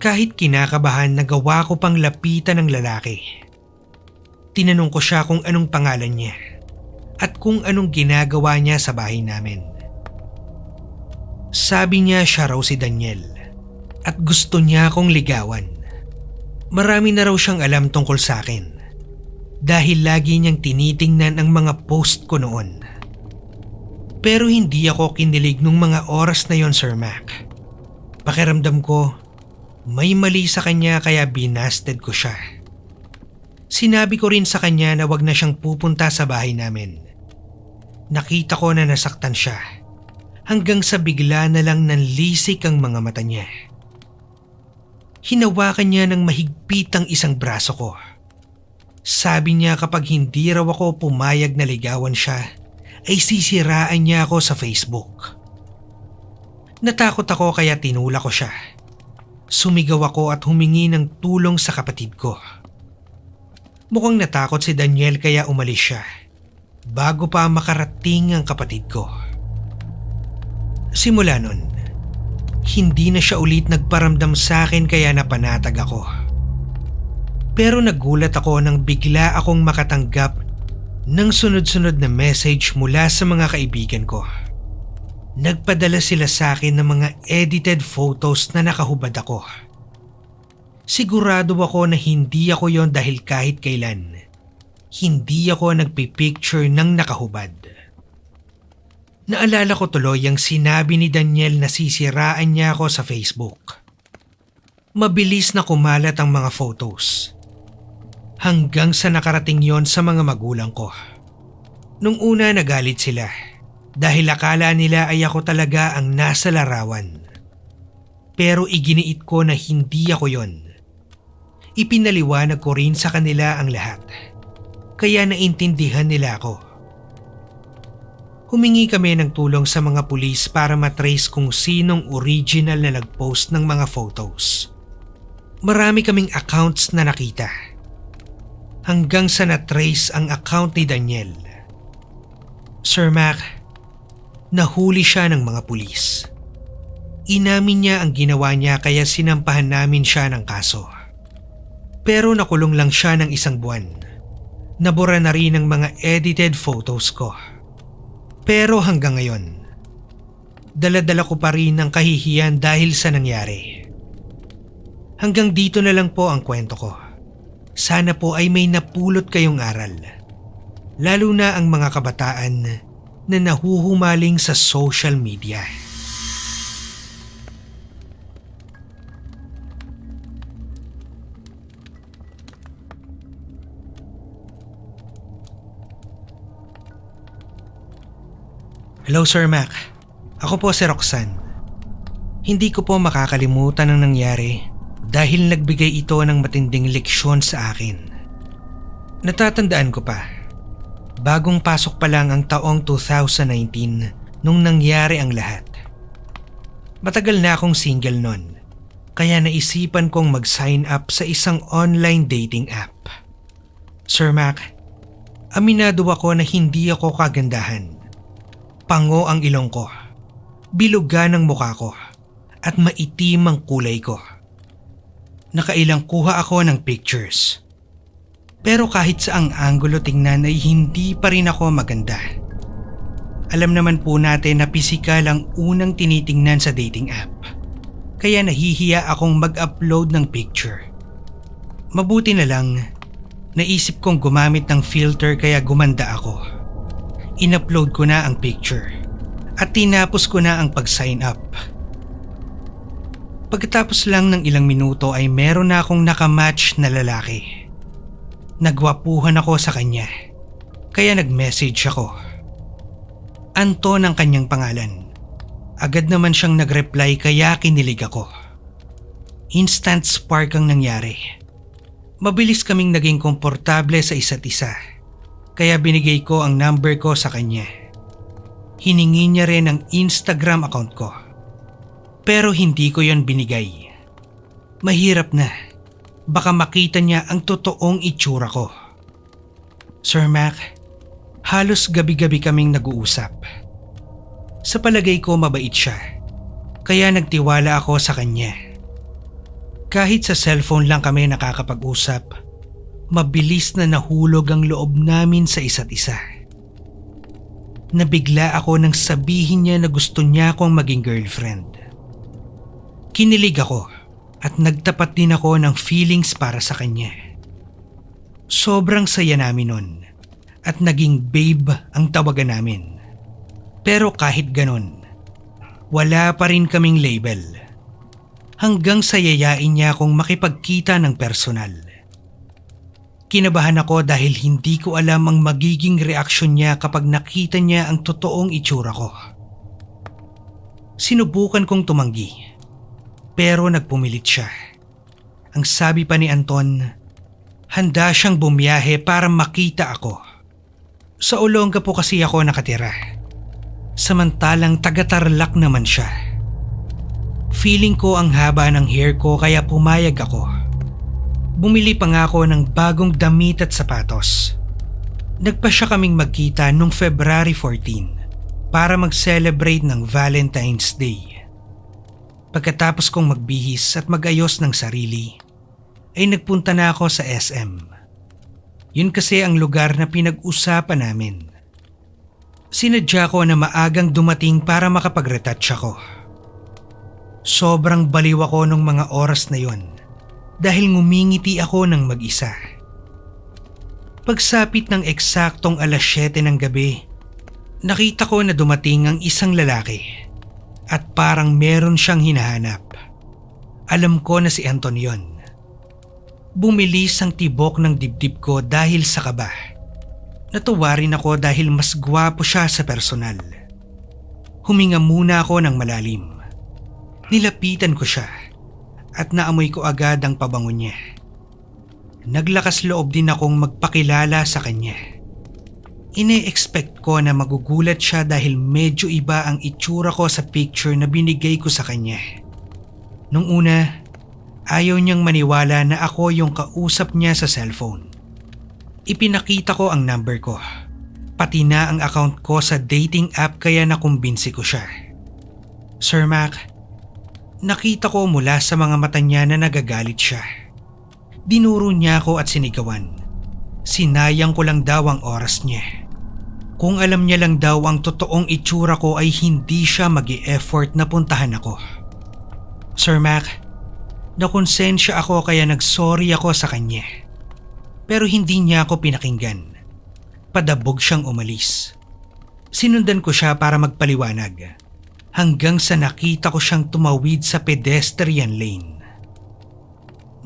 Kahit kinakabahan, nagawa ko pang lapitan ng lalaki. Tinanong ko siya kung anong pangalan niya at kung anong ginagawa niya sa bahay namin. Sabi niya siya raw si Daniel at gusto niya akong ligawan. Marami na raw siyang alam tungkol sa akin dahil lagi niyang tinitingnan ang mga post ko noon. Pero hindi ako kinilig nung mga oras na yon Sir Mac. Pakiramdam ko, may mali sa kanya kaya binasted ko siya. Sinabi ko rin sa kanya na wag na siyang pupunta sa bahay namin. Nakita ko na nasaktan siya. Hanggang sa bigla na lang nanlisik ang mga mata niya. Hinawakan niya ng mahigpit ang isang braso ko. Sabi niya kapag hindi raw ako pumayag na ligawan siya, ay sisiraan niya ako sa Facebook. Natakot ako kaya tinula ko siya. Sumigaw ako at humingi ng tulong sa kapatid ko. Mukhang natakot si Daniel kaya umalis siya bago pa makarating ang kapatid ko. Simula nun, hindi na siya ulit nagparamdam sa akin kaya napanatag ako. Pero nagulat ako nang bigla akong makatanggap ng sunod-sunod na message mula sa mga kaibigan ko. Nagpadala sila sa akin ng mga edited photos na nakahubad ako. Sigurado ako na hindi ako yon dahil kahit kailan, hindi ako nagpipicture ng nakahubad. Naalala ko tuloy ang sinabi ni Daniel na sisiraan niya ako sa Facebook. Mabilis na kumalat ang mga photos hanggang sa nakarating yon sa mga magulang ko. Nung una nagalit sila dahil akala nila ay ako talaga ang nasa larawan. Pero iginiit ko na hindi ako yon. Ipinaliwanag ko rin sa kanila ang lahat. Kaya naintindihan nila ako. Humingi kami ng tulong sa mga pulis para matrace kung sinong original na nagpost ng mga photos. Marami kaming accounts na nakita hanggang sa natrace ang account ni Daniel. Sir Mac, nahuli siya ng mga pulis. Inamin niya ang ginawa niya kaya sinampahan namin siya ng kaso. Pero nakulong lang siya ng isang buwan. Nabura na rin ang mga edited photos ko. Pero hanggang ngayon, daladala ko pa rin ang kahihiyan dahil sa nangyari. Hanggang dito na lang po ang kwento ko. Sana po ay may napulot kayong aral. Lalo na ang mga kabataan na nahuhumaling sa social media. Hello Sir Mac. Ako po si Roxanne. Hindi ko po makakalimutan ang nangyari dahil nagbigay ito ng matinding leksyon sa akin. Natatandaan ko pa, bagong pasok pa lang ang taong 2019 nung nangyari ang lahat. Matagal na akong single noon, kaya naisipan kong mag-sign up sa isang online dating app. Sir Mac, aminado ako na hindi ako kagandahan. Pango ang ilong ko, biluga ang mukha ko, at maitim ang kulay ko nakailang kuha ako ng pictures. Pero kahit sa ang anggulo tingnan ay hindi pa rin ako maganda. Alam naman po natin na pisikal ang unang tinitingnan sa dating app. Kaya nahihiya akong mag-upload ng picture. Mabuti na lang, naisip kong gumamit ng filter kaya gumanda ako. In-upload ko na ang picture at tinapos ko na ang pag-sign up. Pagkatapos lang ng ilang minuto ay meron na akong nakamatch na lalaki. Nagwapuhan ako sa kanya. Kaya nag-message ako. Anton ang kanyang pangalan. Agad naman siyang nag-reply kaya kinilig ako. Instant spark ang nangyari. Mabilis kaming naging komportable sa isa't isa. Kaya binigay ko ang number ko sa kanya. Hiningi niya rin ang Instagram account ko. Pero hindi ko yon binigay. Mahirap na. Baka makita niya ang totoong itsura ko. Sir Mac, halos gabi-gabi kaming nag-uusap. Sa palagay ko mabait siya. Kaya nagtiwala ako sa kanya. Kahit sa cellphone lang kami nakakapag-usap, mabilis na nahulog ang loob namin sa isa't isa. Nabigla ako nang sabihin niya na gusto niya akong maging girlfriend. Kinilig ako at nagtapat din ako ng feelings para sa kanya. Sobrang saya namin nun at naging babe ang tawagan namin. Pero kahit ganun, wala pa rin kaming label. Hanggang sayayain niya akong makipagkita ng personal. Kinabahan ako dahil hindi ko alam ang magiging reaksyon niya kapag nakita niya ang totoong itsura ko. Sinubukan kong tumanggi pero nagpumilit siya. Ang sabi pa ni Anton, handa siyang bumiyahe para makita ako. Sa Olonga po kasi ako nakatira. Samantalang taga-tarlak naman siya. Feeling ko ang haba ng hair ko kaya pumayag ako. Bumili pa nga ako ng bagong damit at sapatos. Nagpa siya kaming magkita noong February 14 para mag-celebrate ng Valentine's Day. Pagkatapos kong magbihis at magayos ng sarili, ay nagpunta na ako sa SM. Yun kasi ang lugar na pinag-usapan namin. Sinadya ko na maagang dumating para makapag-retouch ako. Sobrang baliw ako nung mga oras na yon dahil ngumingiti ako ng mag-isa. Pagsapit ng eksaktong alas 7 ng gabi, nakita ko na dumating ang isang lalaki at parang meron siyang hinahanap. Alam ko na si Anton yon. Bumilis ang tibok ng dibdib ko dahil sa kaba. Natuwa rin ako dahil mas gwapo siya sa personal. Huminga muna ako ng malalim. Nilapitan ko siya at naamoy ko agad ang pabango niya. Naglakas loob din akong magpakilala sa kanya. Ine-expect ko na magugulat siya dahil medyo iba ang itsura ko sa picture na binigay ko sa kanya. Nung una, ayaw niyang maniwala na ako yung kausap niya sa cellphone. Ipinakita ko ang number ko. Pati na ang account ko sa dating app kaya nakumbinsi ko siya. Sir Mac, nakita ko mula sa mga mata niya na nagagalit siya. Dinuro niya ako at sinigawan. Sinayang ko lang daw ang oras niya. Kung alam niya lang daw ang totoong itsura ko ay hindi siya mag effort na puntahan ako. Sir Mac, nakonsensya ako kaya nagsorry ako sa kanya. Pero hindi niya ako pinakinggan. Padabog siyang umalis. Sinundan ko siya para magpaliwanag hanggang sa nakita ko siyang tumawid sa pedestrian lane.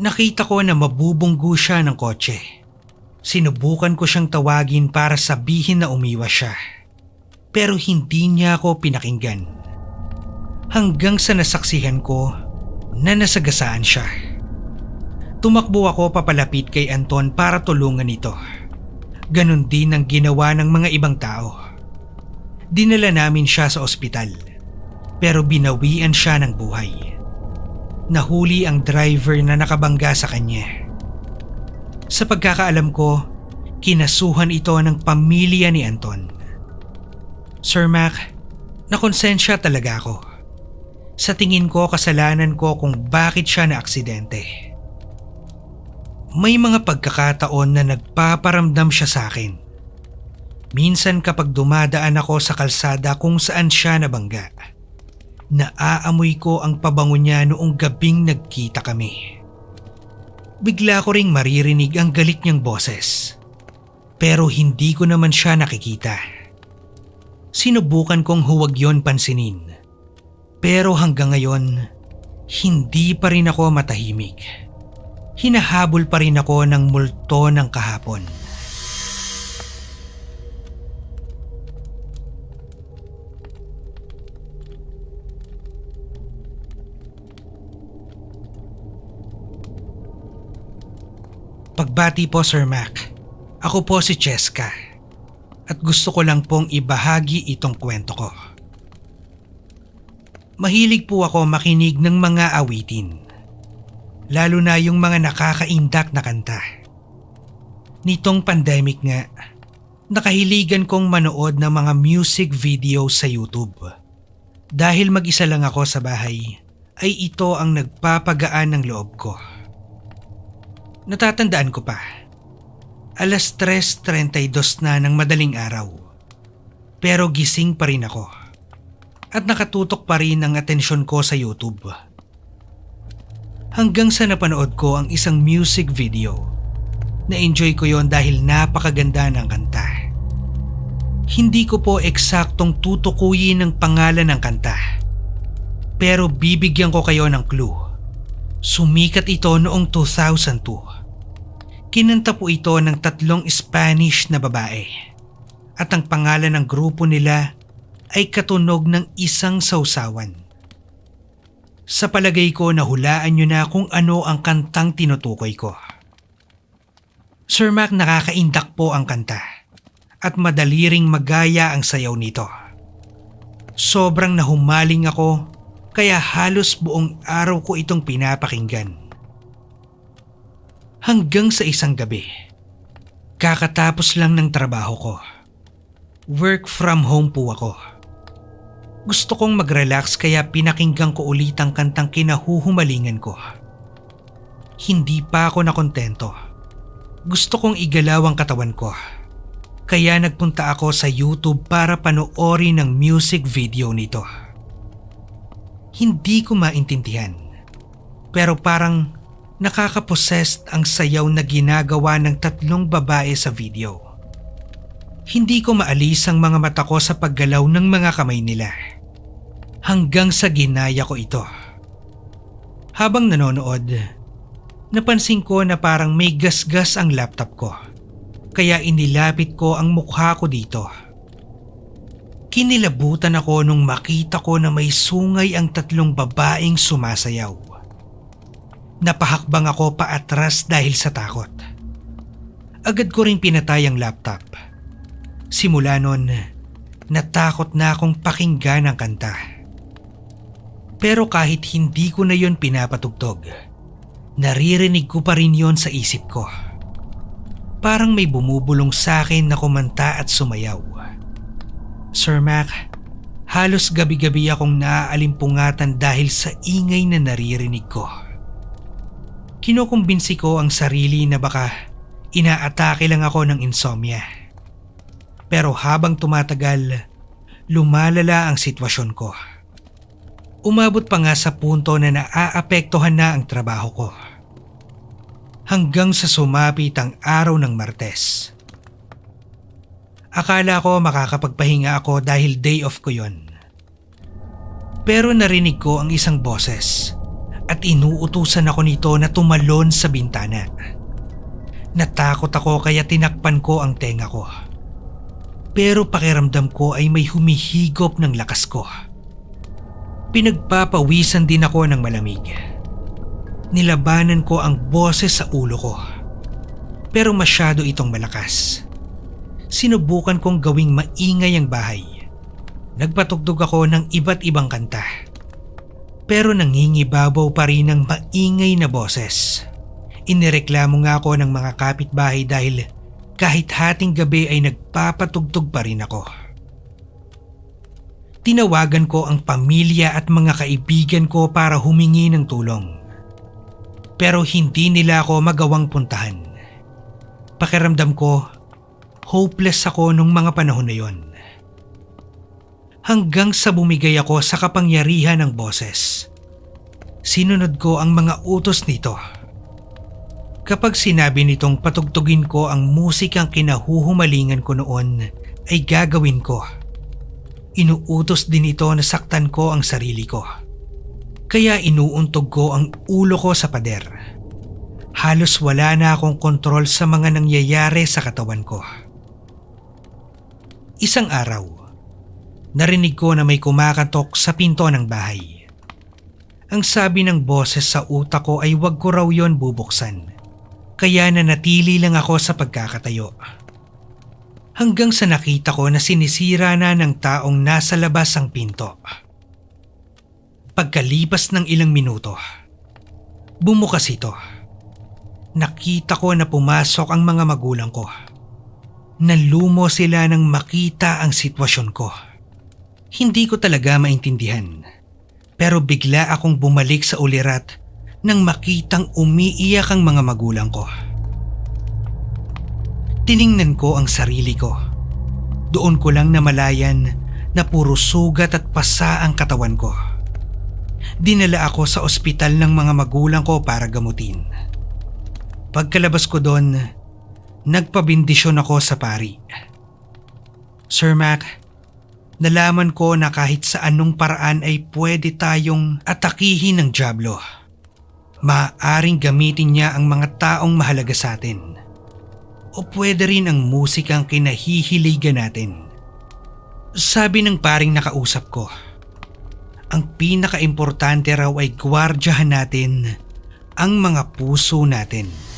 Nakita ko na mabubunggo siya ng kotse Sinubukan ko siyang tawagin para sabihin na umiwas siya. Pero hindi niya ako pinakinggan. Hanggang sa nasaksihan ko na nasagasaan siya. Tumakbo ako papalapit kay Anton para tulungan ito. Ganon din ang ginawa ng mga ibang tao. Dinala namin siya sa ospital pero binawian siya ng buhay. Nahuli ang driver na nakabangga sa kanya. Sa pagkakaalam ko, kinasuhan ito ng pamilya ni Anton. Sir Mac, nakonsensya talaga ako. Sa tingin ko kasalanan ko kung bakit siya na aksidente. May mga pagkakataon na nagpaparamdam siya sa akin. Minsan kapag dumadaan ako sa kalsada kung saan siya nabangga, naaamoy ko ang pabango niya noong gabing nagkita kami bigla ko ring maririnig ang galit niyang boses. Pero hindi ko naman siya nakikita. Sinubukan kong huwag yon pansinin. Pero hanggang ngayon, hindi pa rin ako matahimik. Hinahabol pa rin ako ng multo ng kahapon. Pagbati po Sir Mac. Ako po si Cheska. At gusto ko lang pong ibahagi itong kwento ko. Mahilig po ako makinig ng mga awitin. Lalo na yung mga nakakaindak na kanta. Nitong pandemic nga, nakahiligan kong manood ng mga music video sa YouTube. Dahil mag-isa lang ako sa bahay, ay ito ang nagpapagaan ng loob ko. Natatandaan ko pa. Alas 3.32 na ng madaling araw. Pero gising pa rin ako. At nakatutok pa rin ang atensyon ko sa YouTube. Hanggang sa napanood ko ang isang music video. Na-enjoy ko yon dahil napakaganda ng kanta. Hindi ko po eksaktong tutukuyin ang pangalan ng kanta. Pero bibigyan ko kayo ng clue. Sumikat ito noong 2002. Kinanta po ito ng tatlong Spanish na babae at ang pangalan ng grupo nila ay katunog ng isang sausawan. Sa palagay ko nahulaan nyo na kung ano ang kantang tinutukoy ko. Sir Mac nakakaindak po ang kanta at madali ring magaya ang sayaw nito. Sobrang nahumaling ako kaya halos buong araw ko itong pinapakinggan hanggang sa isang gabi. Kakatapos lang ng trabaho ko. Work from home po ako. Gusto kong mag-relax kaya pinakinggan ko ulit ang kantang kinahuhumalingan ko. Hindi pa ako nakontento. Gusto kong igalaw ang katawan ko. Kaya nagpunta ako sa YouTube para panoorin ang music video nito. Hindi ko maintindihan. Pero parang nakakapossessed ang sayaw na ginagawa ng tatlong babae sa video. Hindi ko maalis ang mga mata ko sa paggalaw ng mga kamay nila. Hanggang sa ginaya ko ito. Habang nanonood, napansin ko na parang may gasgas ang laptop ko. Kaya inilapit ko ang mukha ko dito. Kinilabutan ako nung makita ko na may sungay ang tatlong babaeng sumasayaw. Napahakbang ako paatras dahil sa takot. Agad ko rin pinatay ang laptop. Simula nun, natakot na akong pakinggan ang kanta. Pero kahit hindi ko na yon pinapatugtog, naririnig ko pa rin yon sa isip ko. Parang may bumubulong sa akin na kumanta at sumayaw. Sir Mac, halos gabi-gabi akong naaalimpungatan dahil sa ingay na naririnig ko. Kinukumbinsi ko ang sarili na baka inaatake lang ako ng insomnia. Pero habang tumatagal, lumalala ang sitwasyon ko. Umabot pa nga sa punto na naaapektuhan na ang trabaho ko. Hanggang sa sumapit ang araw ng Martes. Akala ko makakapagpahinga ako dahil day off ko yon. Pero narinig ko ang isang boses at inuutusan ako nito na tumalon sa bintana. Natakot ako kaya tinakpan ko ang tenga ko. Pero pakiramdam ko ay may humihigop ng lakas ko. Pinagpapawisan din ako ng malamig. Nilabanan ko ang boses sa ulo ko. Pero masyado itong malakas. Sinubukan kong gawing maingay ang bahay. Nagpatugtog ako ng iba't ibang kanta pero nangingibabaw pa rin ang maingay na boses. Inireklamo nga ako ng mga kapitbahay dahil kahit hating gabi ay nagpapatugtog pa rin ako. Tinawagan ko ang pamilya at mga kaibigan ko para humingi ng tulong. Pero hindi nila ako magawang puntahan. Pakiramdam ko, hopeless ako nung mga panahon na yon hanggang sa bumigay ako sa kapangyarihan ng boses. Sinunod ko ang mga utos nito. Kapag sinabi nitong patugtugin ko ang musikang kinahuhumalingan ko noon ay gagawin ko. Inuutos din ito na saktan ko ang sarili ko. Kaya inuuntog ko ang ulo ko sa pader. Halos wala na akong kontrol sa mga nangyayari sa katawan ko. Isang araw, narinig ko na may kumakatok sa pinto ng bahay. Ang sabi ng boses sa utak ko ay wag ko raw yon bubuksan. Kaya nanatili lang ako sa pagkakatayo. Hanggang sa nakita ko na sinisira na ng taong nasa labas ang pinto. Pagkalipas ng ilang minuto, bumukas ito. Nakita ko na pumasok ang mga magulang ko. Nalumo sila nang makita ang sitwasyon ko. Hindi ko talaga maintindihan. Pero bigla akong bumalik sa ulirat nang makitang umiiyak ang mga magulang ko. Tiningnan ko ang sarili ko. Doon ko lang namalayan na puro sugat at pasa ang katawan ko. Dinala ako sa ospital ng mga magulang ko para gamutin. Pagkalabas ko doon, nagpabindisyon ako sa pari. Sir Mac, Nalaman ko na kahit sa anong paraan ay pwede tayong atakihin ng Diablo. Maaring gamitin niya ang mga taong mahalaga sa atin. O pwede rin ang musikang kinahihiligan natin. Sabi ng paring nakausap ko, ang pinakaimportante raw ay gwardyahan natin ang mga puso natin.